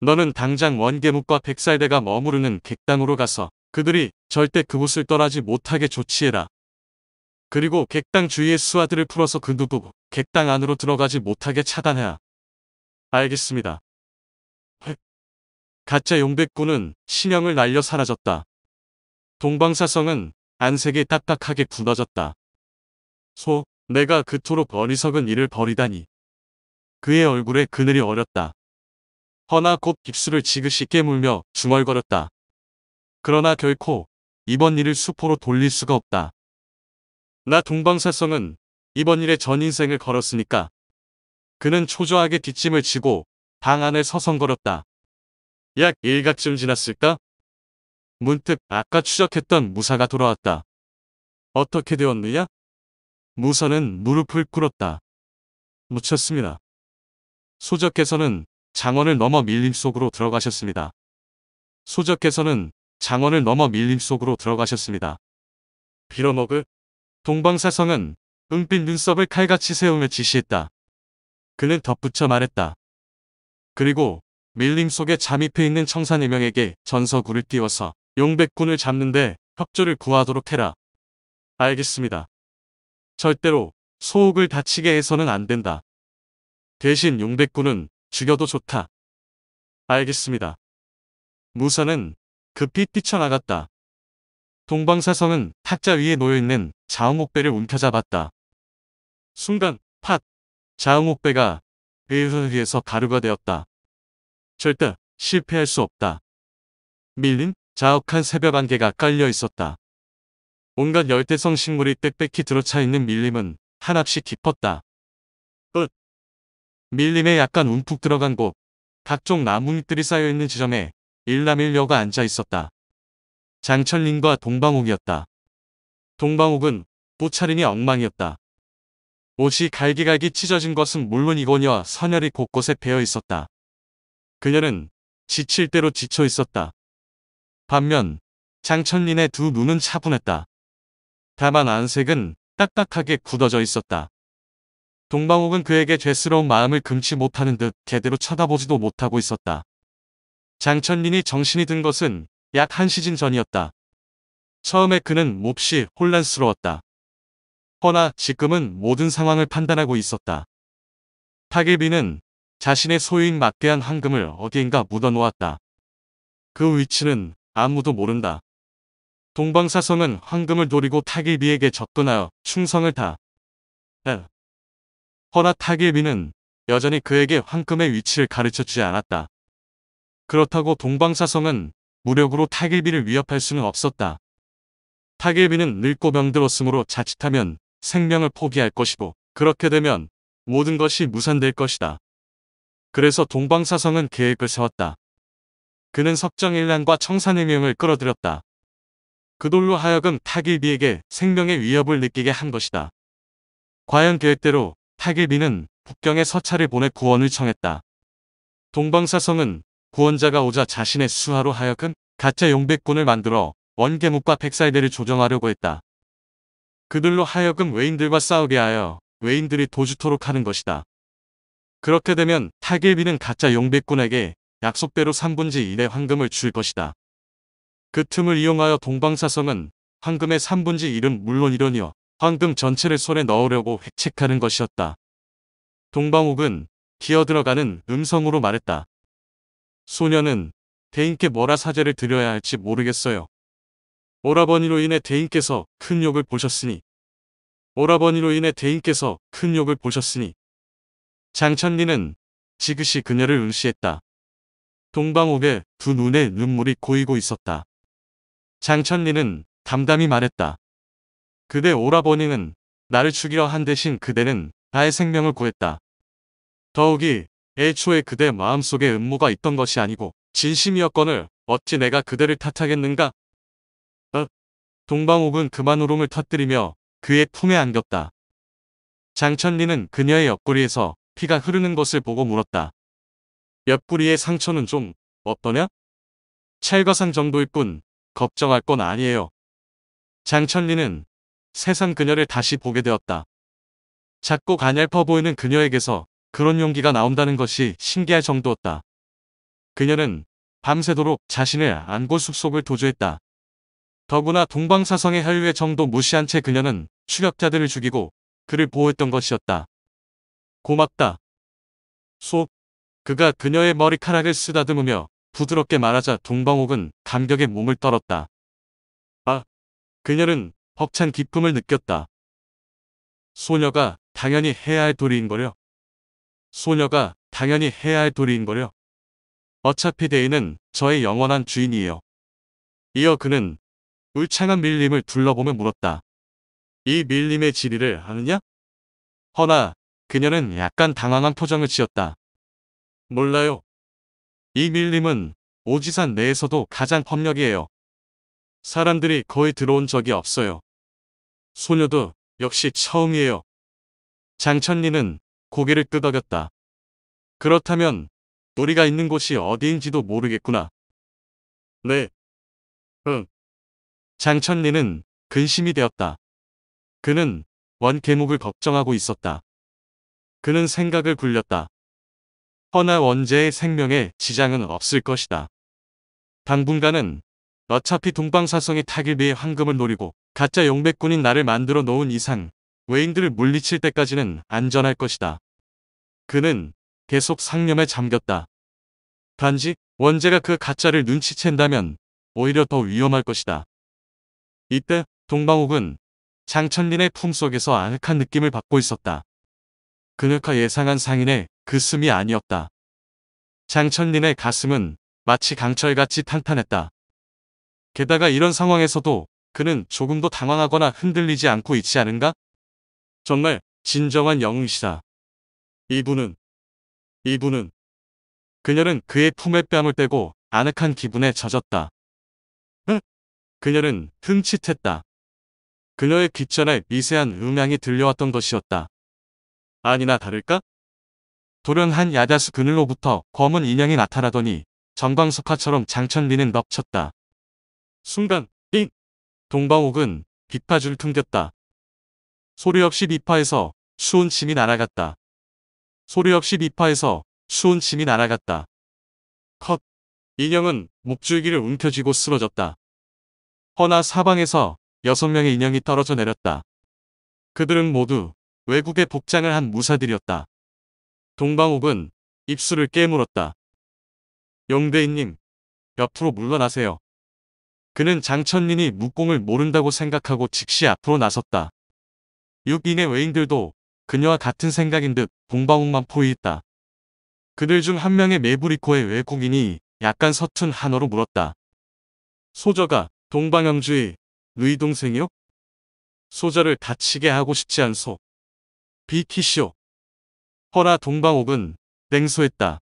너는 당장 원계묵과 백살대가 머무르는 객당으로 가서 그들이 절대 그곳을 떠나지 못하게 조치해라. 그리고 객당 주위의 수하들을 풀어서 그 누구 객당 안으로 들어가지 못하게 차단해야. 알겠습니다. 가짜 용백군은 신형을 날려 사라졌다. 동방사성은 안색이 딱딱하게 굳어졌다. 소, 내가 그토록 어리석은 일을 벌이다니. 그의 얼굴에 그늘이 어렸다. 허나 곧 입술을 지그시 깨물며 중얼거렸다. 그러나 결코 이번 일을 수포로 돌릴 수가 없다. 나 동방사성은 이번 일에 전 인생을 걸었으니까. 그는 초조하게 뒷짐을 치고방안에 서성거렸다. 약 1가쯤 지났을까? 문득 아까 추적했던 무사가 돌아왔다. 어떻게 되었느냐? 무사는 무릎을 꿇었다. 묻혔습니다. 소적께서는 장원을 넘어 밀림 속으로 들어가셨습니다. 소적께서는 장원을 넘어 밀림 속으로 들어가셨습니다. 빌어먹을 동방사성은 은빛 눈썹을 칼같이 세우며 지시했다. 그는 덧붙여 말했다. 그리고 밀림 속에 잠입해 있는 청사4명에게 전서구를 띄워서 용백군을 잡는데 협조를 구하도록 해라. 알겠습니다. 절대로 소옥을 다치게 해서는 안 된다. 대신 용백군은 죽여도 좋다. 알겠습니다. 무사는 급히 뛰쳐나갔다. 동방사성은 탁자 위에 놓여있는 자웅옥배를 움켜잡았다. 순간 팟! 자웅옥배가 의흐에서 가루가 되었다. 절대 실패할 수 없다. 밀린 자욱한 새벽 안개가 깔려 있었다. 온갖 열대성 식물이 빽빽히 들어차 있는 밀림은 한없이 깊었다. 끝. 밀림에 약간 움푹 들어간 곳, 각종 나뭇잎들이 쌓여있는 지점에 일남일녀가 앉아 있었다. 장철린과 동방옥이었다. 동방옥은 부차림이 엉망이었다. 옷이 갈기갈기 찢어진 것은 물론이거니와 선혈이 곳곳에 베어 있었다. 그녀는 지칠 대로 지쳐 있었다. 반면 장천린의 두 눈은 차분했다. 다만 안색은 딱딱하게 굳어져 있었다. 동방옥은 그에게 죄스러운 마음을 금치 못하는 듯 제대로 쳐다보지도 못하고 있었다. 장천린이 정신이 든 것은 약 한시즌 전이었다. 처음에 그는 몹시 혼란스러웠다. 허나 지금은 모든 상황을 판단하고 있었다. 파길비는 자신의 소유인 막대한 황금을 어디인가 묻어놓았다. 그 위치는 아무도 모른다. 동방사성은 황금을 노리고 타길비에게 접근하여 충성을 타. 허나 타길비는 여전히 그에게 황금의 위치를 가르쳐주지 않았다. 그렇다고 동방사성은 무력으로 타길비를 위협할 수는 없었다. 타길비는 늙고 병들었으므로 자칫하면 생명을 포기할 것이고 그렇게 되면 모든 것이 무산될 것이다. 그래서 동방사성은 계획을 세웠다. 그는 석정일란과 청산일명을 끌어들였다. 그 돌로 하여금 타길비에게 생명의 위협을 느끼게 한 것이다. 과연 계획대로 타길비는 북경에 서찰을 보내 구원을 청했다. 동방사성은 구원자가 오자 자신의 수하로 하여금 가짜 용백군을 만들어 원계묵과 백살대를 조정하려고 했다. 그들로 하여금 외인들과 싸우게 하여 외인들이 도주토록 하는 것이다. 그렇게 되면 타길비는 가짜 용백군에게 약속대로 3분지 1의 황금을 줄 것이다. 그 틈을 이용하여 동방사성은 황금의 3분지 1은 물론이러니여 황금 전체를 손에 넣으려고 획책하는 것이었다. 동방욱은 기어들어가는 음성으로 말했다. 소녀는 대인께 뭐라 사죄를 드려야 할지 모르겠어요. 오라버니로 인해 대인께서 큰 욕을 보셨으니 오라버니로 인해 대인께서 큰 욕을 보셨으니 장천리는 지그시 그녀를 응시했다. 동방옥의 두 눈에 눈물이 고이고 있었다. 장천리는 담담히 말했다. 그대 오라버니는 나를 죽이려 한 대신 그대는 나의 생명을 구했다. 더욱이 애초에 그대 마음속에 음모가 있던 것이 아니고 진심이었건을 어찌 내가 그대를 탓하겠는가? 어? 동방옥은 그만 울음을 터뜨리며 그의 품에 안겼다. 장천리는 그녀의 옆구리에서 피가 흐르는 것을 보고 물었다. 옆구리의 상처는 좀 어떠냐? 찰과상 정도일 뿐 걱정할 건 아니에요. 장천리는 세상 그녀를 다시 보게 되었다. 작고 가냘퍼 보이는 그녀에게서 그런 용기가 나온다는 것이 신기할 정도였다. 그녀는 밤새도록 자신을 안고 숲속을 도주했다. 더구나 동방사성의 혈외 정도 무시한 채 그녀는 추격자들을 죽이고 그를 보호했던 것이었다. 고맙다. 소. 그가 그녀의 머리카락을 쓰다듬으며 부드럽게 말하자 동방옥은 감격에 몸을 떨었다. 아. 그녀는 벅찬 기쁨을 느꼈다. 소녀가 당연히 해야 할 도리인거려. 소녀가 당연히 해야 할 도리인거려. 어차피 데이는 저의 영원한 주인이에요. 이어 그는 울창한 밀림을 둘러보며 물었다. 이 밀림의 지리를 아느냐? 허나 그녀는 약간 당황한 표정을 지었다. 몰라요. 이 밀림은 오지산 내에서도 가장 협력이에요. 사람들이 거의 들어온 적이 없어요. 소녀도 역시 처음이에요. 장천리는 고개를 끄덕였다. 그렇다면 우리가 있는 곳이 어디인지도 모르겠구나. 네. 응. 장천리는 근심이 되었다. 그는 원계목을 걱정하고 있었다. 그는 생각을 굴렸다. 허나 원재의 생명에 지장은 없을 것이다. 당분간은 어차피 동방사성의타길 위해 황금을 노리고 가짜 용백군인 나를 만들어 놓은 이상 외인들을 물리칠 때까지는 안전할 것이다. 그는 계속 상념에 잠겼다. 단지 원재가 그 가짜를 눈치챈다면 오히려 더 위험할 것이다. 이때 동방옥은 장천린의 품속에서 아늑한 느낌을 받고 있었다. 그느카 예상한 상인의 그 숨이 아니었다. 장천린의 가슴은 마치 강철같이 탄탄했다. 게다가 이런 상황에서도 그는 조금도 당황하거나 흔들리지 않고 있지 않은가? 정말 진정한 영웅이시다. 이분은 이분은 그녀는 그의 품에 뺨을 떼고 아늑한 기분에 젖었다. 흥! 그녀는 흠칫했다. 그녀의 귓전에 미세한 음향이 들려왔던 것이었다. 아니나 다를까? 도은한 야자수 그늘로부터 검은 인형이 나타나더니 전광석화처럼 장천리는 넙쳤다. 순간 삥! 동방옥은 비파줄 튕겼다. 소리 없이 비파에서 추운 침이 날아갔다. 소리 없이 비파에서 추운 침이 날아갔다. 컷! 인형은 목줄기를 움켜쥐고 쓰러졌다. 허나 사방에서 여섯 명의 인형이 떨어져 내렸다. 그들은 모두 외국의 복장을 한 무사들이었다. 동방옥은 입술을 깨물었다. 영대인님, 옆으로 물러나세요. 그는 장천린이 무공을 모른다고 생각하고 즉시 앞으로 나섰다. 육인의 외인들도 그녀와 같은 생각인 듯 동방옥만 포위했다. 그들 중 한 명의 메브리코의 외국인이 약간 서툰 한어로 물었다. 소저가 동방영주의 누이 동생이요? 소저를 다치게 하고 싶지 않소. 비키쇼. 허라 동방옥은 냉소했다.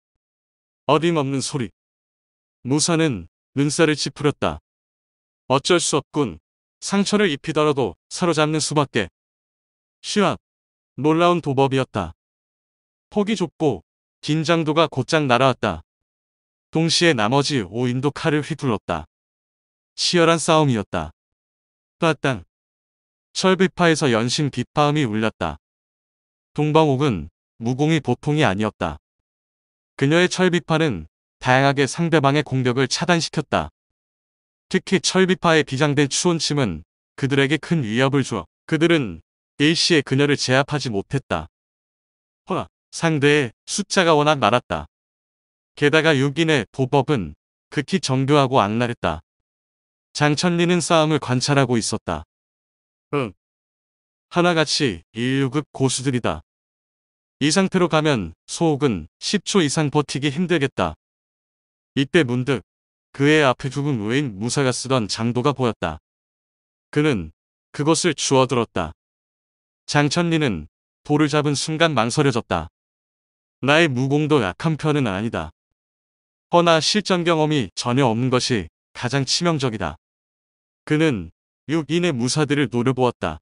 어림없는 소리. 무사는 눈살을 찌푸렸다. 어쩔 수 없군. 상처를 입히더라도 사로잡는 수밖에. 시합. 놀라운 도법이었다. 폭이 좁고 긴장도가 곧장 날아왔다. 동시에 나머지 5인도 칼을 휘둘렀다. 치열한 싸움이었다. 따땅. 철비파에서 연신 비파음이 울렸다. 동방옥은 무공이 보통이 아니었다. 그녀의 철비파는 다양하게 상대방의 공격을 차단시켰다. 특히 철비파의 비장된 추온침은 그들에게 큰 위협을 주어 그들은 A씨의 그녀를 제압하지 못했다. 허 상대의 숫자가 워낙 많았다. 게다가 육인의 보법은 극히 정교하고 악랄했다. 장천리는 싸움을 관찰하고 있었다. 응, 하나같이 1류급 고수들이다. 이 상태로 가면 소옥은 10초 이상 버티기 힘들겠다. 이때 문득 그의 앞에 죽은 외인 무사가 쓰던 장도가 보였다. 그는 그것을 주워들었다. 장천리는 돌을 잡은 순간 망설여졌다. 나의 무공도 약한 편은 아니다. 허나 실전 경험이 전혀 없는 것이 가장 치명적이다. 그는 6인의 무사들을 노려보았다.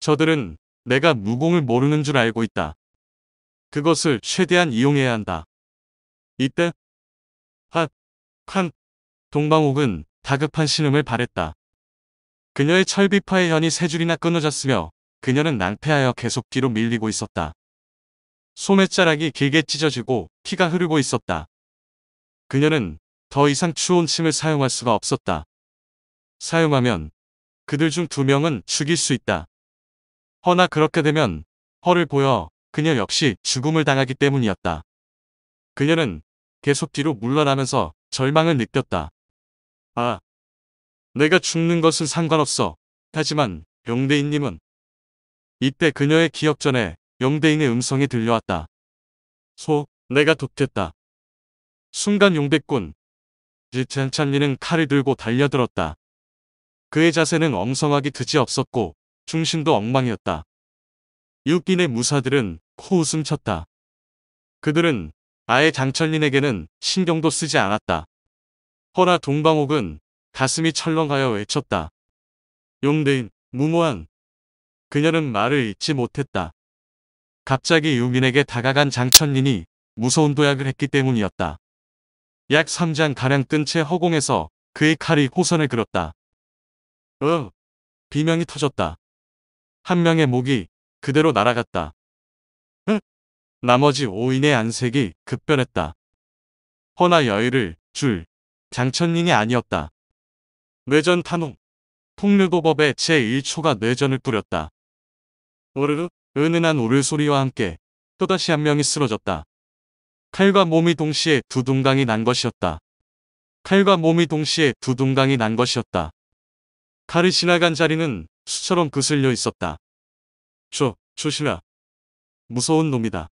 저들은 내가 무공을 모르는 줄 알고 있다. 그것을 최대한 이용해야 한다. 이때 핫, 칸, 동방옥은 다급한 신음을 바랬다. 그녀의 철비파의 현이 세 줄이나 끊어졌으며 그녀는 낭패하여 계속 뒤로 밀리고 있었다. 소매자락이 길게 찢어지고 피가 흐르고 있었다. 그녀는 더 이상 추온 침을 사용할 수가 없었다. 사용하면 그들 중 두 명은 죽일 수 있다. 허나 그렇게 되면 허를 보여 그녀 역시 죽음을 당하기 때문이었다. 그녀는 계속 뒤로 물러나면서 절망을 느꼈다. 아, 내가 죽는 것은 상관없어. 하지만 영대인님은 이때 그녀의 기억 전에 영대인의 음성이 들려왔다. 소, 내가 독겠다 순간 용대꾼 지찬찬리는 칼을 들고 달려들었다. 그의 자세는 엉성하기 드지없었고 중심도 엉망이었다. 육인의 무사들은 코웃음 쳤다. 그들은 아예 장철린에게는 신경도 쓰지 않았다. 허라 동방옥은 가슴이 철렁하여 외쳤다. 용대인, 무모한. 그녀는 말을 잊지 못했다. 갑자기 유민에게 다가간 장철린이 무서운 도약을 했기 때문이었다. 약 3장 가량 뜬 채 허공에서 그의 칼이 호선을 그렸다. 어, 비명이 터졌다. 한 명의 목이 그대로 날아갔다. 흥! 나머지 5인의 안색이 급변했다. 허나 여유를 줄 장천인이 아니었다. 뇌전 탄홍 폭류도법의 제1초가 뇌전을 뿌렸다. 오르르 은은한 오를 소리와 함께 또다시 한 명이 쓰러졌다. 칼과 몸이 동시에 두둥강이 난 것이었다. 칼과 몸이 동시에 두둥강이 난 것이었다. 칼이 지나간 자리는 수처럼 그슬려 있었다. 조, 조심하. 무서운 놈이다.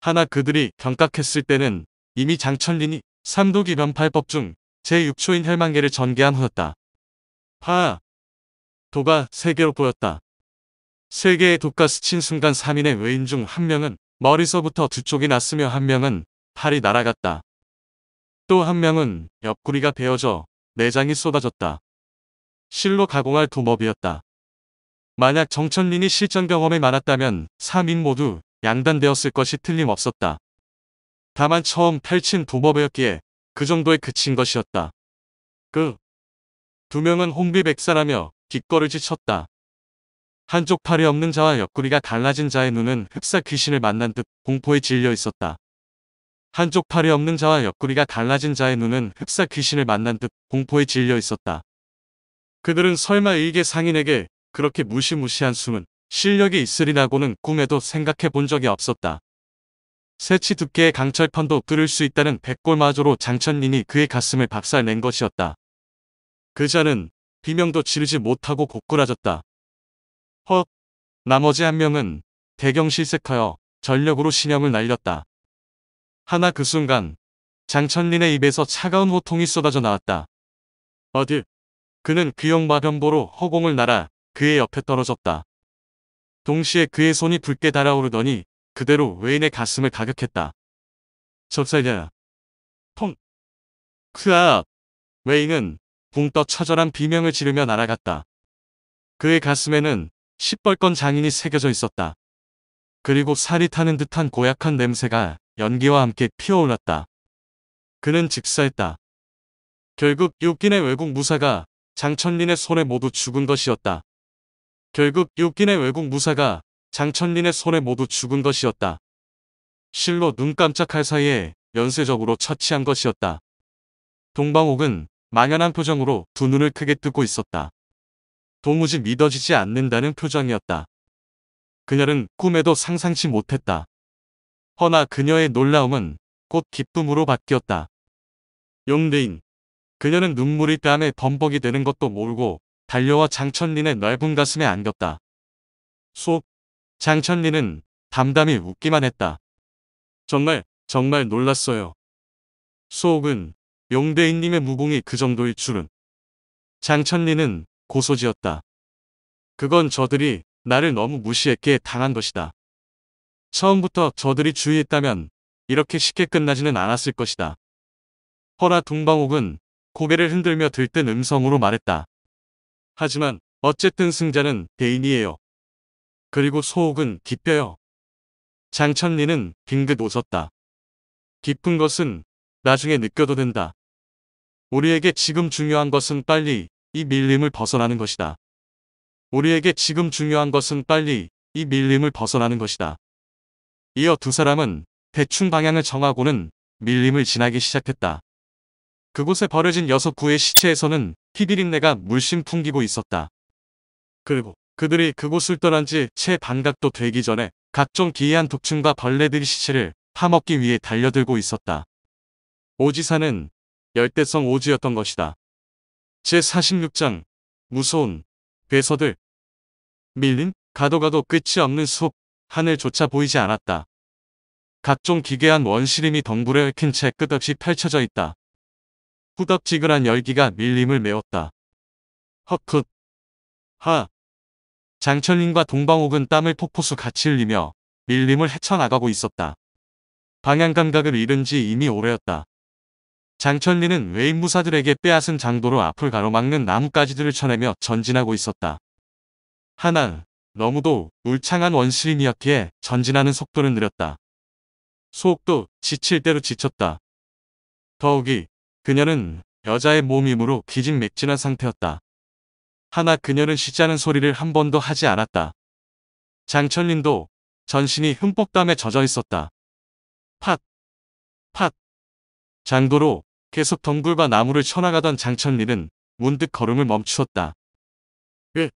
하나 그들이 경각했을 때는 이미 장철린이삼독기 변팔법 중 제6초인 혈망계를 전개한 후였다. 하! 도가 세개로 보였다. 세개의 도가 스친 순간 3인의 외인 중 한 명은 머리서부터 두 쪽이 났으며 한 명은 팔이 날아갔다. 또 한 명은 옆구리가 베어져 내장이 쏟아졌다. 실로 가공할 도법이었다. 만약 정천린이 실전 경험이 많았다면 3인 모두 양단되었을 것이 틀림없었다. 다만 처음 펼친 도법이었기에 그 정도에 그친 것이었다. 그 두 명은 홍비백사라며 깃거을지 쳤다. 한쪽 팔이 없는 자와 옆구리가 달라진 자의 눈은 흡사 귀신을 만난 듯 공포에 질려 있었다. 한쪽 팔이 없는 자와 옆구리가 달라진 자의 눈은 흡사 귀신을 만난 듯 공포에 질려 있었다. 그들은 설마 일개 상인에게 그렇게 무시무시한 숨은 실력이 있으리라고는 꿈에도 생각해 본 적이 없었다. 새치 두께의 강철판도 뚫을 수 있다는 백골마조로 장천린이 그의 가슴을 박살낸 것이었다. 그 자는 비명도 지르지 못하고 고꾸라졌다. 헉! 나머지 한 명은 대경실색하여 전력으로 신형을 날렸다. 하나 그 순간 장천린의 입에서 차가운 호통이 쏟아져 나왔다. 어디 그는 귀형마 변보로 허공을 날아 그의 옆에 떨어졌다. 동시에 그의 손이 붉게 달아오르더니 그대로 외인의 가슴을 가격했다. 접살자야 펑. 크압. 외인은 붕떠 처절한 비명을 지르며 날아갔다. 그의 가슴에는 시뻘건 장인이 새겨져 있었다. 그리고 살이 타는 듯한 고약한 냄새가 연기와 함께 피어올랐다. 그는 직사했다. 결국 육긴의 외국 무사가 장천린의 손에 모두 죽은 것이었다. 결국 육긴의 외국 무사가 장천린의 손에 모두 죽은 것이었다. 실로 눈 깜짝할 사이에 연쇄적으로 처치한 것이었다. 동방옥은 망연한 표정으로 두 눈을 크게 뜨고 있었다. 도무지 믿어지지 않는다는 표정이었다. 그녀는 꿈에도 상상치 못했다. 허나 그녀의 놀라움은 곧 기쁨으로 바뀌었다. 용대인 그녀는 눈물이 뺨에 그 범벅이 되는 것도 모르고 달려와 장천린의 넓은 가슴에 안겼다. 속 장천린은 담담히 웃기만 했다. 정말 정말 놀랐어요. 수옥은 용대인님의 무공이 그 정도일 줄은. 장천리는 고소지었다. 그건 저들이 나를 너무 무시했기에 당한 것이다. 처음부터 저들이 주의했다면 이렇게 쉽게 끝나지는 않았을 것이다. 허라 둥방옥은 고개를 흔들며 들뜬 음성으로 말했다. 하지만 어쨌든 승자는 대인이에요. 그리고 소옥은 기뼈요. 장천리는 빙긋 웃었다. 기쁜 것은 나중에 느껴도 된다. 우리에게 지금 중요한 것은 빨리 이 밀림을 벗어나는 것이다. 우리에게 지금 중요한 것은 빨리 이 밀림을 벗어나는 것이다. 이어 두 사람은 대충 방향을 정하고는 밀림을 지나기 시작했다. 그곳에 버려진 여섯 구의 시체에서는 희비린내가 물씬 풍기고 있었다. 그리고 그들이 그곳을 떠난 지 채 반각도 되기 전에 각종 기이한 독충과 벌레들이 시체를 파먹기 위해 달려들고 있었다. 오지사는 열대성 오지였던 것이다. 제46장 무서운 괴서들 밀린 가도 가도 끝이 없는 숲 하늘조차 보이지 않았다. 각종 기괴한 원시림이 덩굴에 얽힌 채 끝없이 펼쳐져 있다. 후덥지근한 열기가 밀림을 메웠다. 헛풋. 하. 장철님과 동방옥은 땀을 폭포수 같이 흘리며 밀림을 헤쳐나가고 있었다. 방향감각을 잃은 지 이미 오래였다. 장철리는 외인무사들에게 빼앗은 장도로 앞을 가로막는 나뭇가지들을 쳐내며 전진하고 있었다. 하나, 너무도 울창한 원시림이었기에 전진하는 속도는 느렸다. 속도 지칠 대로 지쳤다. 더욱이 그녀는 여자의 몸이므로 기진맥진한 상태였다. 하나 그녀는 쉬자는 소리를 한 번도 하지 않았다. 장천린도 전신이 흠뻑 담에 젖어 있었다. 팟! 팟! 장도로 계속 덩굴과 나무를 쳐나가던 장천린은 문득 걸음을 멈추었다. 으!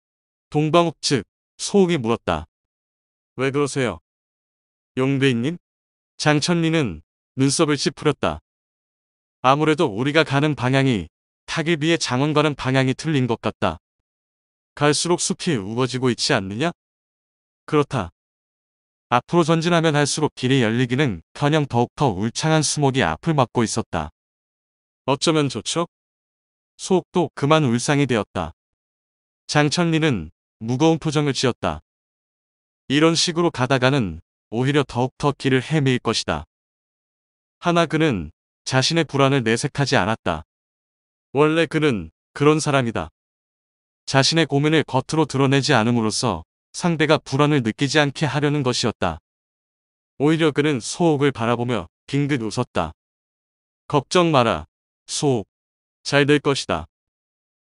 동방옥 측 소옥이 물었다. 왜 그러세요? 용대인님? 장천린은 눈썹을 찌푸렸다. 아무래도 우리가 가는 방향이 타기 비해 장원 가는 방향이 틀린 것 같다. 갈수록 숲이 우거지고 있지 않느냐? 그렇다. 앞으로 전진하면 할수록 길이 열리기는 커녕 더욱더 울창한 수목이 앞을 막고 있었다. 어쩌면 좋죠? 속도 그만 울상이 되었다. 장천리는 무거운 표정을 지었다. 이런 식으로 가다가는 오히려 더욱더 길을 헤매일 것이다. 하나 그는 자신의 불안을 내색하지 않았다. 원래 그는 그런 사람이다. 자신의 고민을 겉으로 드러내지 않음으로써 상대가 불안을 느끼지 않게 하려는 것이었다. 오히려 그는 소옥을 바라보며 빙긋 웃었다. 걱정 마라. 소옥. 잘 될 것이다.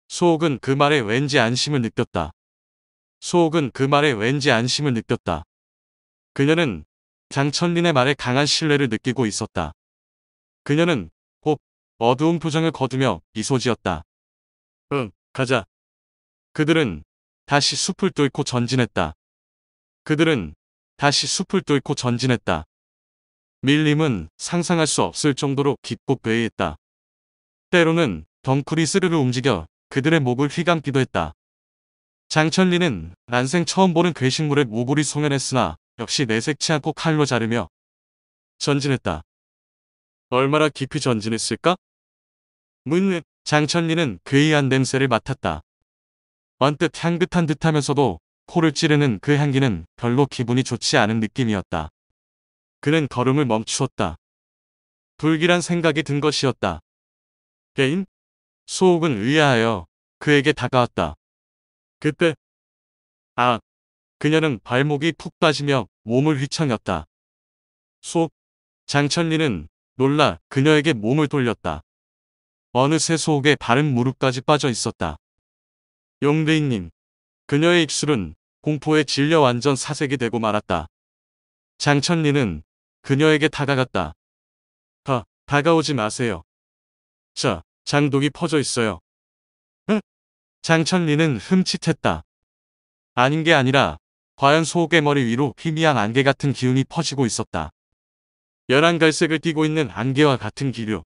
소옥은 그 말에 왠지 안심을 느꼈다. 소옥은 그 말에 왠지 안심을 느꼈다. 그녀는 장천린의 말에 강한 신뢰를 느끼고 있었다. 그녀는 곱 어두운 표정을 거두며 미소지었다. 응, 가자. 그들은 다시 숲을 뚫고 전진했다. 그들은 다시 숲을 뚫고 전진했다. 밀림은 상상할 수 없을 정도로 깊고 괴이했다. 때로는 덩쿨이 스르르 움직여 그들의 목을 휘감기도 했다. 장천리는 난생 처음 보는 괴식물의 모골이 송연했으나 역시 내색치 않고 칼로 자르며 전진했다. 얼마나 깊이 전진했을까? 문 장천리는 괴이한 냄새를 맡았다. 언뜻 향긋한 듯하면서도 코를 찌르는 그 향기는 별로 기분이 좋지 않은 느낌이었다. 그는 걸음을 멈추었다. 불길한 생각이 든 것이었다. 개인? 소옥은 의아하여 그에게 다가왔다. 그때 아 그녀는 발목이 푹 빠지며 몸을 휘청였다. 소 장천리는 놀라 그녀에게 몸을 돌렸다. 어느새 속에 바른 무릎까지 빠져 있었다. 용대인님 그녀의 입술은 공포에 질려 완전 사색이 되고 말았다. 장천리는 그녀에게 다가갔다. 가, 다가오지 마세요. 자, 장독이 퍼져 있어요. 흥! 장천리는 흠칫했다. 아닌 게 아니라 과연 속의 머리 위로 희미한 안개 같은 기운이 퍼지고 있었다. 연한 갈색을 띠고 있는 안개와 같은 기류.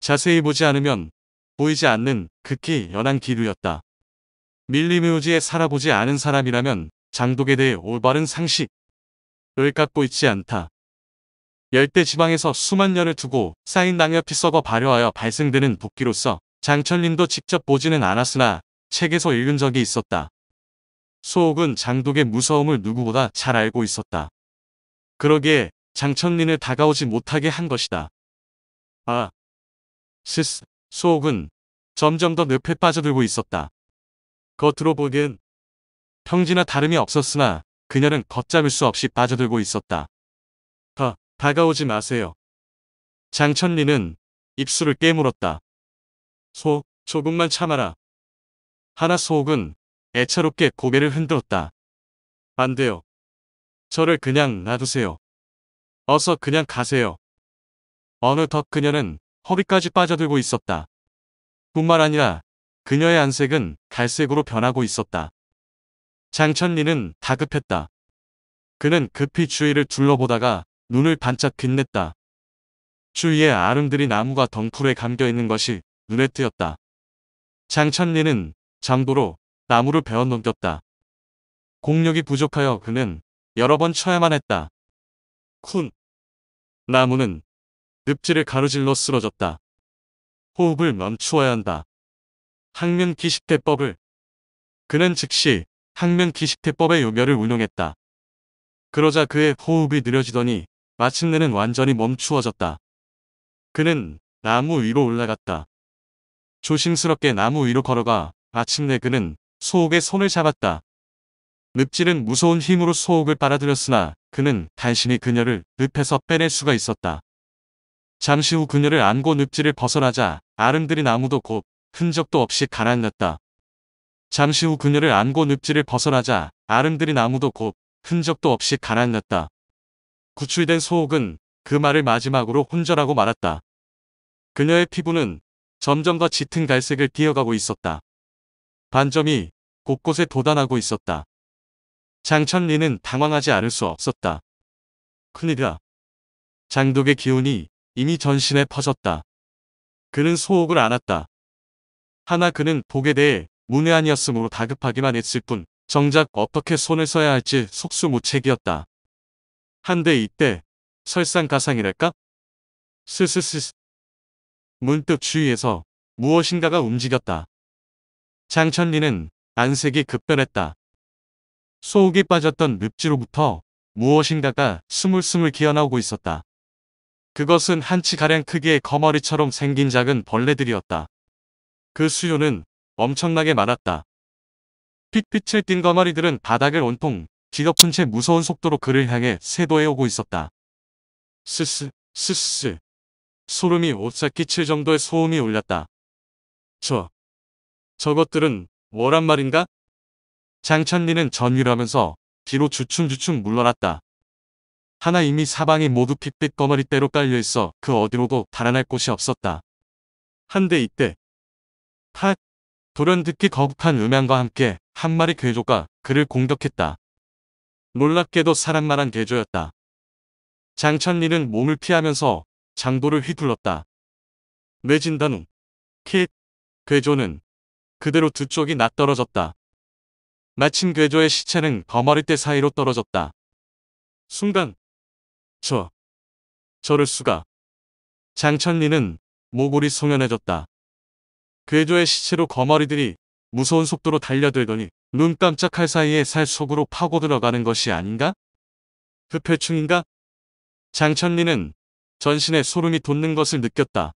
자세히 보지 않으면 보이지 않는 극히 연한 기류였다. 밀리묘지에 살아보지 않은 사람이라면 장독에 대해 올바른 상식을 갖고 있지 않다. 열대 지방에서 수만 년을 두고 쌓인 낭엽이 썩어 발효하여 발생되는 도끼로서 장철님도 직접 보지는 않았으나 책에서 읽은 적이 있었다. 수옥은 장독의 무서움을 누구보다 잘 알고 있었다. 그러기에 장천린을 다가오지 못하게 한 것이다. 아, 스스, 소옥은 점점 더 늪에 빠져들고 있었다. 겉으로 보기엔 평지나 다름이 없었으나 그녀는 걷잡을 수 없이 빠져들고 있었다. 아, 다가오지 마세요. 장천리는 입술을 깨물었다. 소, 조금만 참아라. 하나 소옥은 애처롭게 고개를 흔들었다. 안 돼요. 저를 그냥 놔두세요. 어서 그냥 가세요. 어느덧 그녀는 허리까지 빠져들고 있었다. 뿐만 아니라 그녀의 안색은 갈색으로 변하고 있었다. 장천리는 다급했다. 그는 급히 주위를 둘러보다가 눈을 반짝 빛냈다. 주위에 아름드리 나무가 덩쿨에 감겨 있는 것이 눈에 띄었다. 장천리는 장도로 나무를 베어 넘겼다. 공력이 부족하여 그는 여러 번 쳐야만 했다. 쿤, 나무는 늪지를 가로질러 쓰러졌다. 호흡을 멈추어야 한다. 항면기식대법을 그는 즉시 항면기식대법의 요멸을 운용했다. 그러자 그의 호흡이 느려지더니 마침내는 완전히 멈추어졌다. 그는 나무 위로 올라갔다. 조심스럽게 나무 위로 걸어가 마침내 그는 소옥의 손을 잡았다. 늪질은 무서운 힘으로 소옥을 빨아들였으나 그는 간신히 그녀를 늪에서 빼낼 수가 있었다. 잠시 후 그녀를 안고 늪지를 벗어나자 아름드리나무도곧 흔적도 없이 가라앉았다. 잠시 후 그녀를 안고 늪지를 벗어나자 아름드리나무도곧 흔적도 없이 가라앉았다. 구출된 소옥은 그 말을 마지막으로 혼절하고 말았다. 그녀의 피부는 점점 더 짙은 갈색을 띄어가고 있었다. 반점이 곳곳에 도단하고 있었다. 장천리는 당황하지 않을 수 없었다. 큰일이다. 장독의 기운이 이미 전신에 퍼졌다. 그는 소옥을 안았다. 하나 그는 복에 대해 문외한이었으므로 다급하기만 했을 뿐 정작 어떻게 손을 써야 할지 속수무책이었다. 한데 이때 설상가상이랄까? 스스스 스 문득 주위에서 무엇인가가 움직였다. 장천리는 안색이 급변했다. 소욱이 빠졌던 늪지로부터 무엇인가가 스물스물 기어나오고 있었다. 그것은 한치가량 크기의 거머리처럼 생긴 작은 벌레들이었다. 그 수요는 엄청나게 많았다. 핏빛을 띤 거머리들은 바닥을 온통 뒤덮은 채 무서운 속도로 그를 향해 세도해 오고 있었다. 스스, 스스. 소름이 오싹 끼칠 정도의 소음이 울렸다. 저, 저것들은 뭐란 말인가? 장천리는 전율하면서 뒤로 주춤주춤 물러났다. 하나 이미 사방이 모두 핏빛 거머리대로 깔려있어 그 어디로도 달아날 곳이 없었다. 한데 이때 팟! 돌연듣기 거북한 음향과 함께 한 마리 괴조가 그를 공격했다. 놀랍게도 사람만한 괴조였다 장천리는 몸을 피하면서 장도를 휘둘렀다. 뇌진단 후 킷! 괴조는 그대로 두 쪽이 낯떨어졌다. 마침 괴조의 시체는 거머리대 사이로 떨어졌다. 순간 저 저를 수가 장천리는 모골이 송연해졌다. 괴조의 시체로 거머리들이 무서운 속도로 달려들더니 눈 깜짝할 사이에 살 속으로 파고 들어가는 것이 아닌가? 흡혈충인가? 장천리는 전신에 소름이 돋는 것을 느꼈다.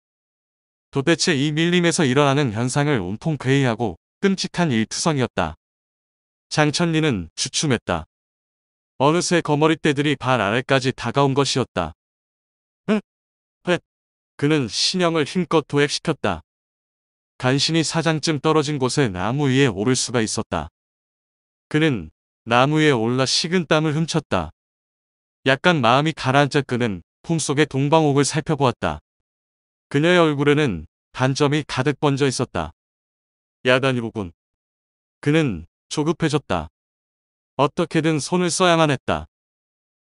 도대체 이 밀림에서 일어나는 현상을 온통 괴이하고 끔찍한 일투성이었다. 장천리는 주춤했다. 어느새 거머리떼들이 발 아래까지 다가온 것이었다. 응? 헷. 그는 신형을 힘껏 도액시켰다. 간신히 사장쯤 떨어진 곳에 나무 위에 오를 수가 있었다. 그는 나무 위에 올라 식은 땀을 훔쳤다. 약간 마음이 가라앉자 끄는 품속의 동방옥을 살펴보았다. 그녀의 얼굴에는 단점이 가득 번져 있었다. 야단이로군. 그는 조급해졌다. 어떻게든 손을 써야만 했다.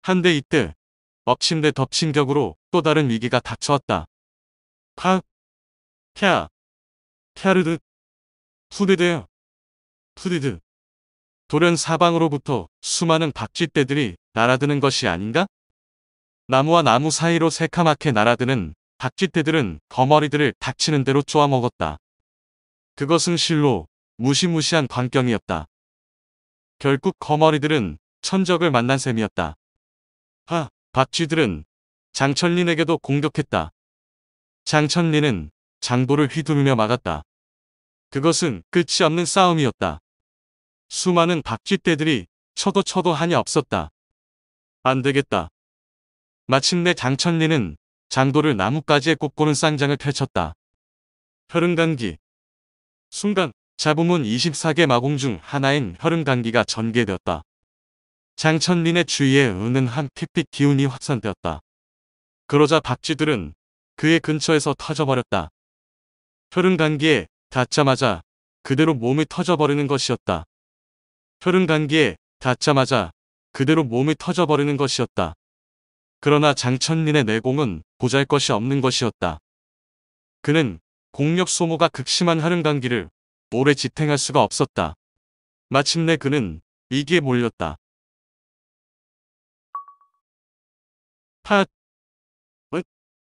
한데 이때 엎친 데 덮친 격으로 또 다른 위기가 닥쳐왔다. 팍! 캬! 캬르드! 푸드드! 푸드드! 돌연 사방으로부터 수많은 박쥐떼들이 날아드는 것이 아닌가? 나무와 나무 사이로 새카맣게 날아드는 박쥐떼들은 거머리들을 닥치는 대로 쪼아먹었다. 그것은 실로 무시무시한 광경이었다. 결국 거머리들은 천적을 만난 셈이었다. 하, 박쥐들은 장천린에게도 공격했다. 장천린은 장보를 휘두르며 막았다. 그것은 끝이 없는 싸움이었다. 수많은 박쥐떼들이 쳐도 쳐도 한이 없었다. 안 되겠다. 마침내 장천린은 장도를 나뭇가지에 꼽고는 쌍장을 펼쳤다. 혈흔간기 순간 자부문 24개 마공 중 하나인 혈흔감기가 전개되었다. 장천린의 주위에 은은한 핏빛 기운이 확산되었다. 그러자 박쥐들은 그의 근처에서 터져버렸다. 혈흔감기에 닿자마자 그대로 몸이 터져버리는 것이었다. 혈흔감기에 닿자마자 그대로 몸이 터져버리는 것이었다. 그러나 장천린의 내공은 보잘 것이 없는 것이었다. 그는 공력 소모가 극심한 혈흔감기를 오래 지탱할 수가 없었다. 마침내 그는 위기에 몰렸다. 팟!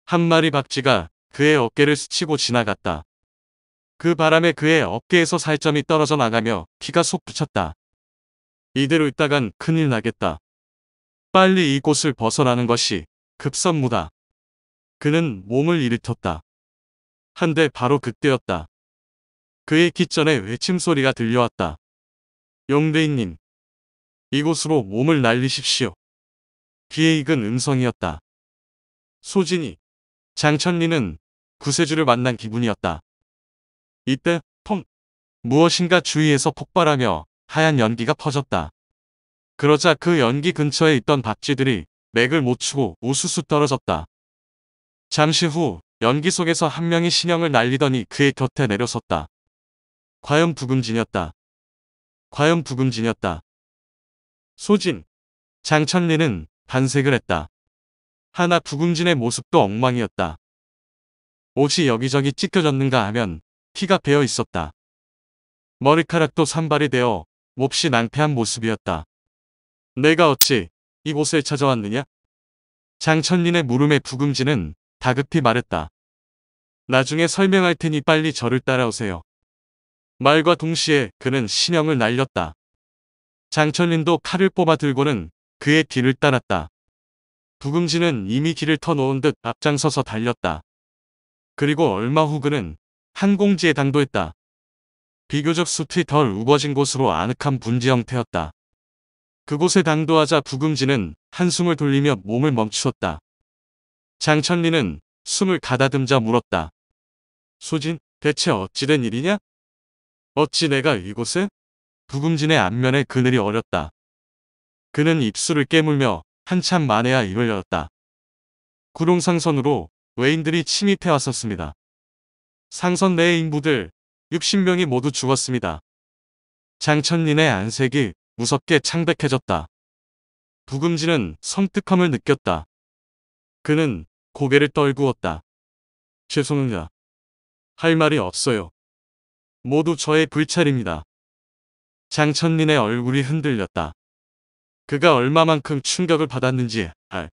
한 마리 박쥐가 그의 어깨를 스치고 지나갔다. 그 바람에 그의 어깨에서 살점이 떨어져 나가며 피가 속 붙였다. 이대로 있다간 큰일 나겠다. 빨리 이곳을 벗어나는 것이 급선무다. 그는 몸을 일으켰다. 한데 바로 그때였다. 그의 기전에 외침 소리가 들려왔다. 용대인님, 이곳으로 몸을 날리십시오. 귀에 익은 음성이었다. 소진이, 장천리는 구세주를 만난 기분이었다. 이때 펑 무엇인가 주위에서 폭발하며 하얀 연기가 퍼졌다. 그러자 그 연기 근처에 있던 박쥐들이 맥을 못 추고 우수수 떨어졌다. 잠시 후 연기 속에서 한 명이 신형을 날리더니 그의 곁에 내려섰다. 과연 부금진이었다 과연 부금진이었다 소진. 장천리는 반색을 했다. 하나 부금진의 모습도 엉망이었다. 옷이 여기저기 찢겨졌는가 하면 피가 배어 있었다. 머리카락도 산발이 되어 몹시 낭패한 모습이었다. 내가 어찌 이곳에 찾아왔느냐? 장천린의 물음에 부금진은 다급히 말했다. 나중에 설명할 테니 빨리 저를 따라오세요. 말과 동시에 그는 신형을 날렸다. 장천린도 칼을 뽑아 들고는 그의 뒤를 따랐다. 부금지는 이미 길을 터놓은 듯 앞장서서 달렸다. 그리고 얼마 후 그는 한 공지에 당도했다. 비교적 숲이 덜 우거진 곳으로 아늑한 분지 형태였다. 그곳에 당도하자 부금지는 한숨을 돌리며 몸을 멈추었다. 장천리는 숨을 가다듬자 물었다. 소진, 대체 어찌된 일이냐? 어찌 내가 이곳에? 부금진의 안면에 그늘이 어렸다. 그는 입술을 깨물며 한참 만에야 입을 열었다. 구룡상선으로 외인들이 침입해 왔었습니다. 상선 내의 인부들 60명이 모두 죽었습니다. 장천린의 안색이 무섭게 창백해졌다. 부금진은 섬뜩함을 느꼈다. 그는 고개를 떨구었다. 죄송합니다. 할 말이 없어요. 모두 저의 불찰입니다. 장천린의 얼굴이 흔들렸다. 그가 얼마만큼 충격을 받았는지 알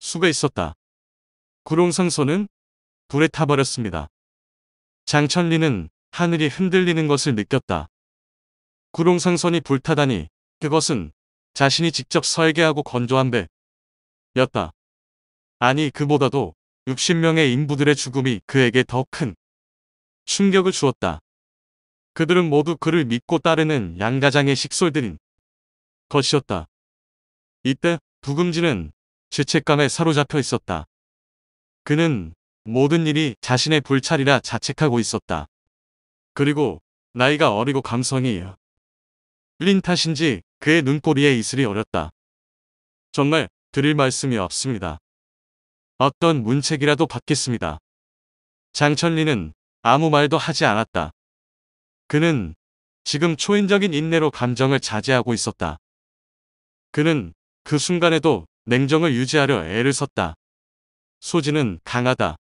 수가 있었다. 구룡상선은 불에 타버렸습니다. 장천린은 하늘이 흔들리는 것을 느꼈다. 구룡상선이 불타다니 그것은 자신이 직접 설계하고 건조한 배였다. 아니 그보다도 60명의 인부들의 죽음이 그에게 더 큰 충격을 주었다. 그들은 모두 그를 믿고 따르는 양가장의 식솔들인 것이었다. 이때 부금지는 죄책감에 사로잡혀 있었다. 그는 모든 일이 자신의 불찰이라 자책하고 있었다. 그리고 나이가 어리고 감성이 흘린 탓인지 그의 눈꼬리에 이슬이 어렸다. 정말 드릴 말씀이 없습니다. 어떤 문책이라도 받겠습니다. 장천리는 아무 말도 하지 않았다. 그는 지금 초인적인 인내로 감정을 자제하고 있었다. 그는 그 순간에도 냉정을 유지하려 애를 썼다. 소지는 강하다.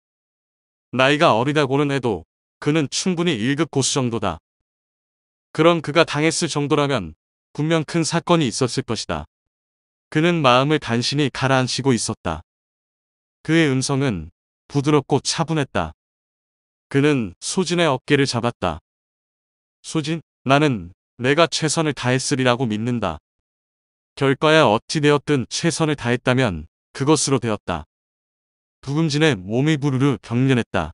나이가 어리다고는 해도 그는 충분히 1급 고수 정도다. 그런 그가 당했을 정도라면 분명 큰 사건이 있었을 것이다. 그는 마음을 단신히 가라앉히고 있었다. 그의 음성은 부드럽고 차분했다. 그는 소진의 어깨를 잡았다. 수진, 나는 내가 최선을 다했으리라고 믿는다. 결과야 어찌되었든 최선을 다했다면 그것으로 되었다. 부금진의 몸이 부르르 경련했다.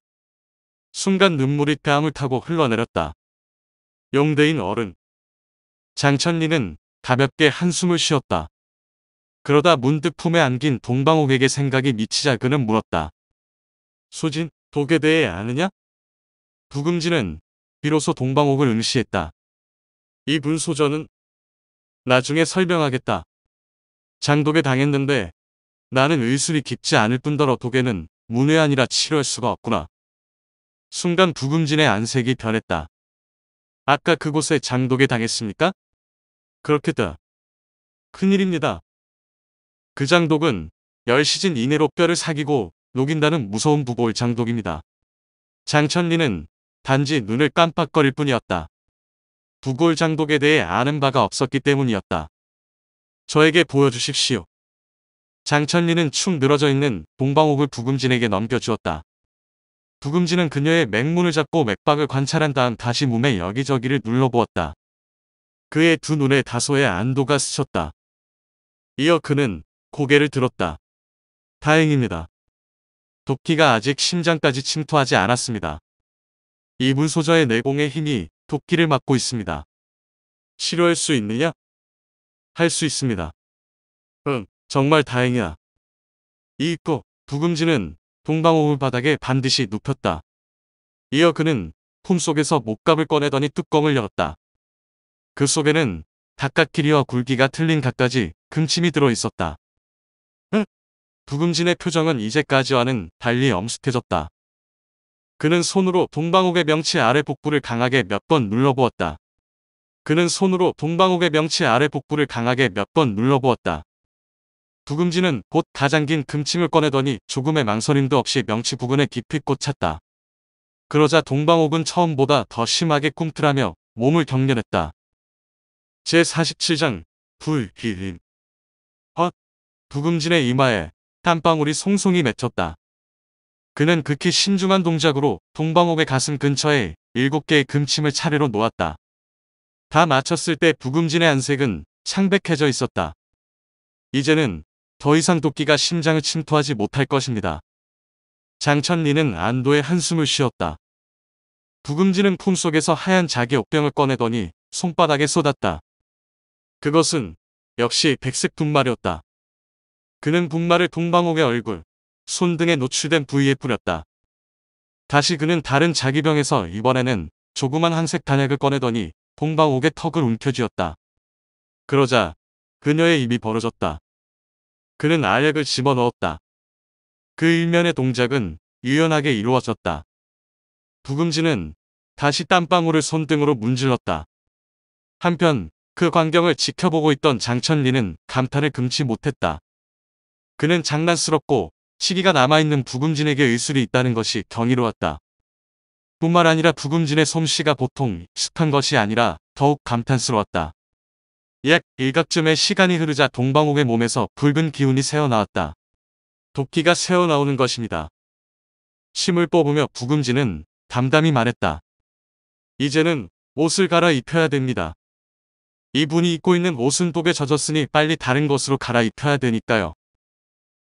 순간 눈물이 뺨을 타고 흘러내렸다. 용대인 어른. 장천리는 가볍게 한숨을 쉬었다. 그러다 문득 품에 안긴 동방옥에게 생각이 미치자 그는 물었다. 수진 독에 대해 아느냐? 부금진은 비로소 동방옥을 응시했다. 이문소전은 나중에 설명하겠다. 장독에 당했는데 나는 의술이 깊지 않을 뿐더러 독에는 문외한이라 치료할 수가 없구나. 순간 부금진의 안색이 변했다. 아까 그곳에 장독에 당했습니까? 그렇겠다. 큰일입니다. 그 장독은 10시즌 이내로 뼈를 사귀고 녹인다는 무서운 부골 보 장독입니다. 장천리는 단지 눈을 깜빡거릴 뿐이었다. 부골 장독에 대해 아는 바가 없었기 때문이었다. 저에게 보여주십시오. 장천리는 축 늘어져 있는 동방옥을 부금진에게 넘겨주었다. 부금진은 그녀의 맹문을 잡고 맥박을 관찰한 다음 다시 몸의 여기저기를 눌러보았다. 그의 두 눈에 다소의 안도가 스쳤다. 이어 그는 고개를 들었다. 다행입니다. 도끼가 아직 심장까지 침투하지 않았습니다. 이분소자의 내공의 힘이 도끼를 막고 있습니다. 치료할 수 있느냐? 할 수 있습니다. 응, 정말 다행이야. 이윽고 부금지는 동방호울 바닥에 반드시 눕혔다. 이어 그는 품속에서 목갑을 꺼내더니 뚜껑을 열었다. 그 속에는 닭갓 길이와 굵기가 틀린 갓까지 금침이 들어있었다. 응? 부금진의 표정은 이제까지와는 달리 엄숙해졌다. 그는 손으로 동방옥의 명치 아래 복부를 강하게 몇 번 눌러보았다. 그는 손으로 동방옥의 명치 아래 복부를 강하게 몇 번 눌러보았다. 두금지는 곧 가장 긴 금침을 꺼내더니 조금의 망설임도 없이 명치 부근에 깊이 꽂혔다. 그러자 동방옥은 처음보다 더 심하게 꿈틀하며 몸을 경련했다. 제47장 불기림 헛 두금진의 이마에 땀방울이 송송이 맺혔다. 그는 극히 신중한 동작으로 동방옥의 가슴 근처에 일곱 개의 금침을 차례로 놓았다. 다 마쳤을 때 부금진의 안색은 창백해져 있었다. 이제는 더 이상 도끼가 심장을 침투하지 못할 것입니다. 장천리는 안도의 한숨을 쉬었다. 부금진은 품속에서 하얀 자기 옥병을 꺼내더니 손바닥에 쏟았다. 그것은 역시 백색 분말이었다. 그는 분말을 동방옥의 얼굴, 손 등에 노출된 부위에 뿌렸다. 다시 그는 다른 자기 병에서 이번에는 조그만 한색 단약을 꺼내더니 봉방옥의 턱을 움켜쥐었다. 그러자 그녀의 입이 벌어졌다. 그는 알약을 집어넣었다. 그 일면의 동작은 유연하게 이루어졌다. 부금지는 다시 땀방울을 손등으로 문질렀다. 한편 그 광경을 지켜보고 있던 장천리는 감탄을 금치 못했다. 그는 장난스럽고 시기가 남아있는 부금진에게 의술이 있다는 것이 경이로웠다. 뿐만 아니라 부금진의 솜씨가 보통 익한 것이 아니라 더욱 감탄스러웠다. 약 일각쯤의 시간이 흐르자 동방옥의 몸에서 붉은 기운이 새어나왔다. 도끼가 새어나오는 것입니다. 침을 뽑으며 부금진은 담담히 말했다. 이제는 옷을 갈아입혀야 됩니다. 이분이 입고 있는 옷은 독에 젖었으니 빨리 다른 것으로 갈아입혀야 되니까요.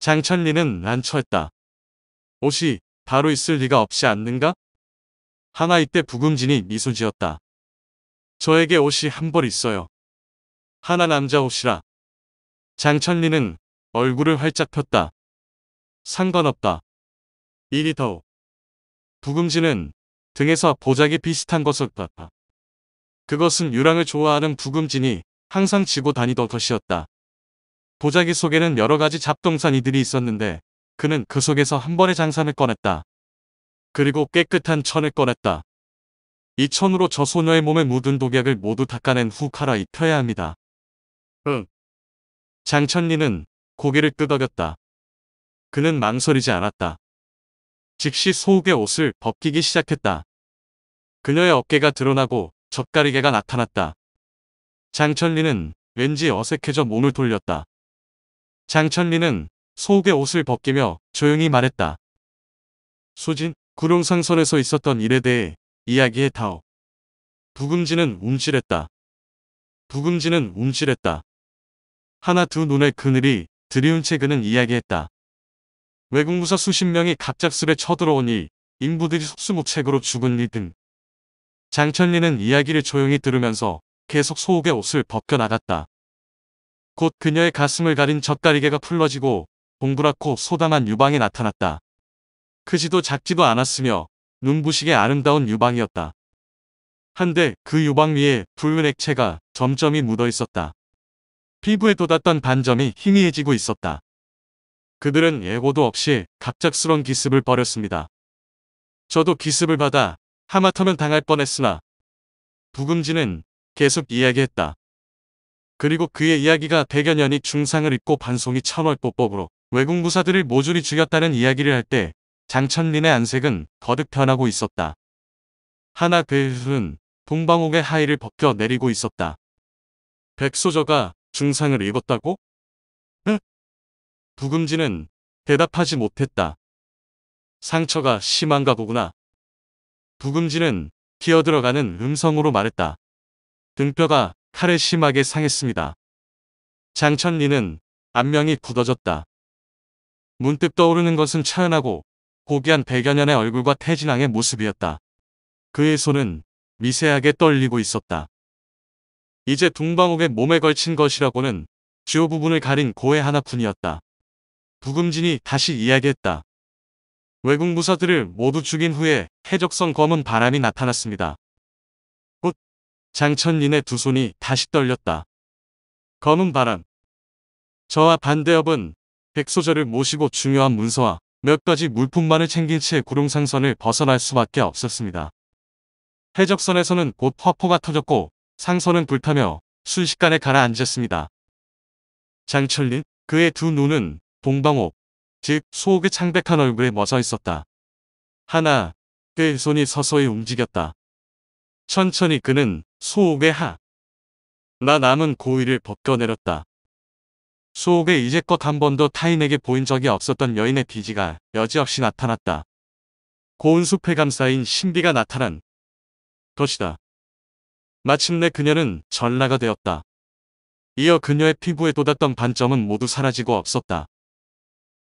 장천리는 난처했다. 옷이 바로 있을 리가 없지 않는가? 하나 이때 부금진이 미소 지었다. 저에게 옷이 한 벌 있어요. 하나 남자 옷이라. 장천리는 얼굴을 활짝 폈다. 상관없다. 일리 더욱. 부금진은 등에서 보자기 비슷한 것을 봤다. 그것은 유랑을 좋아하는 부금진이 항상 지고 다니던 것이었다. 도자기 속에는 여러 가지 잡동사니들이 있었는데 그는 그 속에서 한 번의 장산을 꺼냈다. 그리고 깨끗한 천을 꺼냈다. 이 천으로 저 소녀의 몸에 묻은 독약을 모두 닦아낸 후 칼아 입혀야 합니다. 응. 장천리는 고개를 끄덕였다. 그는 망설이지 않았다. 즉시 소욱의 옷을 벗기기 시작했다. 그녀의 어깨가 드러나고 젓가리개가 나타났다. 장천리는 왠지 어색해져 몸을 돌렸다. 장천리는 소옥의 옷을 벗기며 조용히 말했다. 수진 구룡상선에서 있었던 일에 대해 이야기해 타오. 부금지는 움찔했다. 부금지는 움찔했다. 하나 두 눈의 그늘이 드리운 채 그는 이야기했다. 외국무사 수십 명이 갑작스레 쳐들어오니 인부들이 속수무책으로 죽은 리 등. 장천리는 이야기를 조용히 들으면서 계속 소옥의 옷을 벗겨나갔다. 곧 그녀의 가슴을 가린 젓가리개가 풀러지고 동그랗고 소담한 유방이 나타났다. 크지도 작지도 않았으며 눈부시게 아름다운 유방이었다. 한데 그 유방 위에 붉은 액체가 점점이 묻어 있었다. 피부에 돋았던 반점이 희미해지고 있었다. 그들은 예고도 없이 갑작스런 기습을 벌였습니다. 저도 기습을 받아 하마터면 당할 뻔했으나 부금지는 계속 이야기했다. 그리고 그의 이야기가 백여 년이 중상을 입고 반송이 천월보법으로 외국 무사들을 모조리 죽였다는 이야기를 할 때 장천린의 안색은 거듭 변하고 있었다. 하나 배흐는 동방옥의 하의를 벗겨 내리고 있었다. 백소저가 중상을 입었다고? 응? 부금지는 대답하지 못했다. 상처가 심한가 보구나. 부금지는 기어들어가는 음성으로 말했다. 등뼈가 칼에 심하게 상했습니다. 장천리는 안명이 굳어졌다. 문득 떠오르는 것은 차은하고 고귀한 백여 년의 얼굴과 태진왕의 모습이었다. 그의 손은 미세하게 떨리고 있었다. 이제 둥방옥의 몸에 걸친 것이라고는 주요 부분을 가린 고해 하나뿐이었다. 부금진이 다시 이야기했다. 외국 무사들을 모두 죽인 후에 해적성 검은 바람이 나타났습니다. 장천린의 두 손이 다시 떨렸다. 검은 바람. 저와 반대협은 백소절을 모시고 중요한 문서와 몇 가지 물품만을 챙긴 채 구룡상선을 벗어날 수밖에 없었습니다. 해적선에서는 곧 화포가 터졌고 상선은 불타며 순식간에 가라앉았습니다. 장철린 그의 두 눈은 동방옥 즉 소옥의 창백한 얼굴에 멎어 있었다. 하나 그의 손이 서서히 움직였다. 천천히 그는 소옥의 하. 나 남은 고의를 벗겨내렸다. 소옥의 이제껏 한 번도 타인에게 보인 적이 없었던 여인의 비지가 여지없이 나타났다. 고운 숲에 감싸인 신비가 나타난 것이다. 마침내 그녀는 전라가 되었다. 이어 그녀의 피부에 돋았던 반점은 모두 사라지고 없었다.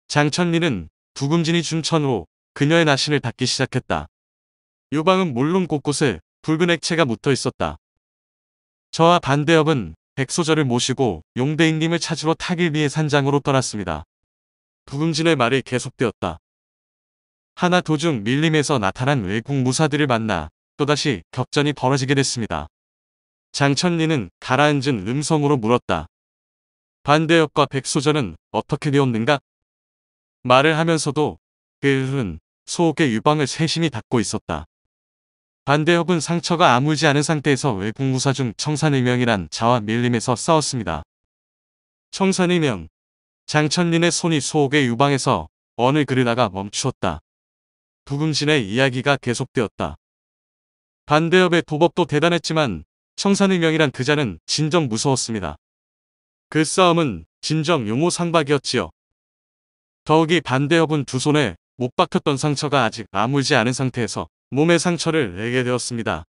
장천리는 두금진이 준 천후 그녀의 나신을 닦기 시작했다. 유방은 물론 곳곳에 붉은 액체가 묻어 있었다. 저와 반대협은 백소절을 모시고 용대인님을 찾으러 타길위의 산장으로 떠났습니다. 부금진의 말이 계속되었다. 하나 도중 밀림에서 나타난 외국 무사들을 만나 또다시 격전이 벌어지게 됐습니다. 장천리는 가라앉은 음성으로 물었다. 반대협과 백소전은 어떻게 되었는가? 말을 하면서도 그은 소옥의 유방을 세심히 닦고 있었다. 반대협은 상처가 아물지 않은 상태에서 외국무사 중 청산의명이란 자와 밀림에서 싸웠습니다. 청산의명 장천린의 손이 소옥의 유방에서 언을 그리다가 멈추었다. 부금신의 이야기가 계속되었다. 반대협의 도법도 대단했지만 청산의명이란 그자는 진정 무서웠습니다. 그 싸움은 진정 용호상박이었지요. 더욱이 반대협은 두 손에 못 박혔던 상처가 아직 아물지 않은 상태에서 몸의 상처를 내게 되었습니다.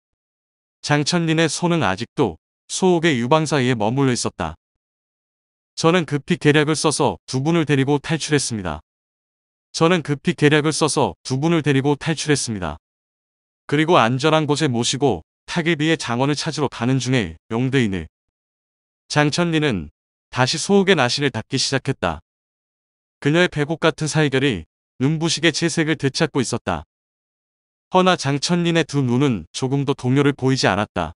장천린의 손은 아직도 소옥의 유방 사이에 머물러 있었다. 저는 급히 계략을 써서 두 분을 데리고 탈출했습니다. 저는 급히 계략을 써서 두 분을 데리고 탈출했습니다. 그리고 안전한 곳에 모시고 타계비의 장원을 찾으러 가는 중에 용대인을 장천리는 다시 소옥의 나신을 닦기 시작했다. 그녀의 배곡 같은 사이결이 눈부시게 채색을 되찾고 있었다. 허나 장천린의 두 눈은 조금도 동요를 보이지 않았다.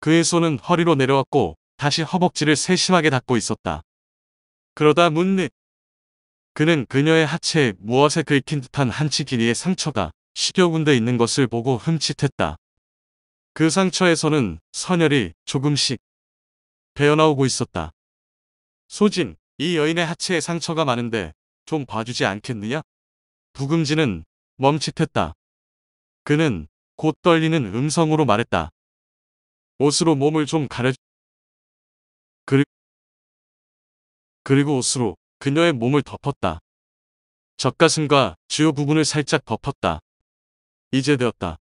그의 손은 허리로 내려왔고 다시 허벅지를 세심하게 닦고 있었다. 그러다 문득 그는 그녀의 하체에 무엇에 긁힌 듯한 한치 길이의 상처가 십여 군데 있는 것을 보고 흠칫했다. 그 상처에서는 선혈이 조금씩 배어나오고 있었다. 소진, 이 여인의 하체에 상처가 많은데 좀 봐주지 않겠느냐? 부금지는 멈칫했다. 그는 곧 떨리는 음성으로 말했다. 옷으로 몸을 좀 가려 그리... 그리고 옷으로 그녀의 몸을 덮었다. 젖가슴과 주요 부분을 살짝 덮었다. 이제 되었다.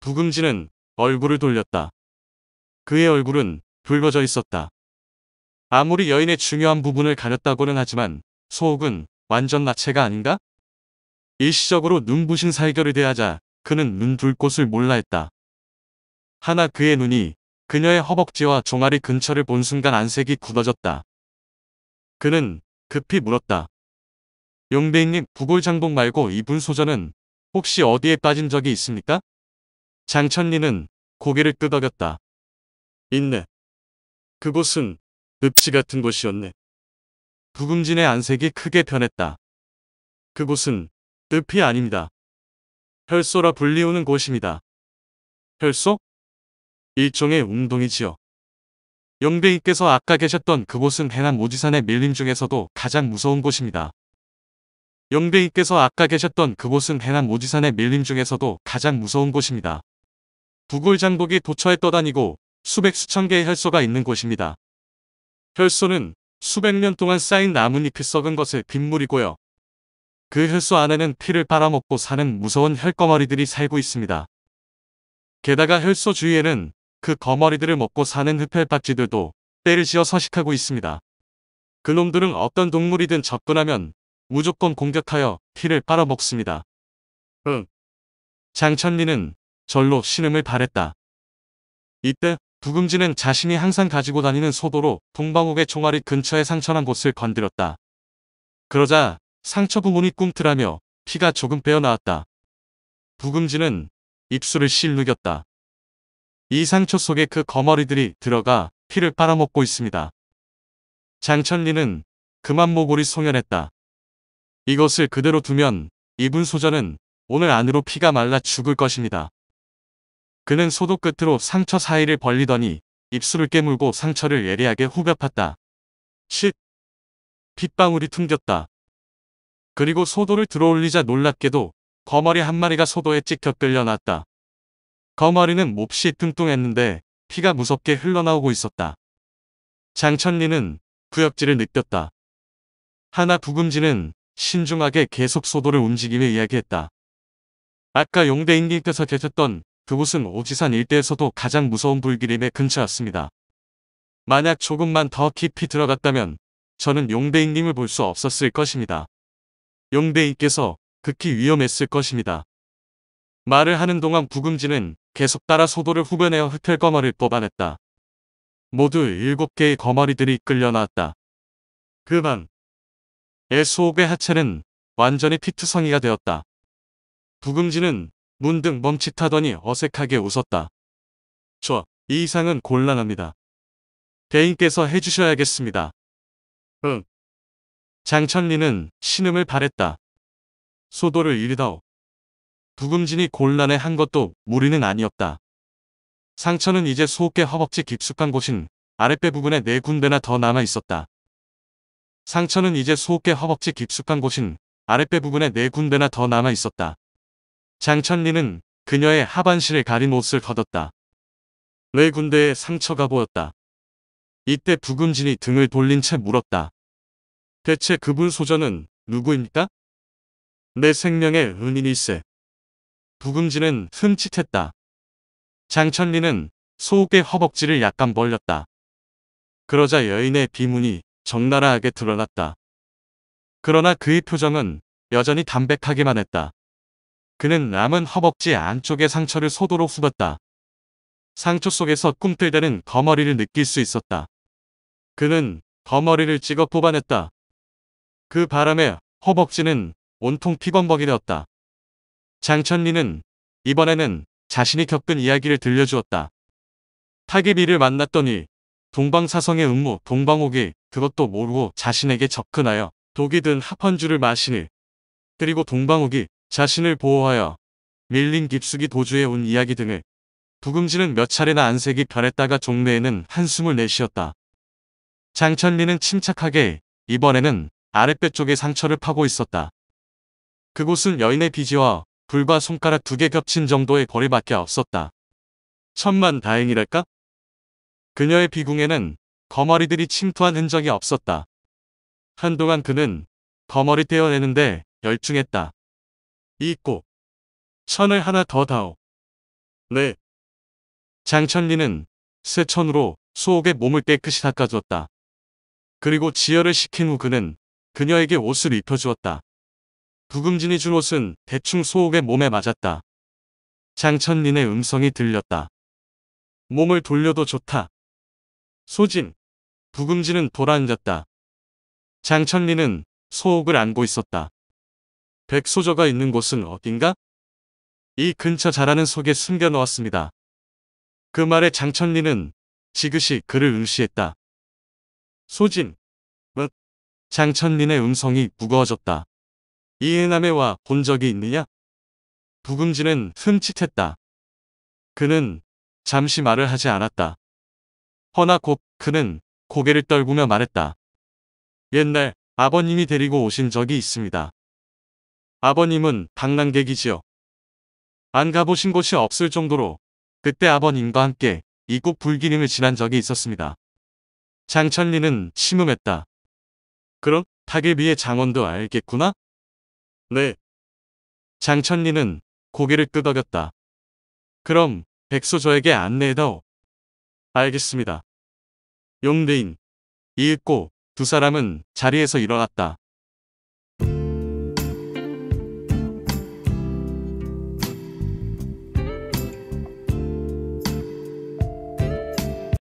부금지는 얼굴을 돌렸다. 그의 얼굴은 붉어져 있었다. 아무리 여인의 중요한 부분을 가렸다고는 하지만 소옥은 완전 나체가 아닌가? 일시적으로 눈부신 살결을 대하자 그는 눈 둘 곳을 몰라 했다. 하나 그의 눈이 그녀의 허벅지와 종아리 근처를 본 순간 안색이 굳어졌다. 그는 급히 물었다. 용배인님 구골장복 말고 이분 소전은 혹시 어디에 빠진 적이 있습니까? 장천리는 고개를 끄덕였다. 있네. 그곳은 읍지 같은 곳이었네. 부금진의 안색이 크게 변했다. 그곳은 읍이 아닙니다. 혈소라 불리우는 곳입니다. 혈소? 일종의 운동이지요. 영대인께서 아까 계셨던 그곳은 해남 오지산의 밀림 중에서도 가장 무서운 곳입니다. 영대인께서 아까 계셨던 그곳은 해남 오지산의 밀림 중에서도 가장 무서운 곳입니다. 부골장독이 도처에 떠다니고 수백 수천 개의 혈소가 있는 곳입니다. 혈소는 수백 년 동안 쌓인 나뭇잎이 썩은 것을 빗물이고요. 그 혈소 안에는 피를 빨아먹고 사는 무서운 혈거머리들이 살고 있습니다. 게다가 혈소 주위에는 그 거머리들을 먹고 사는 흡혈박쥐들도 때를 지어 서식하고 있습니다. 그놈들은 어떤 동물이든 접근하면 무조건 공격하여 피를 빨아먹습니다. 응. 장천리는 절로 신음을 바랬다. 이때 두금지는 자신이 항상 가지고 다니는 소도로 동방옥의 총알이 근처에 상처난 곳을 건드렸다. 그러자 상처 부문이 꿈틀하며 피가 조금 빼어나왔다. 부금지는 입술을 실룩였다. 이 상처 속에 그 거머리들이 들어가 피를 빨아먹고 있습니다. 장천리는 그만 모골이 송연했다. 이것을 그대로 두면 이분 소전은 오늘 안으로 피가 말라 죽을 것입니다. 그는 소도 끝으로 상처 사이를 벌리더니 입술을 깨물고 상처를 예리하게 후벼팠다. 쉿! 핏방울이 튕겼다. 그리고 소도를 들어올리자 놀랍게도 거머리 한 마리가 소도에 찍혀 끌려났다. 거머리는 몹시 뚱뚱했는데 피가 무섭게 흘러나오고 있었다. 장천리는 구역질을 느꼈다. 하나 부금지는 신중하게 계속 소도를 움직이며 이야기했다. 아까 용대인기께서 계셨던 그곳은 오지산 일대에서도 가장 무서운 불기림의 근처였습니다. 만약 조금만 더 깊이 들어갔다면 저는 용대인님을 볼 수 없었을 것입니다. 용대인께서 극히 위험했을 것입니다. 말을 하는 동안 부금지는 계속 따라 소도를 후벼내어 흑혈 거머리를 뽑아냈다. 모두 일곱 개의 거머리들이 끌려 나왔다. 그만. 엘수옥의 하체는 완전히 피투성이가 되었다. 부금지는 문득 멈칫하더니 어색하게 웃었다. 저, 이 이상은 곤란합니다. 대인께서 해주셔야겠습니다. 응, 장천리는 신음을 바랬다. 소도를 이르다오. 부금진이 곤란해 한 것도 무리는 아니었다. 상처는 이제 소옥계 허벅지 깊숙한 곳인 아랫배 부분에 네 군데나 더 남아 있었다. 상처는 이제 소옥계 허벅지 깊숙한 곳인 아랫배 부분에 네 군데나 더 남아 있었다. 장천리는 그녀의 하반신을 가린 옷을 걷었다. 네군데에 상처가 보였다. 이때 부금진이 등을 돌린 채 물었다. 대체 그분 소전은 누구입니까? 내 생명의 은인일세. 부금지는 흠칫했다. 장천리는 소옥의 허벅지를 약간 벌렸다. 그러자 여인의 비문이 적나라하게 드러났다. 그러나 그의 표정은 여전히 담백하기만 했다. 그는 남은 허벅지 안쪽의 상처를 소도로 후었다 상처 속에서 꿈틀대는 거머리를 느낄 수 있었다. 그는 거머리를 찍어 뽑아냈다. 그 바람에 허벅지는 온통 피범벅이 되었다. 장천리는 이번에는 자신이 겪은 이야기를 들려주었다. 타기비를 만났더니 동방사성의 음모 동방옥이 그것도 모르고 자신에게 접근하여 독이 든 합헌주를 마시니 그리고 동방옥이 자신을 보호하여 밀린 깊숙이 도주해 온 이야기 등을 두금지는몇 차례나 안색이 변했다가 종래에는 한숨을 내쉬었다. 장천리는 침착하게 이번에는 아랫배 쪽에 상처를 파고 있었다. 그곳은 여인의 비지와 불과 손가락 두 개 겹친 정도의 거리밖에 없었다. 천만 다행이랄까? 그녀의 비궁에는 거머리들이 침투한 흔적이 없었다. 한동안 그는 거머리 떼어내는데 열중했다. 이고 천을 하나 더 다오. 네. 장천리는 새 천으로 수옥의 몸을 깨끗이 닦아줬다. 그리고 지혈을 시킨 후 그는 그녀에게 옷을 입혀주었다. 부금진이 준 옷은 대충 소옥의 몸에 맞았다. 장천린의 음성이 들렸다. 몸을 돌려도 좋다. 소진. 부금진은 돌아앉았다. 장천린은 소옥을 안고 있었다. 백소저가 있는 곳은 어딘가? 이 근처 자라는 속에 숨겨놓았습니다. 그 말에 장천리는 지그시 그를 응시했다. 소진, 장천린의 음성이 무거워졌다. 이애남에 와 본 적이 있느냐? 부금진은 흠칫했다. 그는 잠시 말을 하지 않았다. 허나 곧 그는 고개를 떨구며 말했다. 옛날 아버님이 데리고 오신 적이 있습니다. 아버님은 방랑객이지요. 안 가보신 곳이 없을 정도로 그때 아버님과 함께 이국 불기림을 지난 적이 있었습니다. 장천리는 심음했다. 그럼 타겟비의 장원도 알겠구나? 네. 장천리는 고개를 끄덕였다. 그럼 백수 저에게 안내해다오. 알겠습니다. 용대인, 이윽고 두 사람은 자리에서 일어났다.